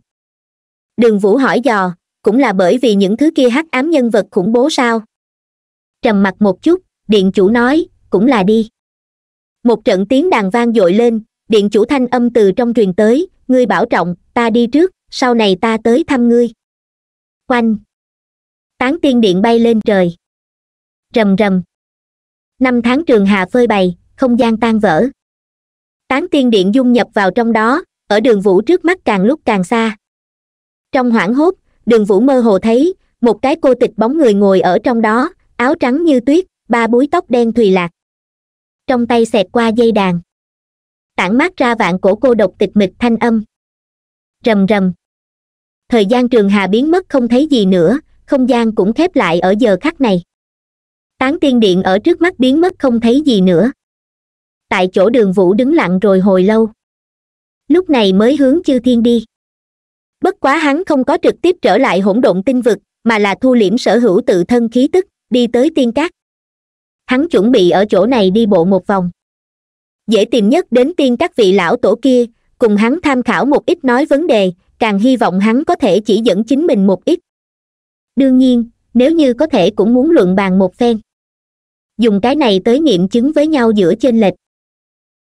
đường vũ hỏi dò cũng là bởi vì những thứ kia hắc ám nhân vật khủng bố sao trầm mặt một chút điện chủ nói cũng là đi một trận tiếng đàn vang dội lên điện chủ thanh âm từ trong truyền tới ngươi bảo trọng ta đi trước sau này ta tới thăm ngươi quanh tán tiên điện bay lên trời rầm rầm năm tháng trường hà phơi bày không gian tan vỡ tán tiên điện dung nhập vào trong đó ở đường vũ trước mắt càng lúc càng xa trong hoảng hốt đường vũ mơ hồ thấy một cái cô tịch bóng người ngồi ở trong đó áo trắng như tuyết ba búi tóc đen thùy lạc trong tay xẹt qua dây đàn tản mát ra vạn cổ cô độc tịch mịch thanh âm rầm rầm thời gian trường hà biến mất không thấy gì nữa không gian cũng khép lại ở giờ khắc này tán tiên điện ở trước mắt biến mất không thấy gì nữa tại chỗ đường vũ đứng lặng rồi hồi lâu lúc này mới hướng chư thiên đi bất quá hắn không có trực tiếp trở lại hỗn độn tinh vực mà là thu liễm sở hữu tự thân khí tức đi tới tiên cát hắn chuẩn bị ở chỗ này đi bộ một vòng dễ tìm nhất đến tiên các vị lão tổ kia cùng hắn tham khảo một ít nói vấn đề càng hy vọng hắn có thể chỉ dẫn chính mình một ít đương nhiên nếu như có thể cũng muốn luận bàn một phen dùng cái này tới nghiệm chứng với nhau giữa trên lệch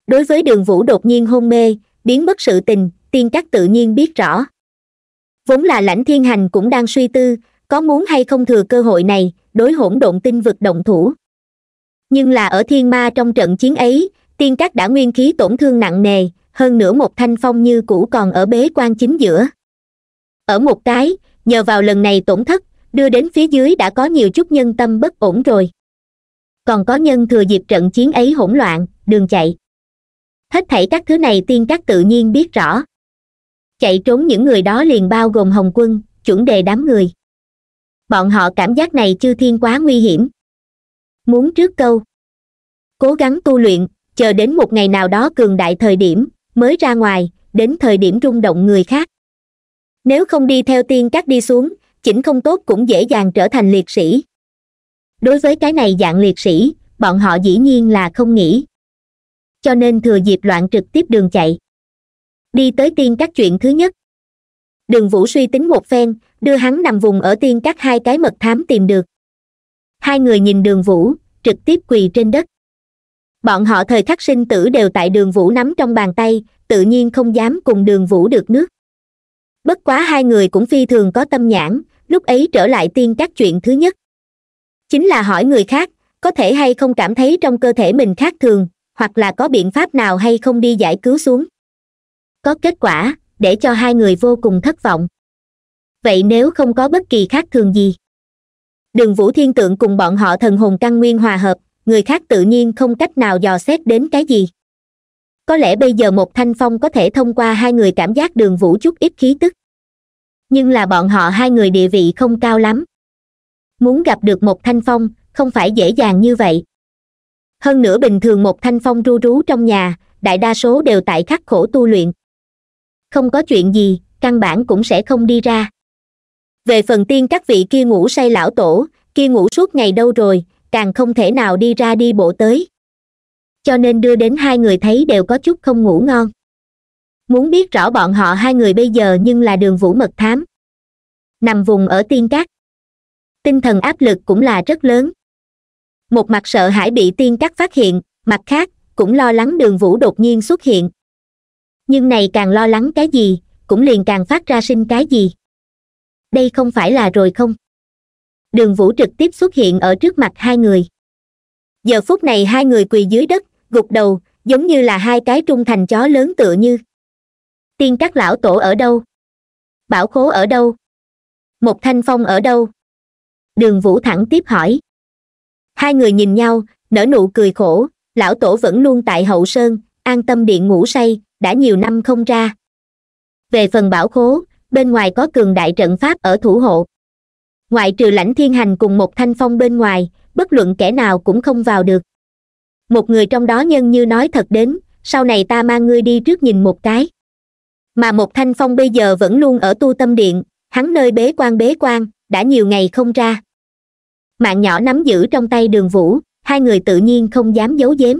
đối với đường vũ đột nhiên hôn mê biến mất sự tình tiên các tự nhiên biết rõ vốn là lãnh thiên hành cũng đang suy tư có muốn hay không thừa cơ hội này đối hỗn độn tinh vực động thủ nhưng là ở thiên ma trong trận chiến ấy tiên các đã nguyên khí tổn thương nặng nề hơn nữa một thanh phong như cũ còn ở bế quan chính giữa ở một cái nhờ vào lần này tổn thất đưa đến phía dưới đã có nhiều chút nhân tâm bất ổn rồi còn có nhân thừa dịp trận chiến ấy hỗn loạn đường chạy hết thảy các thứ này tiên các tự nhiên biết rõ chạy trốn những người đó liền bao gồm hồng quân chuẩn đề đám người bọn họ cảm giác này chư thiên quá nguy hiểm muốn trước câu cố gắng tu luyện chờ đến một ngày nào đó cường đại thời điểm mới ra ngoài đến thời điểm rung động người khác nếu không đi theo tiên cắt đi xuống chỉnh không tốt cũng dễ dàng trở thành liệt sĩ đối với cái này dạng liệt sĩ bọn họ dĩ nhiên là không nghĩ cho nên thừa dịp loạn trực tiếp đường chạy đi tới tiên các chuyện thứ nhất đường vũ suy tính một phen đưa hắn nằm vùng ở tiên các hai cái mật thám tìm được hai người nhìn đường vũ trực tiếp quỳ trên đất bọn họ thời khắc sinh tử đều tại đường vũ nắm trong bàn tay tự nhiên không dám cùng đường vũ được nước bất quá hai người cũng phi thường có tâm nhãn lúc ấy trở lại tiên các chuyện thứ nhất chính là hỏi người khác có thể hay không cảm thấy trong cơ thể mình khác thường hoặc là có biện pháp nào hay không đi giải cứu xuống có kết quả để cho hai người vô cùng thất vọng vậy nếu không có bất kỳ khác thường gì đường vũ thiên tượng cùng bọn họ thần hùng căn nguyên hòa hợp người khác tự nhiên không cách nào dò xét đến cái gì có lẽ bây giờ một thanh phong có thể thông qua hai người cảm giác đường vũ chút ít khí tức nhưng là bọn họ hai người địa vị không cao lắm muốn gặp được một thanh phong không phải dễ dàng như vậy hơn nữa bình thường một thanh phong ru rú trong nhà đại đa số đều tại khắc khổ tu luyện không có chuyện gì căn bản cũng sẽ không đi ra về phần tiên các vị kia ngủ say lão tổ kia ngủ suốt ngày đâu rồi càng không thể nào đi ra đi bộ tới cho nên đưa đến hai người thấy đều có chút không ngủ ngon muốn biết rõ bọn họ hai người bây giờ nhưng là đường vũ mật thám nằm vùng ở tiên cát tinh thần áp lực cũng là rất lớn một mặt sợ hãi bị tiên cát phát hiện mặt khác cũng lo lắng đường vũ đột nhiên xuất hiện nhưng này càng lo lắng cái gì cũng liền càng phát ra sinh cái gì đây không phải là rồi không đường vũ trực tiếp xuất hiện ở trước mặt hai người giờ phút này hai người quỳ dưới đất gục đầu giống như là hai cái trung thành chó lớn tựa như tiên các lão tổ ở đâu bảo khố ở đâu một thanh phong ở đâu đường vũ thẳng tiếp hỏi hai người nhìn nhau nở nụ cười khổ lão tổ vẫn luôn tại hậu sơn an tâm điện ngủ say đã nhiều năm không ra về phần bảo khố bên ngoài có cường đại trận pháp ở thủ hộ ngoại trừ lãnh thiên hành cùng một thanh phong bên ngoài bất luận kẻ nào cũng không vào được một người trong đó nhân như nói thật đến sau này ta mang ngươi đi trước nhìn một cái mà một thanh phong bây giờ vẫn luôn ở tu tâm điện hắn nơi bế quan bế quan đã nhiều ngày không ra mạng nhỏ nắm giữ trong tay đường vũ hai người tự nhiên không dám giấu giếm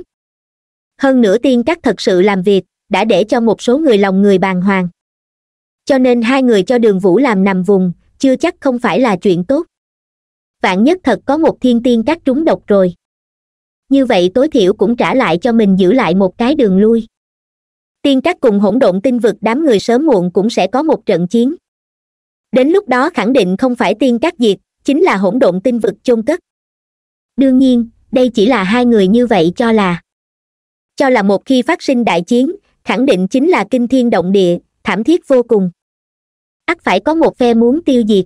hơn nữa tiên các thật sự làm việc đã để cho một số người lòng người bàng hoàng cho nên hai người cho đường vũ làm nằm vùng chưa chắc không phải là chuyện tốt vạn nhất thật có một thiên tiên cắt trúng độc rồi như vậy tối thiểu cũng trả lại cho mình giữ lại một cái đường lui tiên cắt cùng hỗn độn tinh vực đám người sớm muộn cũng sẽ có một trận chiến đến lúc đó khẳng định không phải tiên cắt diệt chính là hỗn độn tinh vực chôn cất đương nhiên đây chỉ là hai người như vậy cho là cho là một khi phát sinh đại chiến khẳng định chính là kinh thiên động địa thảm thiết vô cùng ắt phải có một phe muốn tiêu diệt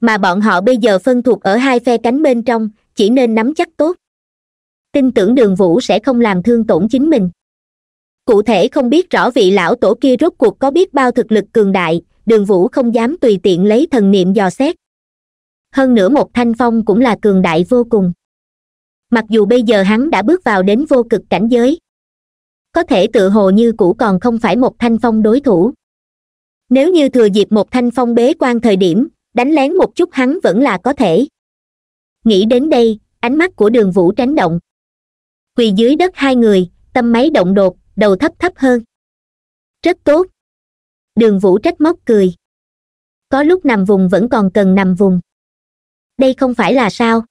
mà bọn họ bây giờ phân thuộc ở hai phe cánh bên trong chỉ nên nắm chắc tốt tin tưởng đường vũ sẽ không làm thương tổn chính mình cụ thể không biết rõ vị lão tổ kia rốt cuộc có biết bao thực lực cường đại đường vũ không dám tùy tiện lấy thần niệm dò xét hơn nữa một thanh phong cũng là cường đại vô cùng mặc dù bây giờ hắn đã bước vào đến vô cực cảnh giới có thể tự hồ như cũ còn không phải một thanh phong đối thủ nếu như thừa dịp một thanh phong bế quan thời điểm đánh lén một chút hắn vẫn là có thể nghĩ đến đây ánh mắt của đường vũ tránh động quỳ dưới đất hai người tâm máy động đột đầu thấp thấp hơn rất tốt đường vũ trách móc cười có lúc nằm vùng vẫn còn cần nằm vùng đây không phải là sao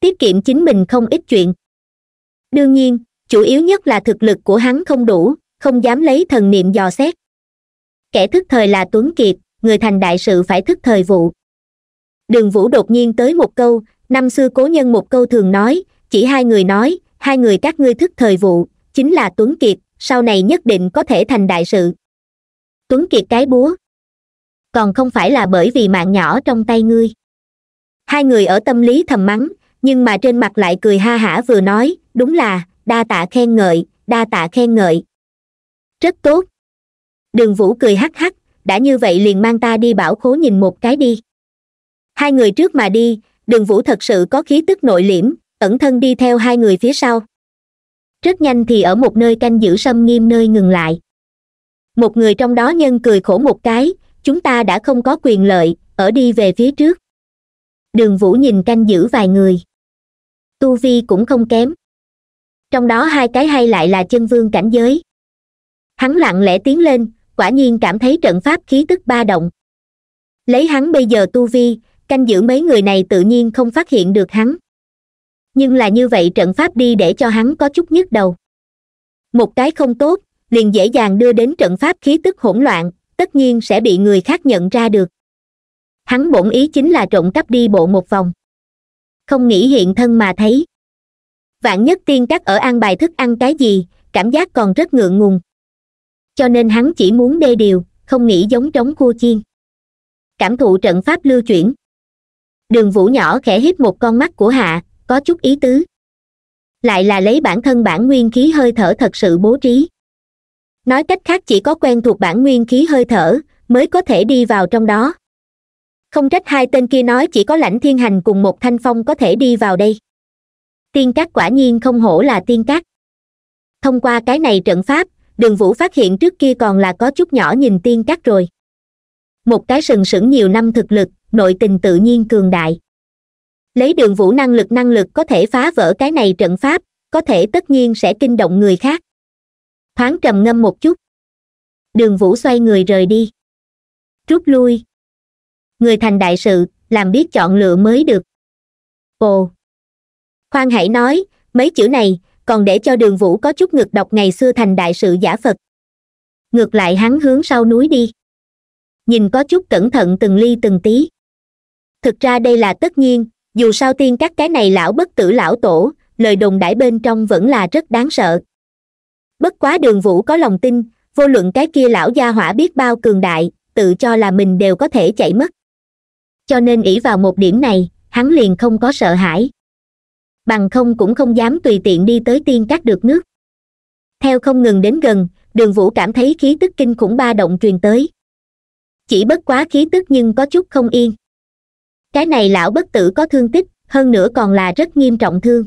tiết kiệm chính mình không ít chuyện đương nhiên chủ yếu nhất là thực lực của hắn không đủ không dám lấy thần niệm dò xét kẻ thức thời là tuấn kiệt người thành đại sự phải thức thời vụ đường vũ đột nhiên tới một câu năm xưa cố nhân một câu thường nói chỉ hai người nói hai người các ngươi thức thời vụ chính là tuấn kiệt sau này nhất định có thể thành đại sự tuấn kiệt cái búa còn không phải là bởi vì mạng nhỏ trong tay ngươi hai người ở tâm lý thầm mắng nhưng mà trên mặt lại cười ha hả vừa nói đúng là đa tạ khen ngợi đa tạ khen ngợi rất tốt đường vũ cười hắc hắc đã như vậy liền mang ta đi bảo khố nhìn một cái đi hai người trước mà đi đường vũ thật sự có khí tức nội liễm ẩn thân đi theo hai người phía sau rất nhanh thì ở một nơi canh giữ sâm nghiêm nơi ngừng lại một người trong đó nhân cười khổ một cái chúng ta đã không có quyền lợi ở đi về phía trước đường vũ nhìn canh giữ vài người tu vi cũng không kém trong đó hai cái hay lại là chân vương cảnh giới hắn lặng lẽ tiến lên quả nhiên cảm thấy trận pháp khí tức ba động lấy hắn bây giờ tu vi canh giữ mấy người này tự nhiên không phát hiện được hắn nhưng là như vậy trận pháp đi để cho hắn có chút nhức đầu một cái không tốt liền dễ dàng đưa đến trận pháp khí tức hỗn loạn tất nhiên sẽ bị người khác nhận ra được hắn bổn ý chính là trộm cắp đi bộ một vòng không nghĩ hiện thân mà thấy vạn nhất tiên các ở an bài thức ăn cái gì cảm giác còn rất ngượng ngùng cho nên hắn chỉ muốn đê điều không nghĩ giống trống cua chiên cảm thụ trận pháp lưu chuyển đường vũ nhỏ khẽ hít một con mắt của hạ có chút ý tứ lại là lấy bản thân bản nguyên khí hơi thở thật sự bố trí nói cách khác chỉ có quen thuộc bản nguyên khí hơi thở mới có thể đi vào trong đó không trách hai tên kia nói chỉ có lãnh thiên hành cùng một thanh phong có thể đi vào đây tiên cát quả nhiên không hổ là tiên cát thông qua cái này trận pháp đường vũ phát hiện trước kia còn là có chút nhỏ nhìn tiên cát rồi một cái sừng sững nhiều năm thực lực nội tình tự nhiên cường đại lấy đường vũ năng lực năng lực có thể phá vỡ cái này trận pháp có thể tất nhiên sẽ kinh động người khác thoáng trầm ngâm một chút đường vũ xoay người rời đi rút lui người thành đại sự làm biết chọn lựa mới được ồ khoan hãy nói mấy chữ này còn để cho đường vũ có chút ngực độc ngày xưa thành đại sự giả phật ngược lại hắn hướng sau núi đi nhìn có chút cẩn thận từng ly từng tí thực ra đây là tất nhiên dù sao tiên các cái này lão bất tử lão tổ lời đồn đãi bên trong vẫn là rất đáng sợ bất quá đường vũ có lòng tin vô luận cái kia lão gia hỏa biết bao cường đại tự cho là mình đều có thể chạy mất cho nên ỷ vào một điểm này hắn liền không có sợ hãi bằng không cũng không dám tùy tiện đi tới tiên cắt được nước theo không ngừng đến gần đường vũ cảm thấy khí tức kinh khủng ba động truyền tới chỉ bất quá khí tức nhưng có chút không yên cái này lão bất tử có thương tích hơn nữa còn là rất nghiêm trọng thương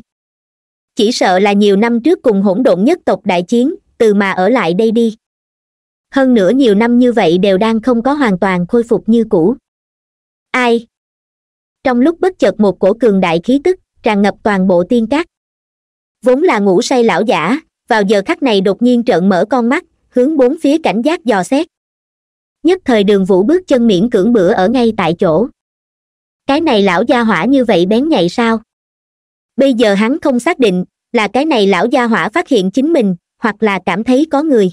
chỉ sợ là nhiều năm trước cùng hỗn độn nhất tộc đại chiến từ mà ở lại đây đi hơn nữa nhiều năm như vậy đều đang không có hoàn toàn khôi phục như cũ ai trong lúc bất chợt một cổ cường đại khí tức tràn ngập toàn bộ tiên cát vốn là ngủ say lão giả vào giờ khắc này đột nhiên trợn mở con mắt hướng bốn phía cảnh giác dò xét nhất thời đường vũ bước chân miễn cưỡng bữa ở ngay tại chỗ cái này lão gia hỏa như vậy bén nhạy sao bây giờ hắn không xác định là cái này lão gia hỏa phát hiện chính mình hoặc là cảm thấy có người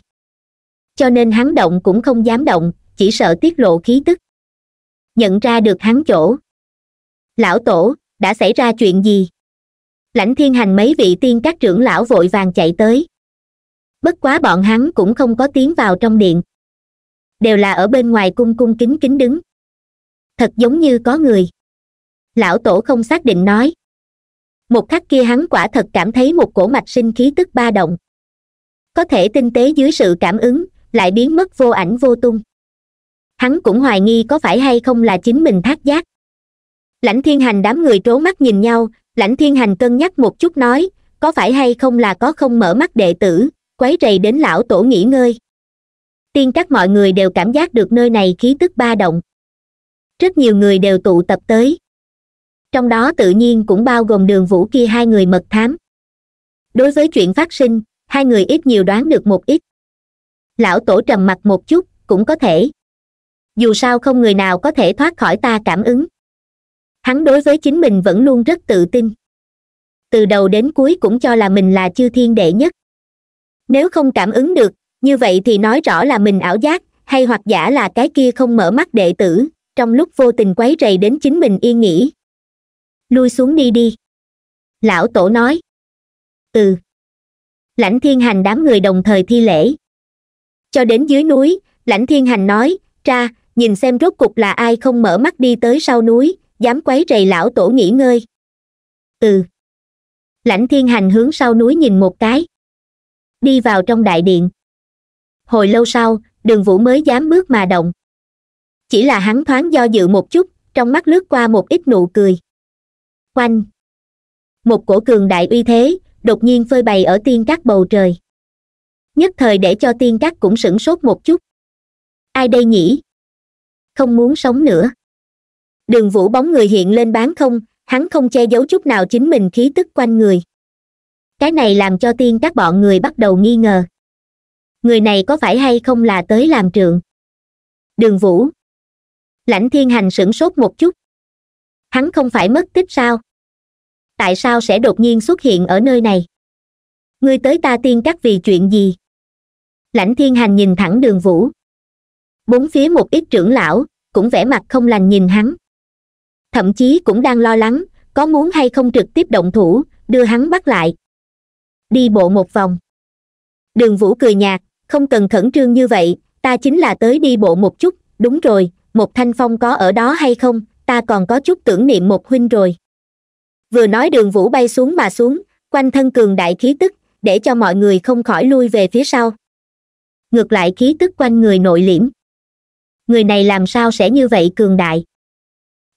cho nên hắn động cũng không dám động chỉ sợ tiết lộ khí tức nhận ra được hắn chỗ lão tổ đã xảy ra chuyện gì lãnh thiên hành mấy vị tiên các trưởng lão vội vàng chạy tới bất quá bọn hắn cũng không có tiến vào trong điện đều là ở bên ngoài cung cung kính kính đứng thật giống như có người lão tổ không xác định nói một khắc kia hắn quả thật cảm thấy một cổ mạch sinh khí tức ba động có thể tinh tế dưới sự cảm ứng lại biến mất vô ảnh vô tung hắn cũng hoài nghi có phải hay không là chính mình thác giác lãnh thiên hành đám người trố mắt nhìn nhau lãnh thiên hành cân nhắc một chút nói có phải hay không là có không mở mắt đệ tử quấy rầy đến lão tổ nghỉ ngơi tiên các mọi người đều cảm giác được nơi này khí tức ba động rất nhiều người đều tụ tập tới trong đó tự nhiên cũng bao gồm đường vũ kia hai người mật thám đối với chuyện phát sinh hai người ít nhiều đoán được một ít lão tổ trầm mặt một chút cũng có thể dù sao không người nào có thể thoát khỏi ta cảm ứng hắn đối với chính mình vẫn luôn rất tự tin từ đầu đến cuối cũng cho là mình là chư thiên đệ nhất nếu không cảm ứng được như vậy thì nói rõ là mình ảo giác hay hoặc giả là cái kia không mở mắt đệ tử trong lúc vô tình quấy rầy đến chính mình yên nghỉ lui xuống đi đi lão tổ nói ừ lãnh thiên hành đám người đồng thời thi lễ cho đến dưới núi lãnh thiên hành nói ra nhìn xem rốt cục là ai không mở mắt đi tới sau núi dám quấy rầy lão tổ nghỉ ngơi ừ lãnh thiên hành hướng sau núi nhìn một cái đi vào trong đại điện hồi lâu sau đường vũ mới dám bước mà động chỉ là hắn thoáng do dự một chút trong mắt lướt qua một ít nụ cười quanh một cổ cường đại uy thế đột nhiên phơi bày ở tiên các bầu trời nhất thời để cho tiên các cũng sửng sốt một chút ai đây nhỉ không muốn sống nữa đường vũ bóng người hiện lên bán không hắn không che giấu chút nào chính mình khí tức quanh người cái này làm cho tiên các bọn người bắt đầu nghi ngờ người này có phải hay không là tới làm trượng đường vũ lãnh thiên hành sửng sốt một chút hắn không phải mất tích sao tại sao sẽ đột nhiên xuất hiện ở nơi này ngươi tới ta tiên các vì chuyện gì lãnh thiên hành nhìn thẳng đường vũ bốn phía một ít trưởng lão cũng vẻ mặt không lành nhìn hắn thậm chí cũng đang lo lắng có muốn hay không trực tiếp động thủ đưa hắn bắt lại đi bộ một vòng đường vũ cười nhạt không cần khẩn trương như vậy ta chính là tới đi bộ một chút đúng rồi một thanh phong có ở đó hay không ta còn có chút tưởng niệm một huynh rồi vừa nói đường vũ bay xuống mà xuống quanh thân cường đại khí tức để cho mọi người không khỏi lui về phía sau ngược lại khí tức quanh người nội liễm người này làm sao sẽ như vậy cường đại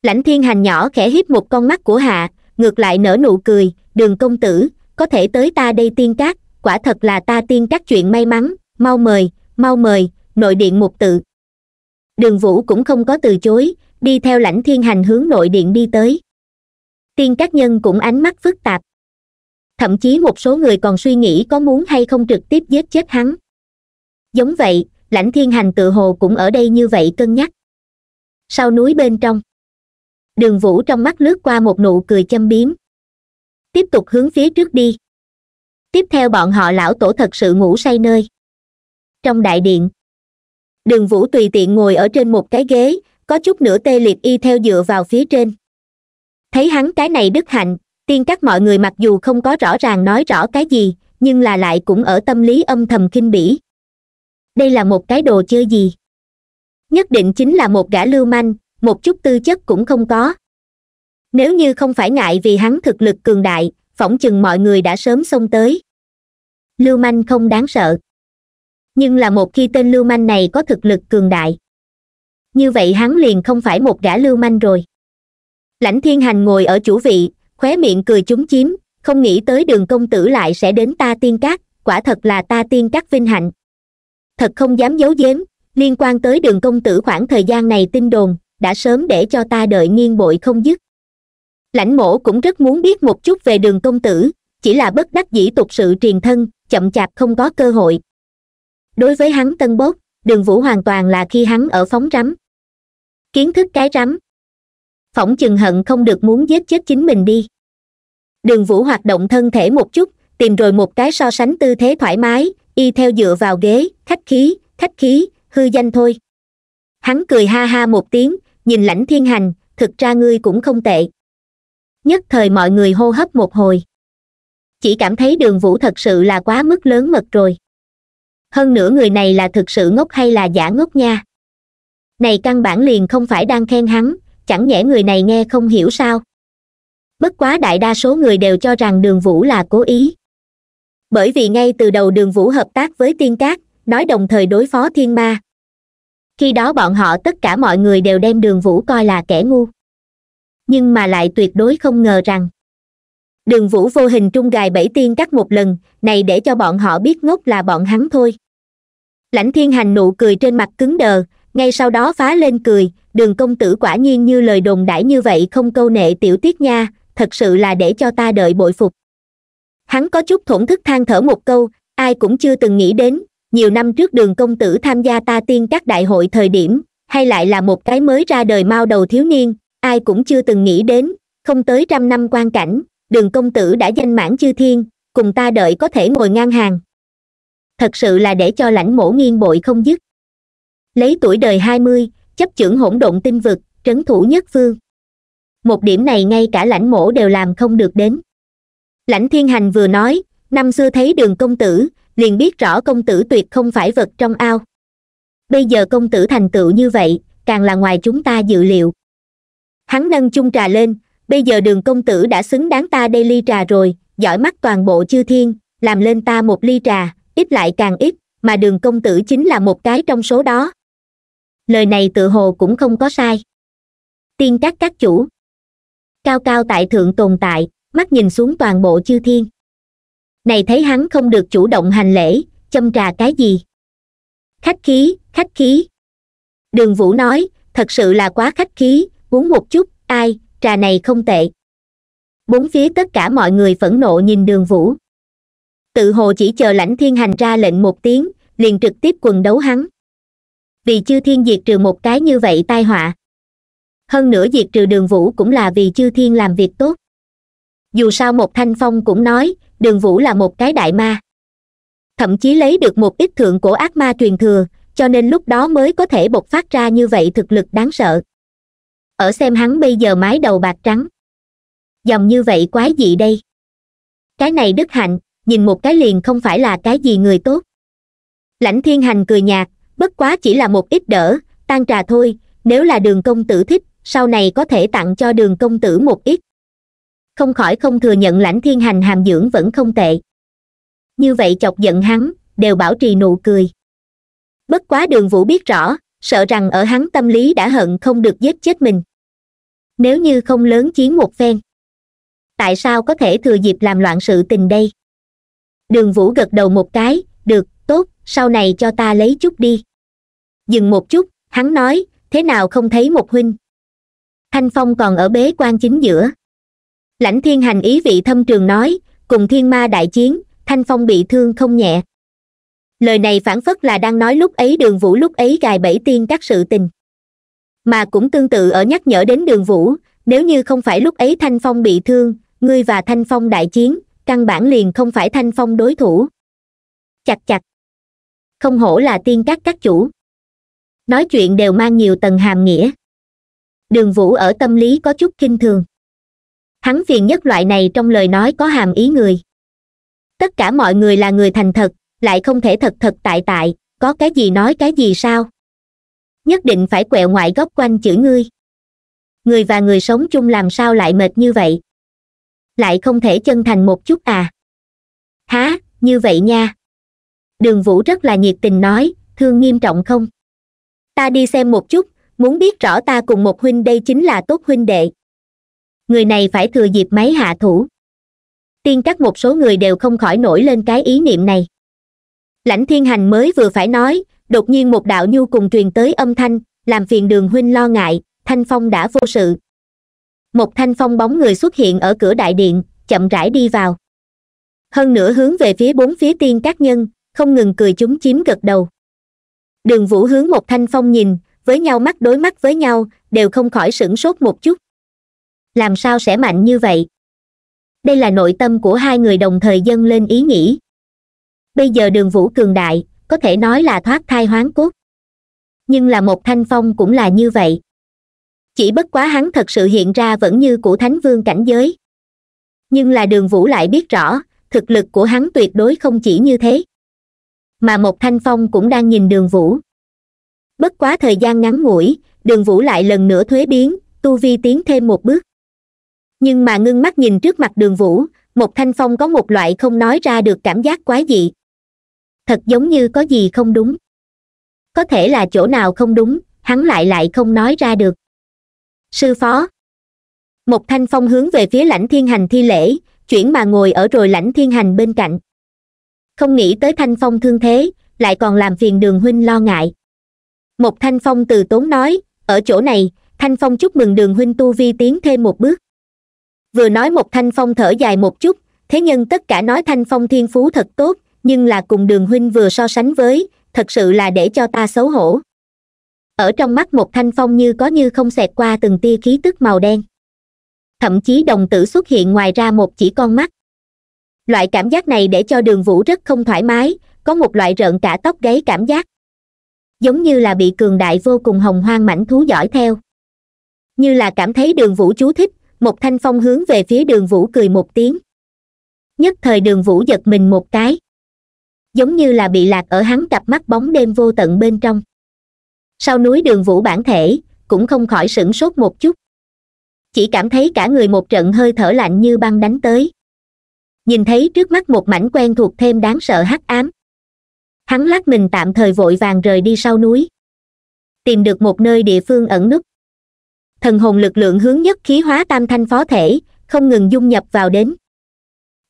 lãnh thiên hành nhỏ khẽ híp một con mắt của hạ ngược lại nở nụ cười đường công tử có thể tới ta đây tiên các quả thật là ta tiên các chuyện may mắn mau mời mau mời nội điện một tự đường vũ cũng không có từ chối đi theo lãnh thiên hành hướng nội điện đi tới tiên các nhân cũng ánh mắt phức tạp thậm chí một số người còn suy nghĩ có muốn hay không trực tiếp giết chết hắn giống vậy lãnh thiên hành tự hồ cũng ở đây như vậy cân nhắc sau núi bên trong đường vũ trong mắt lướt qua một nụ cười châm biếm tiếp tục hướng phía trước đi tiếp theo bọn họ lão tổ thật sự ngủ say nơi trong đại điện đường vũ tùy tiện ngồi ở trên một cái ghế có chút nửa tê liệt y theo dựa vào phía trên thấy hắn cái này đức hạnh tiên các mọi người mặc dù không có rõ ràng nói rõ cái gì nhưng là lại cũng ở tâm lý âm thầm kinh bỉ đây là một cái đồ chơi gì nhất định chính là một gã lưu manh một chút tư chất cũng không có nếu như không phải ngại vì hắn thực lực cường đại phỏng chừng mọi người đã sớm xông tới lưu manh không đáng sợ nhưng là một khi tên lưu manh này có thực lực cường đại như vậy hắn liền không phải một gã lưu manh rồi lãnh thiên hành ngồi ở chủ vị khóe miệng cười chúng chiếm không nghĩ tới đường công tử lại sẽ đến ta tiên cát quả thật là ta tiên cát vinh hạnh thật không dám giấu giếm liên quan tới đường công tử khoảng thời gian này tin đồn đã sớm để cho ta đợi nghiêng bội không dứt lãnh mổ cũng rất muốn biết một chút về đường công tử chỉ là bất đắc dĩ tục sự truyền thân chậm chạp không có cơ hội đối với hắn tân bốc đường vũ hoàn toàn là khi hắn ở phóng rắm kiến thức cái rắm phỏng chừng hận không được muốn giết chết chính mình đi đường vũ hoạt động thân thể một chút tìm rồi một cái so sánh tư thế thoải mái y theo dựa vào ghế khách khí khách khí hư danh thôi hắn cười ha ha một tiếng nhìn lãnh thiên hành thực ra ngươi cũng không tệ nhất thời mọi người hô hấp một hồi chỉ cảm thấy đường vũ thật sự là quá mức lớn mật rồi hơn nữa người này là thực sự ngốc hay là giả ngốc nha này căn bản liền không phải đang khen hắn chẳng nhẽ người này nghe không hiểu sao bất quá đại đa số người đều cho rằng đường vũ là cố ý bởi vì ngay từ đầu đường vũ hợp tác với tiên cát nói đồng thời đối phó thiên ma khi đó bọn họ tất cả mọi người đều đem đường vũ coi là kẻ ngu nhưng mà lại tuyệt đối không ngờ rằng đường vũ vô hình trung gài bảy tiên cắt một lần này để cho bọn họ biết ngốc là bọn hắn thôi lãnh thiên hành nụ cười trên mặt cứng đờ ngay sau đó phá lên cười đường công tử quả nhiên như lời đồn đãi như vậy không câu nệ tiểu tiết nha thật sự là để cho ta đợi bội phục hắn có chút thổn thức than thở một câu ai cũng chưa từng nghĩ đến nhiều năm trước đường công tử tham gia ta tiên các đại hội thời điểm hay lại là một cái mới ra đời mao đầu thiếu niên ai cũng chưa từng nghĩ đến không tới trăm năm quan cảnh đường công tử đã danh mãn chư thiên cùng ta đợi có thể ngồi ngang hàng thật sự là để cho lãnh mổ nghiên bội không dứt lấy tuổi đời hai mươi chấp chưởng hỗn độn tinh vực trấn thủ nhất phương một điểm này ngay cả lãnh mổ đều làm không được đến lãnh thiên hành vừa nói năm xưa thấy đường công tử liền biết rõ công tử tuyệt không phải vật trong ao bây giờ công tử thành tựu như vậy càng là ngoài chúng ta dự liệu hắn nâng chung trà lên bây giờ đường công tử đã xứng đáng ta đây ly trà rồi giỏi mắt toàn bộ chư thiên làm lên ta một ly trà ít lại càng ít mà đường công tử chính là một cái trong số đó lời này tự hồ cũng không có sai tiên các các chủ cao cao tại thượng tồn tại mắt nhìn xuống toàn bộ chư thiên này thấy hắn không được chủ động hành lễ châm trà cái gì khách khí khách khí đường vũ nói thật sự là quá khách khí uống một chút ai trà này không tệ bốn phía tất cả mọi người phẫn nộ nhìn đường vũ tự hồ chỉ chờ lãnh thiên hành ra lệnh một tiếng liền trực tiếp quần đấu hắn vì chư thiên diệt trừ một cái như vậy tai họa hơn nữa diệt trừ đường vũ cũng là vì chư thiên làm việc tốt dù sao một thanh phong cũng nói đường vũ là một cái đại ma thậm chí lấy được một ít thượng cổ ác ma truyền thừa cho nên lúc đó mới có thể bộc phát ra như vậy thực lực đáng sợ ở xem hắn bây giờ mái đầu bạc trắng dòng như vậy quái gì đây cái này đức hạnh nhìn một cái liền không phải là cái gì người tốt lãnh thiên hành cười nhạt bất quá chỉ là một ít đỡ tan trà thôi nếu là đường công tử thích sau này có thể tặng cho đường công tử một ít không khỏi không thừa nhận lãnh thiên hành hàm dưỡng vẫn không tệ như vậy chọc giận hắn đều bảo trì nụ cười bất quá đường vũ biết rõ sợ rằng ở hắn tâm lý đã hận không được giết chết mình nếu như không lớn chiến một phen tại sao có thể thừa dịp làm loạn sự tình đây đường vũ gật đầu một cái được tốt sau này cho ta lấy chút đi dừng một chút hắn nói thế nào không thấy một huynh thanh phong còn ở bế quan chính giữa lãnh thiên hành ý vị thâm trường nói cùng thiên ma đại chiến thanh phong bị thương không nhẹ lời này phản phất là đang nói lúc ấy đường vũ lúc ấy gài bẫy tiên các sự tình mà cũng tương tự ở nhắc nhở đến đường vũ nếu như không phải lúc ấy thanh phong bị thương ngươi và thanh phong đại chiến căn bản liền không phải thanh phong đối thủ chặt chặt không hổ là tiên các các chủ nói chuyện đều mang nhiều tầng hàm nghĩa đường vũ ở tâm lý có chút kinh thường hắn phiền nhất loại này trong lời nói có hàm ý người tất cả mọi người là người thành thật lại không thể thật thật tại tại có cái gì nói cái gì sao nhất định phải quẹo ngoại góc quanh chữ ngươi người và người sống chung làm sao lại mệt như vậy lại không thể chân thành một chút à há như vậy nha đường vũ rất là nhiệt tình nói thương nghiêm trọng không ta đi xem một chút muốn biết rõ ta cùng một huynh đây chính là tốt huynh đệ người này phải thừa dịp máy hạ thủ tiên các một số người đều không khỏi nổi lên cái ý niệm này lãnh thiên hành mới vừa phải nói đột nhiên một đạo nhu cùng truyền tới âm thanh làm phiền đường huynh lo ngại thanh phong đã vô sự một thanh phong bóng người xuất hiện ở cửa đại điện chậm rãi đi vào hơn nữa hướng về phía bốn phía tiên các nhân không ngừng cười chúng chiếm gật đầu đường vũ hướng một thanh phong nhìn với nhau mắt đối mắt với nhau đều không khỏi sửng sốt một chút làm sao sẽ mạnh như vậy đây là nội tâm của hai người đồng thời dâng lên ý nghĩ bây giờ đường vũ cường đại có thể nói là thoát thai hoán cốt nhưng là một thanh phong cũng là như vậy chỉ bất quá hắn thật sự hiện ra vẫn như của thánh vương cảnh giới nhưng là đường vũ lại biết rõ thực lực của hắn tuyệt đối không chỉ như thế mà một thanh phong cũng đang nhìn đường vũ bất quá thời gian ngắn ngủi đường vũ lại lần nữa thuế biến tu vi tiến thêm một bước nhưng mà ngưng mắt nhìn trước mặt đường vũ một thanh phong có một loại không nói ra được cảm giác quái dị thật giống như có gì không đúng có thể là chỗ nào không đúng hắn lại lại không nói ra được sư phó một thanh phong hướng về phía lãnh thiên hành thi lễ chuyển mà ngồi ở rồi lãnh thiên hành bên cạnh không nghĩ tới thanh phong thương thế lại còn làm phiền đường huynh lo ngại một thanh phong từ tốn nói ở chỗ này thanh phong chúc mừng đường huynh tu vi tiến thêm một bước vừa nói một thanh phong thở dài một chút thế nhưng tất cả nói thanh phong thiên phú thật tốt nhưng là cùng đường huynh vừa so sánh với thật sự là để cho ta xấu hổ ở trong mắt một thanh phong như có như không xẹt qua từng tia khí tức màu đen thậm chí đồng tử xuất hiện ngoài ra một chỉ con mắt loại cảm giác này để cho đường vũ rất không thoải mái có một loại rợn cả tóc gáy cảm giác giống như là bị cường đại vô cùng hồng hoang mảnh thú giỏi theo như là cảm thấy đường vũ chú thích một thanh phong hướng về phía đường vũ cười một tiếng nhất thời đường vũ giật mình một cái giống như là bị lạc ở hắn cặp mắt bóng đêm vô tận bên trong sau núi đường vũ bản thể cũng không khỏi sửng sốt một chút chỉ cảm thấy cả người một trận hơi thở lạnh như băng đánh tới nhìn thấy trước mắt một mảnh quen thuộc thêm đáng sợ hắc ám hắn lắc mình tạm thời vội vàng rời đi sau núi tìm được một nơi địa phương ẩn nút thần hồn lực lượng hướng nhất khí hóa tam thanh phó thể không ngừng dung nhập vào đến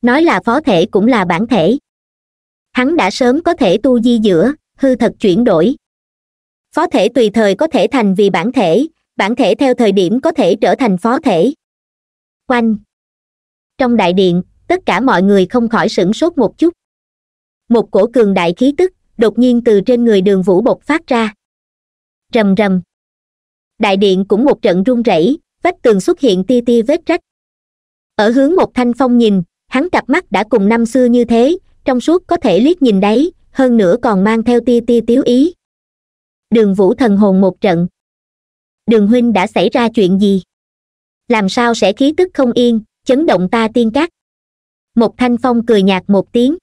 nói là phó thể cũng là bản thể hắn đã sớm có thể tu di giữa hư thật chuyển đổi phó thể tùy thời có thể thành vì bản thể bản thể theo thời điểm có thể trở thành phó thể quanh trong đại điện tất cả mọi người không khỏi sửng sốt một chút một cổ cường đại khí tức đột nhiên từ trên người đường vũ bộc phát ra rầm rầm đại điện cũng một trận rung rẩy vách tường xuất hiện ti ti vết rách ở hướng một thanh phong nhìn hắn cặp mắt đã cùng năm xưa như thế trong suốt có thể liếc nhìn đấy hơn nữa còn mang theo ti ti tiếu ý đường vũ thần hồn một trận đường huynh đã xảy ra chuyện gì làm sao sẽ khí tức không yên chấn động ta tiên cát một thanh phong cười nhạt một tiếng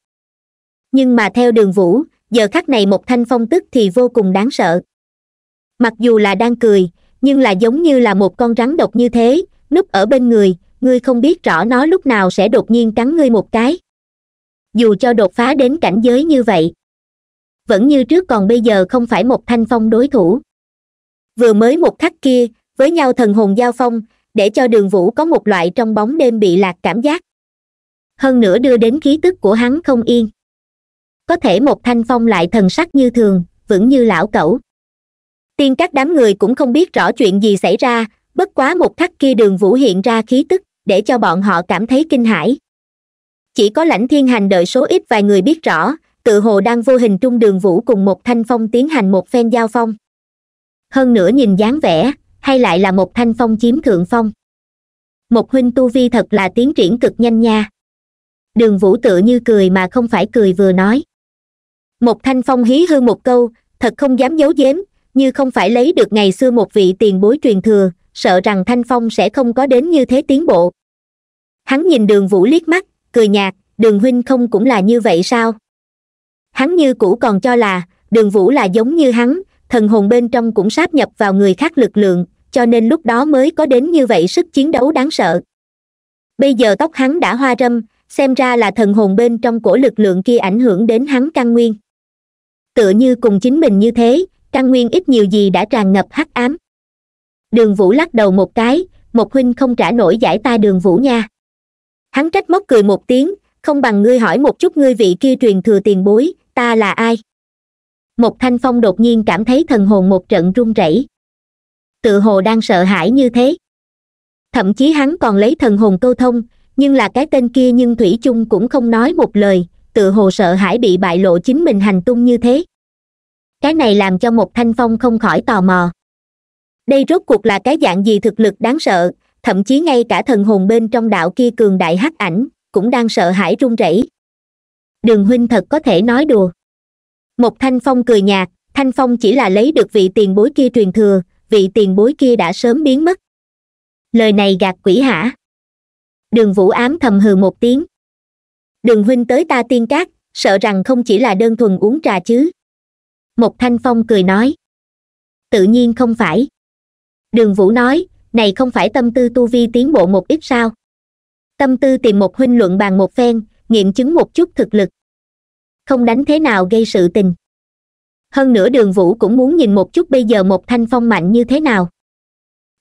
nhưng mà theo đường vũ giờ khắc này một thanh phong tức thì vô cùng đáng sợ mặc dù là đang cười nhưng là giống như là một con rắn độc như thế núp ở bên người ngươi không biết rõ nó lúc nào sẽ đột nhiên cắn ngươi một cái dù cho đột phá đến cảnh giới như vậy vẫn như trước còn bây giờ không phải một thanh phong đối thủ vừa mới một khắc kia với nhau thần hồn giao phong để cho đường vũ có một loại trong bóng đêm bị lạc cảm giác hơn nữa đưa đến khí tức của hắn không yên có thể một thanh phong lại thần sắc như thường vững như lão cẩu tiên các đám người cũng không biết rõ chuyện gì xảy ra bất quá một khắc kia đường vũ hiện ra khí tức để cho bọn họ cảm thấy kinh hãi chỉ có lãnh thiên hành đợi số ít vài người biết rõ tự hồ đang vô hình trung đường vũ cùng một thanh phong tiến hành một phen giao phong hơn nữa nhìn dáng vẻ hay lại là một thanh phong chiếm thượng phong một huynh tu vi thật là tiến triển cực nhanh nha đường vũ tự như cười mà không phải cười vừa nói một thanh phong hí hư một câu thật không dám giấu giếm như không phải lấy được ngày xưa một vị tiền bối truyền thừa sợ rằng thanh phong sẽ không có đến như thế tiến bộ hắn nhìn đường vũ liếc mắt cười nhạt đường huynh không cũng là như vậy sao hắn như cũ còn cho là đường vũ là giống như hắn thần hồn bên trong cũng sáp nhập vào người khác lực lượng cho nên lúc đó mới có đến như vậy sức chiến đấu đáng sợ bây giờ tóc hắn đã hoa râm xem ra là thần hồn bên trong cổ lực lượng kia ảnh hưởng đến hắn căn nguyên tựa như cùng chính mình như thế căn nguyên ít nhiều gì đã tràn ngập hắc ám đường vũ lắc đầu một cái một huynh không trả nổi giải ta đường vũ nha hắn trách móc cười một tiếng không bằng ngươi hỏi một chút ngươi vị kia truyền thừa tiền bối ta là ai một thanh phong đột nhiên cảm thấy thần hồn một trận run rẩy tự hồ đang sợ hãi như thế thậm chí hắn còn lấy thần hồn câu thông nhưng là cái tên kia nhưng thủy chung cũng không nói một lời tự hồ sợ hãi bị bại lộ chính mình hành tung như thế cái này làm cho một thanh phong không khỏi tò mò đây rốt cuộc là cái dạng gì thực lực đáng sợ thậm chí ngay cả thần hồn bên trong đạo kia cường đại hắc ảnh cũng đang sợ hãi run rẩy đường huynh thật có thể nói đùa một thanh phong cười nhạt thanh phong chỉ là lấy được vị tiền bối kia truyền thừa vị tiền bối kia đã sớm biến mất lời này gạt quỷ hả đường vũ ám thầm hừ một tiếng đường huynh tới ta tiên cát sợ rằng không chỉ là đơn thuần uống trà chứ một thanh phong cười nói tự nhiên không phải đường vũ nói này không phải tâm tư tu vi tiến bộ một ít sao tâm tư tìm một huynh luận bàn một phen nghiệm chứng một chút thực lực không đánh thế nào gây sự tình hơn nữa đường vũ cũng muốn nhìn một chút bây giờ một thanh phong mạnh như thế nào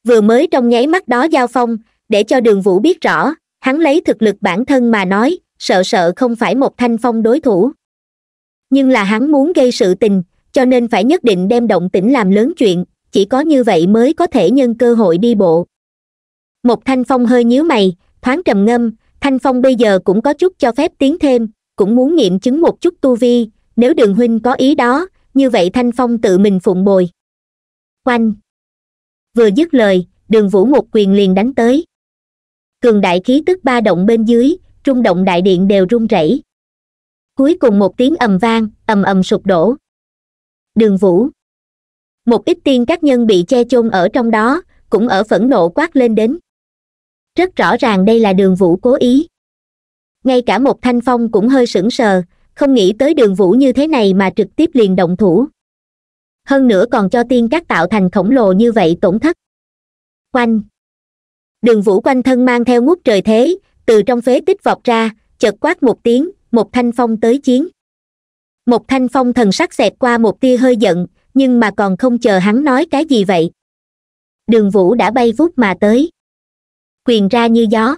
vừa mới trong nháy mắt đó giao phong để cho đường vũ biết rõ hắn lấy thực lực bản thân mà nói sợ sợ không phải một thanh phong đối thủ nhưng là hắn muốn gây sự tình cho nên phải nhất định đem động tĩnh làm lớn chuyện chỉ có như vậy mới có thể nhân cơ hội đi bộ một thanh phong hơi nhíu mày thoáng trầm ngâm thanh phong bây giờ cũng có chút cho phép tiến thêm cũng muốn nghiệm chứng một chút tu vi nếu đường huynh có ý đó như vậy thanh phong tự mình phụng bồi quanh vừa dứt lời đường vũ một quyền liền đánh tới cường đại khí tức ba động bên dưới trung động đại điện đều rung rẩy cuối cùng một tiếng ầm vang ầm ầm sụp đổ đường vũ một ít tiên các nhân bị che chôn ở trong đó cũng ở phẫn nộ quát lên đến rất rõ ràng đây là đường vũ cố ý ngay cả một thanh phong cũng hơi sững sờ không nghĩ tới đường vũ như thế này mà trực tiếp liền động thủ hơn nữa còn cho tiên các tạo thành khổng lồ như vậy tổn thất quanh đường vũ quanh thân mang theo ngút trời thế từ trong phế tích vọt ra chợt quát một tiếng một thanh phong tới chiến một thanh phong thần sắc xẹt qua một tia hơi giận nhưng mà còn không chờ hắn nói cái gì vậy đường vũ đã bay vút mà tới quyền ra như gió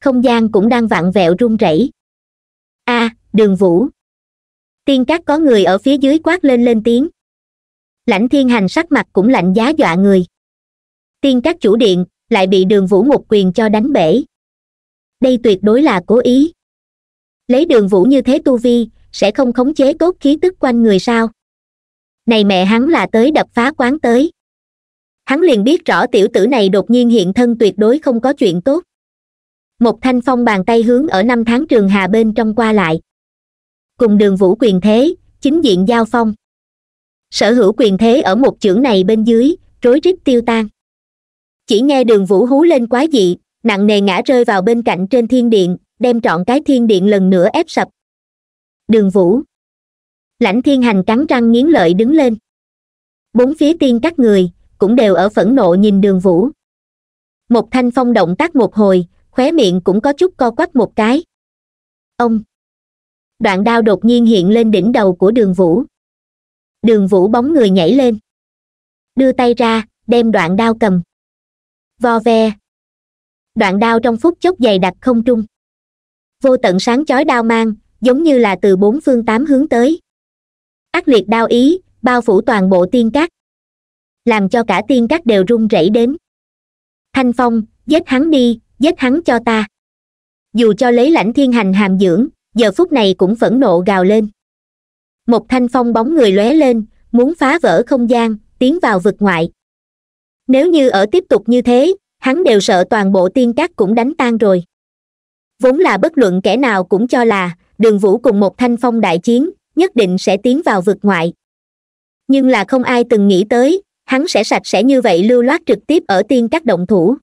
không gian cũng đang vặn vẹo run rẩy a à, đường vũ tiên các có người ở phía dưới quát lên lên tiếng lãnh thiên hành sắc mặt cũng lạnh giá dọa người tiên các chủ điện lại bị đường vũ một quyền cho đánh bể đây tuyệt đối là cố ý lấy đường vũ như thế tu vi sẽ không khống chế tốt khí tức quanh người sao này mẹ hắn là tới đập phá quán tới hắn liền biết rõ tiểu tử này đột nhiên hiện thân tuyệt đối không có chuyện tốt một thanh phong bàn tay hướng ở năm tháng trường hà bên trong qua lại cùng đường vũ quyền thế chính diện giao phong sở hữu quyền thế ở một chưởng này bên dưới rối rít tiêu tan chỉ nghe đường vũ hú lên quái dị nặng nề ngã rơi vào bên cạnh trên thiên điện đem trọn cái thiên điện lần nữa ép sập đường vũ lãnh thiên hành cắn răng nghiến lợi đứng lên bốn phía tiên các người cũng đều ở phẫn nộ nhìn đường vũ một thanh phong động tác một hồi khóe miệng cũng có chút co quắp một cái ông đoạn đao đột nhiên hiện lên đỉnh đầu của đường vũ đường vũ bóng người nhảy lên đưa tay ra đem đoạn đao cầm vo ve đoạn đao trong phút chốc dày đặc không trung vô tận sáng chói đao mang giống như là từ bốn phương tám hướng tới ác liệt đao ý bao phủ toàn bộ tiên cát làm cho cả tiên cát đều run rẩy đến thanh phong giết hắn đi giết hắn cho ta dù cho lấy lãnh thiên hành hàm dưỡng giờ phút này cũng phẫn nộ gào lên một thanh phong bóng người lóe lên muốn phá vỡ không gian tiến vào vực ngoại nếu như ở tiếp tục như thế hắn đều sợ toàn bộ tiên cát cũng đánh tan rồi vốn là bất luận kẻ nào cũng cho là đường vũ cùng một thanh phong đại chiến nhất định sẽ tiến vào vực ngoại nhưng là không ai từng nghĩ tới hắn sẽ sạch sẽ như vậy lưu loát trực tiếp ở tiên các động thủ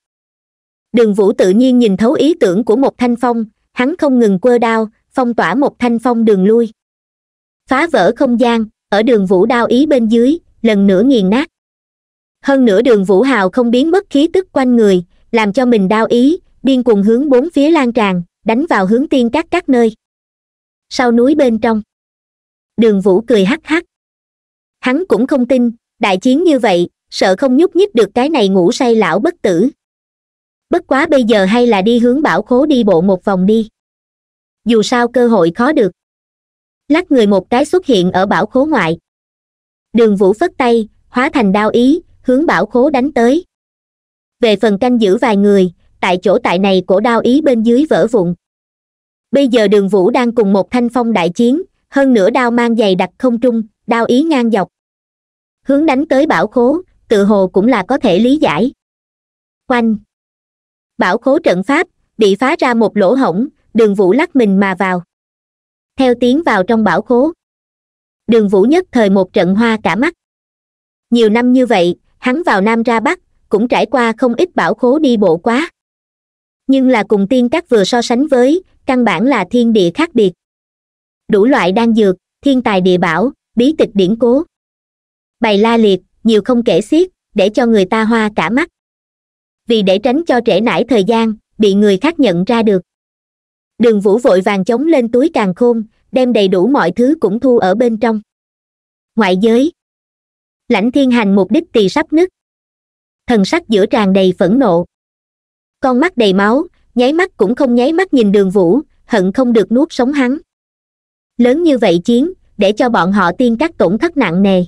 đường vũ tự nhiên nhìn thấu ý tưởng của một thanh phong hắn không ngừng quơ đao phong tỏa một thanh phong đường lui phá vỡ không gian ở đường vũ đao ý bên dưới lần nữa nghiền nát hơn nữa đường vũ hào không biến mất khí tức quanh người làm cho mình đao ý điên cuồng hướng bốn phía lan tràn đánh vào hướng tiên các các nơi sau núi bên trong đường vũ cười hắc hắc hắn cũng không tin đại chiến như vậy sợ không nhúc nhích được cái này ngủ say lão bất tử bất quá bây giờ hay là đi hướng bảo khố đi bộ một vòng đi dù sao cơ hội khó được lắc người một cái xuất hiện ở bảo khố ngoại đường vũ phất tay hóa thành đao ý hướng bảo khố đánh tới về phần canh giữ vài người tại chỗ tại này cổ đao ý bên dưới vỡ vụn bây giờ đường vũ đang cùng một thanh phong đại chiến hơn nữa đao mang giày đặc không trung đao ý ngang dọc hướng đánh tới bảo khố tự hồ cũng là có thể lý giải quanh bảo khố trận pháp bị phá ra một lỗ hổng đường vũ lắc mình mà vào theo tiếng vào trong bảo khố đường vũ nhất thời một trận hoa cả mắt nhiều năm như vậy hắn vào nam ra bắc cũng trải qua không ít bảo khố đi bộ quá nhưng là cùng tiên các vừa so sánh với căn bản là thiên địa khác biệt đủ loại đan dược thiên tài địa bảo bí tịch điển cố bày la liệt nhiều không kể xiết để cho người ta hoa cả mắt vì để tránh cho trễ nải thời gian bị người khác nhận ra được đường vũ vội vàng chống lên túi càng khôn đem đầy đủ mọi thứ cũng thu ở bên trong ngoại giới lãnh thiên hành mục đích tì sắp nứt thần sắc giữa tràn đầy phẫn nộ con mắt đầy máu nháy mắt cũng không nháy mắt nhìn đường vũ hận không được nuốt sống hắn lớn như vậy chiến để cho bọn họ tiên các tổn thất nặng nề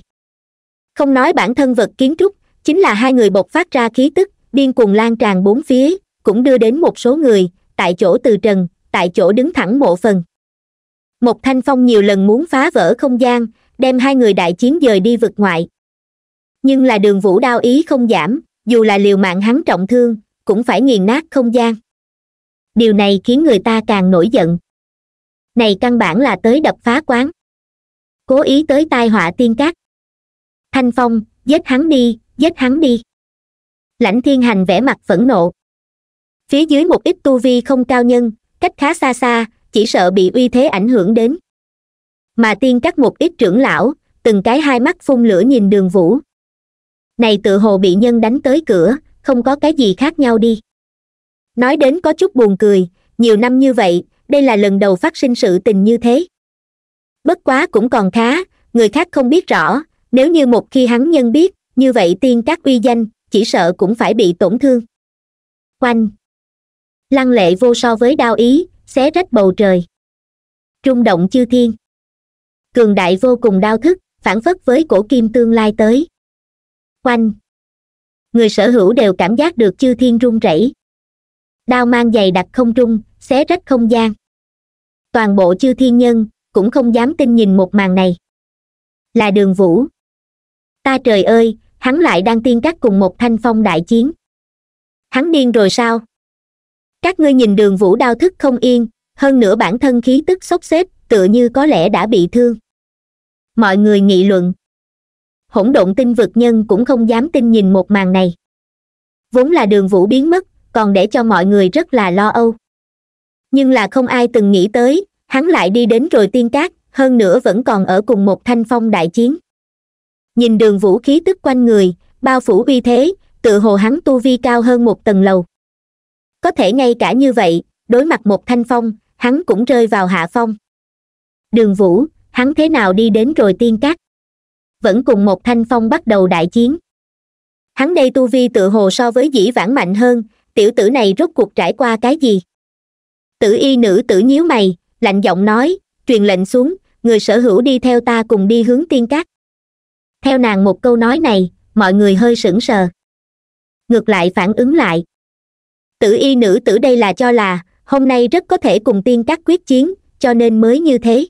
không nói bản thân vật kiến trúc chính là hai người bộc phát ra khí tức điên cuồng lan tràn bốn phía cũng đưa đến một số người tại chỗ từ trần tại chỗ đứng thẳng mộ phần một thanh phong nhiều lần muốn phá vỡ không gian đem hai người đại chiến dời đi vực ngoại nhưng là đường vũ đao ý không giảm dù là liều mạng hắn trọng thương cũng phải nghiền nát không gian điều này khiến người ta càng nổi giận này căn bản là tới đập phá quán cố ý tới tai họa tiên cát thanh phong giết hắn đi giết hắn đi lãnh thiên hành vẻ mặt phẫn nộ phía dưới một ít tu vi không cao nhân cách khá xa xa chỉ sợ bị uy thế ảnh hưởng đến mà tiên cắt một ít trưởng lão từng cái hai mắt phun lửa nhìn đường vũ này tự hồ bị nhân đánh tới cửa không có cái gì khác nhau đi nói đến có chút buồn cười nhiều năm như vậy đây là lần đầu phát sinh sự tình như thế bất quá cũng còn khá người khác không biết rõ nếu như một khi hắn nhân biết như vậy tiên các uy danh chỉ sợ cũng phải bị tổn thương quanh lăng lệ vô so với đao ý xé rách bầu trời trung động chư thiên cường đại vô cùng đau thức phản phất với cổ kim tương lai tới quanh người sở hữu đều cảm giác được chư thiên run rẩy đao mang dày đặc không trung xé rách không gian toàn bộ chư thiên nhân cũng không dám tin nhìn một màn này là đường vũ ta trời ơi hắn lại đang tiên các cùng một thanh phong đại chiến hắn điên rồi sao các ngươi nhìn đường vũ đau thức không yên hơn nữa bản thân khí tức sốc xếp tựa như có lẽ đã bị thương mọi người nghị luận hỗn độn tinh vực nhân cũng không dám tin nhìn một màn này vốn là đường vũ biến mất còn để cho mọi người rất là lo âu nhưng là không ai từng nghĩ tới hắn lại đi đến rồi tiên cát hơn nữa vẫn còn ở cùng một thanh phong đại chiến nhìn đường vũ khí tức quanh người bao phủ uy thế tự hồ hắn tu vi cao hơn một tầng lầu có thể ngay cả như vậy đối mặt một thanh phong hắn cũng rơi vào hạ phong đường vũ hắn thế nào đi đến rồi tiên cát vẫn cùng một thanh phong bắt đầu đại chiến hắn đây tu vi tự hồ so với dĩ vãng mạnh hơn tiểu tử này rốt cuộc trải qua cái gì tử y nữ tử nhíu mày lạnh giọng nói truyền lệnh xuống người sở hữu đi theo ta cùng đi hướng tiên cát theo nàng một câu nói này mọi người hơi sững sờ ngược lại phản ứng lại tử y nữ tử đây là cho là hôm nay rất có thể cùng tiên cát quyết chiến cho nên mới như thế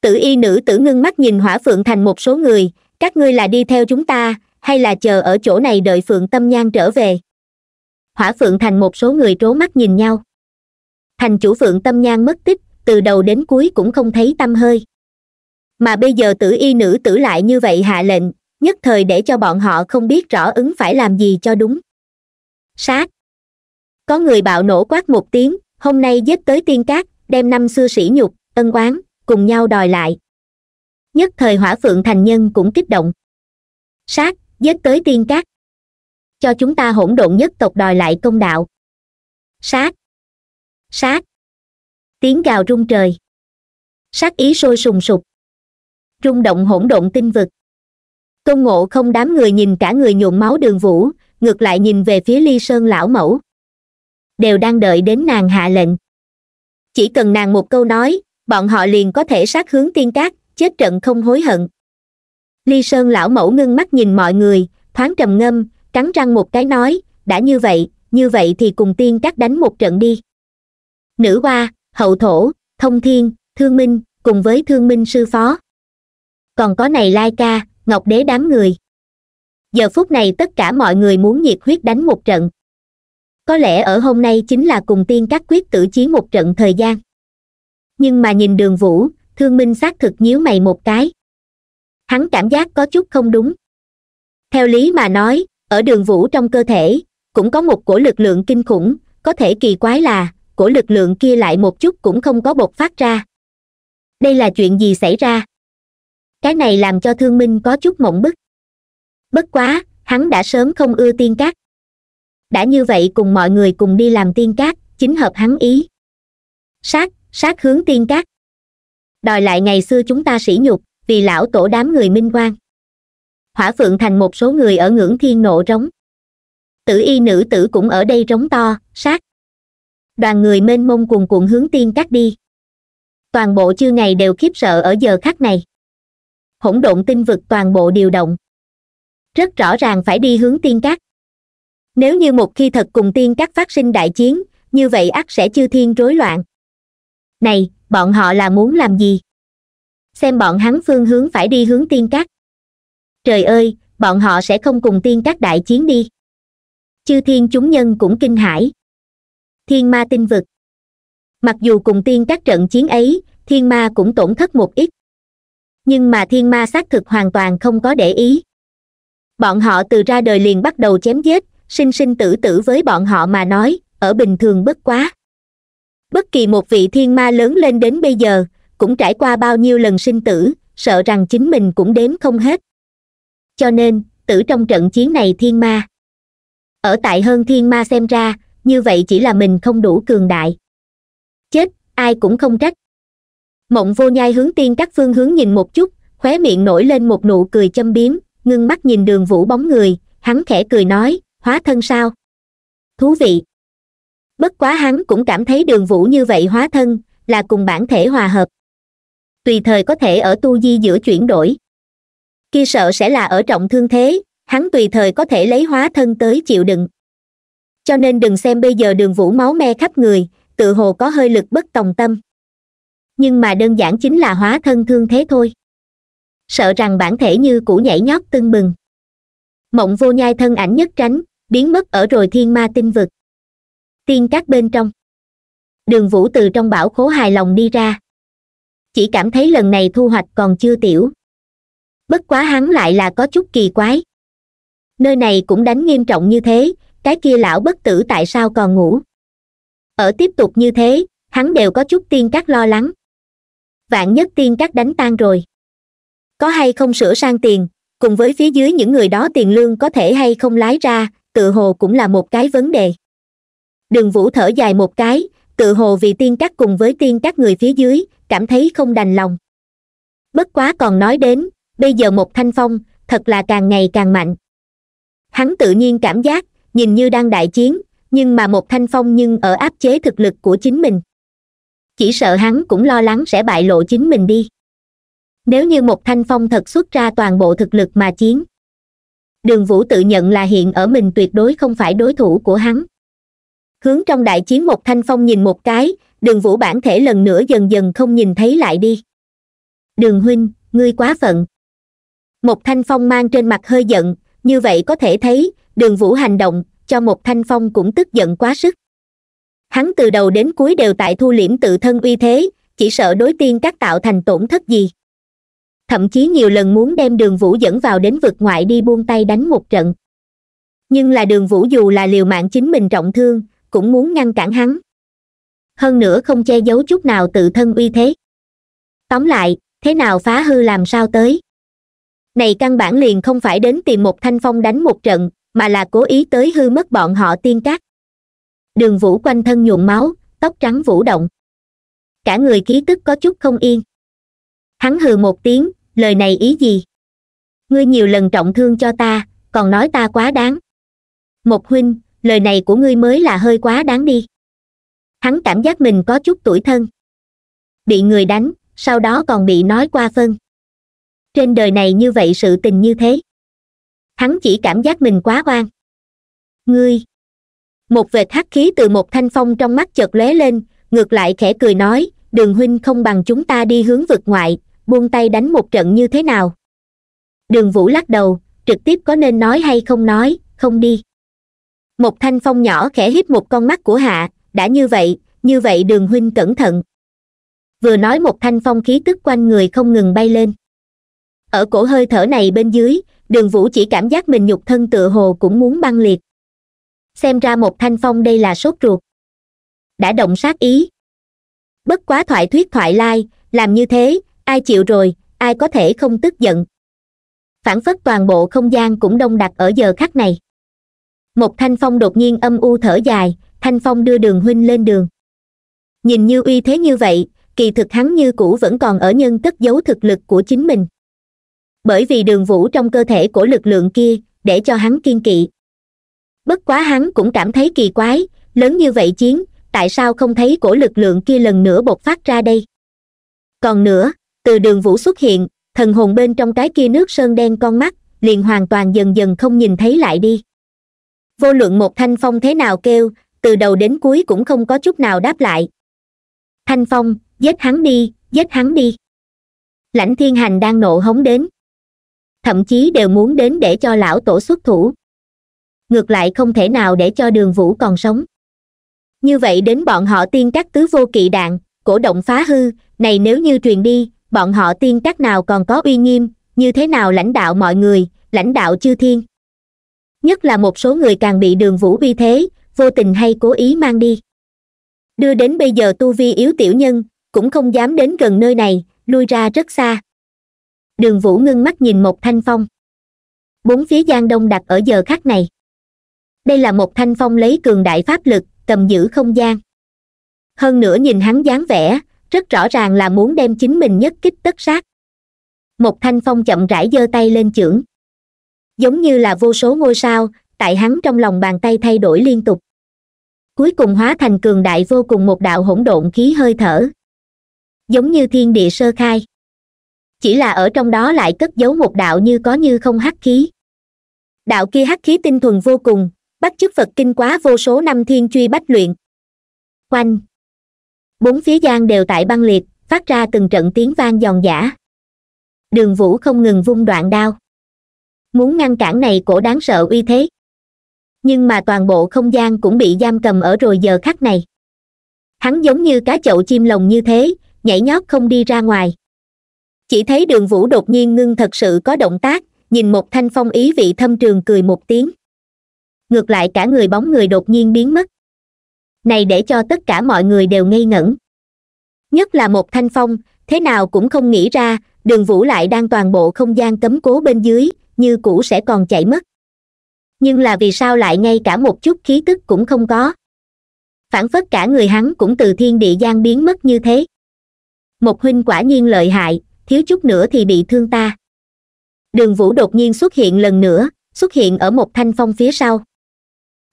tử y nữ tử ngưng mắt nhìn hỏa phượng thành một số người các ngươi là đi theo chúng ta hay là chờ ở chỗ này đợi phượng tâm nhan trở về hỏa phượng thành một số người trố mắt nhìn nhau thành chủ phượng tâm nhan mất tích từ đầu đến cuối cũng không thấy tâm hơi mà bây giờ tử y nữ tử lại như vậy hạ lệnh nhất thời để cho bọn họ không biết rõ ứng phải làm gì cho đúng sát có người bạo nổ quát một tiếng hôm nay giết tới tiên cát đem năm xưa sỉ nhục ân oán cùng nhau đòi lại nhất thời hỏa phượng thành nhân cũng kích động sát giết tới tiên cát cho chúng ta hỗn độn nhất tộc đòi lại công đạo sát sát tiếng gào rung trời sát ý sôi sùng sục rung động hỗn độn tinh vực tôn ngộ không đám người nhìn cả người nhuộm máu đường vũ ngược lại nhìn về phía ly sơn lão mẫu đều đang đợi đến nàng hạ lệnh chỉ cần nàng một câu nói bọn họ liền có thể sát hướng tiên cát chết trận không hối hận ly sơn lão mẫu ngưng mắt nhìn mọi người thoáng trầm ngâm cắn răng một cái nói đã như vậy như vậy thì cùng tiên cát đánh một trận đi nữ hoa hậu thổ thông thiên thương minh cùng với thương minh sư phó còn có này lai ca ngọc đế đám người giờ phút này tất cả mọi người muốn nhiệt huyết đánh một trận có lẽ ở hôm nay chính là cùng tiên các quyết tử chiến một trận thời gian nhưng mà nhìn đường vũ thương minh xác thực nhíu mày một cái hắn cảm giác có chút không đúng theo lý mà nói ở đường vũ trong cơ thể cũng có một cổ lực lượng kinh khủng có thể kỳ quái là cổ lực lượng kia lại một chút cũng không có bộc phát ra đây là chuyện gì xảy ra cái này làm cho thương minh có chút mộng bức bất quá hắn đã sớm không ưa tiên cát đã như vậy cùng mọi người cùng đi làm tiên cát chính hợp hắn ý sát sát hướng tiên cát đòi lại ngày xưa chúng ta sỉ nhục vì lão tổ đám người minh quan hỏa phượng thành một số người ở ngưỡng thiên nộ rống tử y nữ tử cũng ở đây rống to sát đoàn người mênh mông cuồn cuộn hướng tiên cát đi toàn bộ chưa ngày đều khiếp sợ ở giờ khắc này hỗn độn tinh vực toàn bộ điều động rất rõ ràng phải đi hướng tiên cát nếu như một khi thật cùng tiên cát phát sinh đại chiến như vậy ắt sẽ chư thiên rối loạn này bọn họ là muốn làm gì xem bọn hắn phương hướng phải đi hướng tiên cát trời ơi bọn họ sẽ không cùng tiên cát đại chiến đi chư thiên chúng nhân cũng kinh hãi thiên ma tinh vực mặc dù cùng tiên các trận chiến ấy thiên ma cũng tổn thất một ít nhưng mà thiên ma xác thực hoàn toàn không có để ý bọn họ từ ra đời liền bắt đầu chém giết sinh sinh tử tử với bọn họ mà nói ở bình thường bất quá bất kỳ một vị thiên ma lớn lên đến bây giờ cũng trải qua bao nhiêu lần sinh tử sợ rằng chính mình cũng đếm không hết cho nên tử trong trận chiến này thiên ma ở tại hơn thiên ma xem ra như vậy chỉ là mình không đủ cường đại chết ai cũng không trách mộng vô nhai hướng tiên các phương hướng nhìn một chút khóe miệng nổi lên một nụ cười châm biếm ngưng mắt nhìn đường vũ bóng người hắn khẽ cười nói hóa thân sao thú vị bất quá hắn cũng cảm thấy đường vũ như vậy hóa thân là cùng bản thể hòa hợp tùy thời có thể ở tu di giữa chuyển đổi kia sợ sẽ là ở trọng thương thế hắn tùy thời có thể lấy hóa thân tới chịu đựng cho nên đừng xem bây giờ đường vũ máu me khắp người tự hồ có hơi lực bất tòng tâm nhưng mà đơn giản chính là hóa thân thương thế thôi sợ rằng bản thể như cũ nhảy nhót tưng bừng mộng vô nhai thân ảnh nhất tránh biến mất ở rồi thiên ma tinh vực tiên các bên trong đường vũ từ trong bảo khố hài lòng đi ra chỉ cảm thấy lần này thu hoạch còn chưa tiểu bất quá hắn lại là có chút kỳ quái nơi này cũng đánh nghiêm trọng như thế cái kia lão bất tử tại sao còn ngủ ở tiếp tục như thế hắn đều có chút tiên các lo lắng vạn nhất tiên các đánh tan rồi có hay không sửa sang tiền cùng với phía dưới những người đó tiền lương có thể hay không lái ra tự hồ cũng là một cái vấn đề đường vũ thở dài một cái tự hồ vì tiên các cùng với tiên các người phía dưới cảm thấy không đành lòng bất quá còn nói đến bây giờ một thanh phong thật là càng ngày càng mạnh hắn tự nhiên cảm giác nhìn như đang đại chiến nhưng mà một thanh phong nhưng ở áp chế thực lực của chính mình chỉ sợ hắn cũng lo lắng sẽ bại lộ chính mình đi nếu như một thanh phong thật xuất ra toàn bộ thực lực mà chiến đường vũ tự nhận là hiện ở mình tuyệt đối không phải đối thủ của hắn hướng trong đại chiến một thanh phong nhìn một cái đường vũ bản thể lần nữa dần dần không nhìn thấy lại đi đường huynh ngươi quá phận một thanh phong mang trên mặt hơi giận như vậy có thể thấy đường vũ hành động cho một thanh phong cũng tức giận quá sức hắn từ đầu đến cuối đều tại thu liễm tự thân uy thế chỉ sợ đối tiên các tạo thành tổn thất gì thậm chí nhiều lần muốn đem đường vũ dẫn vào đến vực ngoại đi buông tay đánh một trận nhưng là đường vũ dù là liều mạng chính mình trọng thương cũng muốn ngăn cản hắn hơn nữa không che giấu chút nào tự thân uy thế tóm lại thế nào phá hư làm sao tới này căn bản liền không phải đến tìm một thanh phong đánh một trận mà là cố ý tới hư mất bọn họ tiên cát đường vũ quanh thân nhuộm máu tóc trắng vũ động cả người khí tức có chút không yên hắn hừ một tiếng lời này ý gì ngươi nhiều lần trọng thương cho ta còn nói ta quá đáng một huynh lời này của ngươi mới là hơi quá đáng đi hắn cảm giác mình có chút tuổi thân bị người đánh sau đó còn bị nói qua phân trên đời này như vậy sự tình như thế hắn chỉ cảm giác mình quá oan ngươi một vệt hắc khí từ một thanh phong trong mắt chợt lóe lên ngược lại khẽ cười nói đường huynh không bằng chúng ta đi hướng vực ngoại buông tay đánh một trận như thế nào đường vũ lắc đầu trực tiếp có nên nói hay không nói không đi một thanh phong nhỏ khẽ hít một con mắt của hạ đã như vậy như vậy đường huynh cẩn thận vừa nói một thanh phong khí tức quanh người không ngừng bay lên ở cổ hơi thở này bên dưới đường vũ chỉ cảm giác mình nhục thân tựa hồ cũng muốn băng liệt xem ra một thanh phong đây là sốt ruột đã động sát ý bất quá thoại thuyết thoại lai làm như thế ai chịu rồi ai có thể không tức giận phản phất toàn bộ không gian cũng đông đặc ở giờ khắc này một thanh phong đột nhiên âm u thở dài thanh phong đưa đường huynh lên đường nhìn như uy thế như vậy kỳ thực hắn như cũ vẫn còn ở nhân tức giấu thực lực của chính mình bởi vì đường vũ trong cơ thể của lực lượng kia để cho hắn kiên kỵ bất quá hắn cũng cảm thấy kỳ quái lớn như vậy chiến tại sao không thấy cổ lực lượng kia lần nữa bộc phát ra đây còn nữa từ đường vũ xuất hiện thần hồn bên trong cái kia nước sơn đen con mắt liền hoàn toàn dần dần không nhìn thấy lại đi vô luận một thanh phong thế nào kêu từ đầu đến cuối cũng không có chút nào đáp lại thanh phong giết hắn đi giết hắn đi lãnh thiên hành đang nộ hống đến thậm chí đều muốn đến để cho lão tổ xuất thủ ngược lại không thể nào để cho đường vũ còn sống như vậy đến bọn họ tiên các tứ vô kỵ đạn cổ động phá hư này nếu như truyền đi bọn họ tiên các nào còn có uy nghiêm như thế nào lãnh đạo mọi người lãnh đạo chư thiên nhất là một số người càng bị đường vũ uy thế vô tình hay cố ý mang đi đưa đến bây giờ tu vi yếu tiểu nhân cũng không dám đến gần nơi này lui ra rất xa đường vũ ngưng mắt nhìn một thanh phong bốn phía giang đông đặt ở giờ khắc này đây là một thanh phong lấy cường đại pháp lực cầm giữ không gian hơn nữa nhìn hắn dáng vẻ rất rõ ràng là muốn đem chính mình nhất kích tất sát một thanh phong chậm rãi giơ tay lên chưởng giống như là vô số ngôi sao tại hắn trong lòng bàn tay thay đổi liên tục cuối cùng hóa thành cường đại vô cùng một đạo hỗn độn khí hơi thở giống như thiên địa sơ khai chỉ là ở trong đó lại cất giấu một đạo như có như không hắc khí đạo kia hắc khí tinh thuần vô cùng bắt chước phật kinh quá vô số năm thiên truy bách luyện quanh bốn phía gian đều tại băng liệt phát ra từng trận tiếng vang giòn giả, đường vũ không ngừng vung đoạn đao muốn ngăn cản này cổ đáng sợ uy thế nhưng mà toàn bộ không gian cũng bị giam cầm ở rồi giờ khắc này hắn giống như cá chậu chim lồng như thế nhảy nhót không đi ra ngoài chỉ thấy đường vũ đột nhiên ngưng thật sự có động tác nhìn một thanh phong ý vị thâm trường cười một tiếng ngược lại cả người bóng người đột nhiên biến mất này để cho tất cả mọi người đều ngây ngẩn nhất là một thanh phong thế nào cũng không nghĩ ra đường vũ lại đang toàn bộ không gian cấm cố bên dưới như cũ sẽ còn chạy mất nhưng là vì sao lại ngay cả một chút khí tức cũng không có phản phất cả người hắn cũng từ thiên địa gian biến mất như thế một huynh quả nhiên lợi hại thiếu chút nữa thì bị thương ta đường vũ đột nhiên xuất hiện lần nữa xuất hiện ở một thanh phong phía sau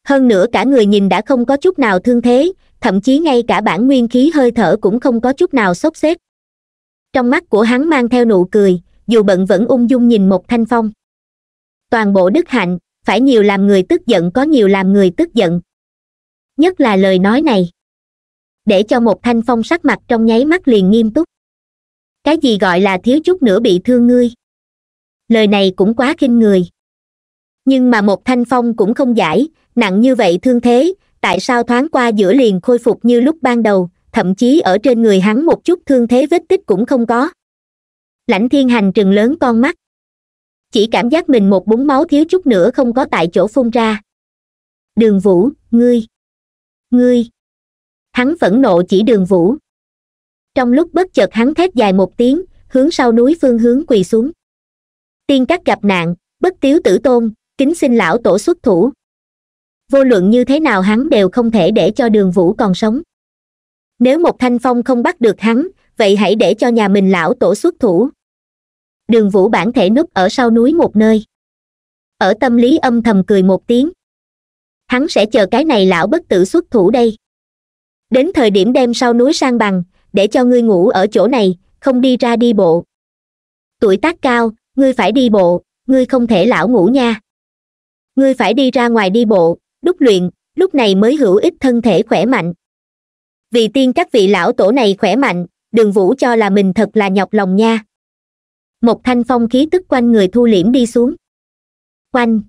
hơn nữa cả người nhìn đã không có chút nào thương thế thậm chí ngay cả bản nguyên khí hơi thở cũng không có chút nào sốt xếp trong mắt của hắn mang theo nụ cười dù bận vẫn ung dung nhìn một thanh phong toàn bộ đức hạnh phải nhiều làm người tức giận có nhiều làm người tức giận nhất là lời nói này để cho một thanh phong sắc mặt trong nháy mắt liền nghiêm túc cái gì gọi là thiếu chút nữa bị thương ngươi lời này cũng quá khinh người nhưng mà một thanh phong cũng không giải nặng như vậy thương thế tại sao thoáng qua giữa liền khôi phục như lúc ban đầu thậm chí ở trên người hắn một chút thương thế vết tích cũng không có lãnh thiên hành trừng lớn con mắt chỉ cảm giác mình một búng máu thiếu chút nữa không có tại chỗ phun ra đường vũ ngươi ngươi hắn phẫn nộ chỉ đường vũ trong lúc bất chợt hắn thét dài một tiếng hướng sau núi phương hướng quỳ xuống tiên các gặp nạn bất tiếu tử tôn kính xin lão tổ xuất thủ vô luận như thế nào hắn đều không thể để cho đường vũ còn sống nếu một thanh phong không bắt được hắn vậy hãy để cho nhà mình lão tổ xuất thủ đường vũ bản thể núp ở sau núi một nơi ở tâm lý âm thầm cười một tiếng hắn sẽ chờ cái này lão bất tử xuất thủ đây đến thời điểm đem sau núi sang bằng để cho ngươi ngủ ở chỗ này không đi ra đi bộ tuổi tác cao ngươi phải đi bộ ngươi không thể lão ngủ nha ngươi phải đi ra ngoài đi bộ đúc luyện lúc này mới hữu ích thân thể khỏe mạnh vì tiên các vị lão tổ này khỏe mạnh đường vũ cho là mình thật là nhọc lòng nha một thanh phong khí tức quanh người thu liễm đi xuống quanh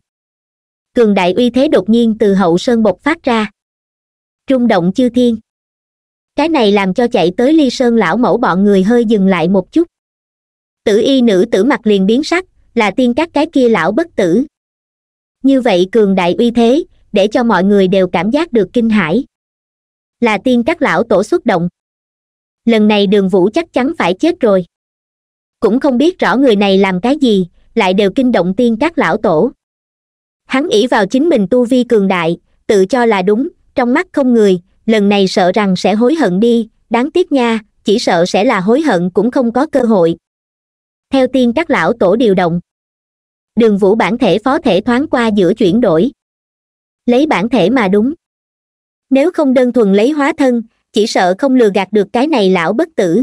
cường đại uy thế đột nhiên từ hậu sơn bộc phát ra trung động chư thiên cái này làm cho chạy tới ly sơn lão mẫu bọn người hơi dừng lại một chút tử y nữ tử mặt liền biến sắc là tiên các cái kia lão bất tử như vậy cường đại uy thế để cho mọi người đều cảm giác được kinh hãi là tiên các lão tổ xuất động lần này đường vũ chắc chắn phải chết rồi cũng không biết rõ người này làm cái gì lại đều kinh động tiên các lão tổ hắn ỷ vào chính mình tu vi cường đại tự cho là đúng trong mắt không người lần này sợ rằng sẽ hối hận đi đáng tiếc nha chỉ sợ sẽ là hối hận cũng không có cơ hội theo tiên các lão tổ điều động đường vũ bản thể phó thể thoáng qua giữa chuyển đổi lấy bản thể mà đúng nếu không đơn thuần lấy hóa thân chỉ sợ không lừa gạt được cái này lão bất tử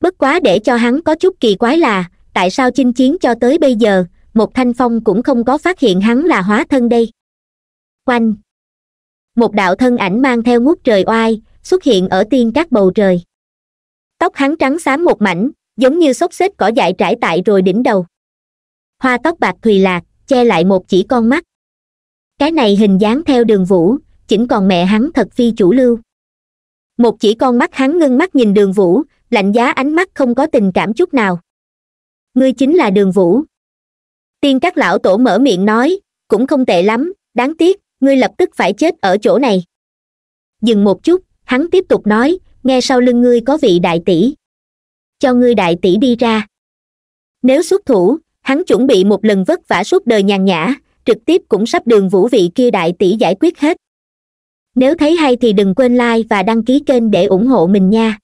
bất quá để cho hắn có chút kỳ quái là tại sao chinh chiến cho tới bây giờ một thanh phong cũng không có phát hiện hắn là hóa thân đây quanh một đạo thân ảnh mang theo ngút trời oai xuất hiện ở tiên các bầu trời tóc hắn trắng xám một mảnh giống như xốc xếp cỏ dại trải tại rồi đỉnh đầu hoa tóc bạc thùy lạc che lại một chỉ con mắt cái này hình dáng theo đường vũ chỉnh còn mẹ hắn thật phi chủ lưu một chỉ con mắt hắn ngưng mắt nhìn đường vũ lạnh giá ánh mắt không có tình cảm chút nào ngươi chính là đường vũ tiên các lão tổ mở miệng nói cũng không tệ lắm đáng tiếc ngươi lập tức phải chết ở chỗ này dừng một chút hắn tiếp tục nói nghe sau lưng ngươi có vị đại tỷ cho ngươi đại tỷ đi ra nếu xuất thủ hắn chuẩn bị một lần vất vả suốt đời nhàn nhã trực tiếp cũng sắp đường vũ vị kia đại tỷ giải quyết hết nếu thấy hay thì đừng quên like và đăng ký kênh để ủng hộ mình nha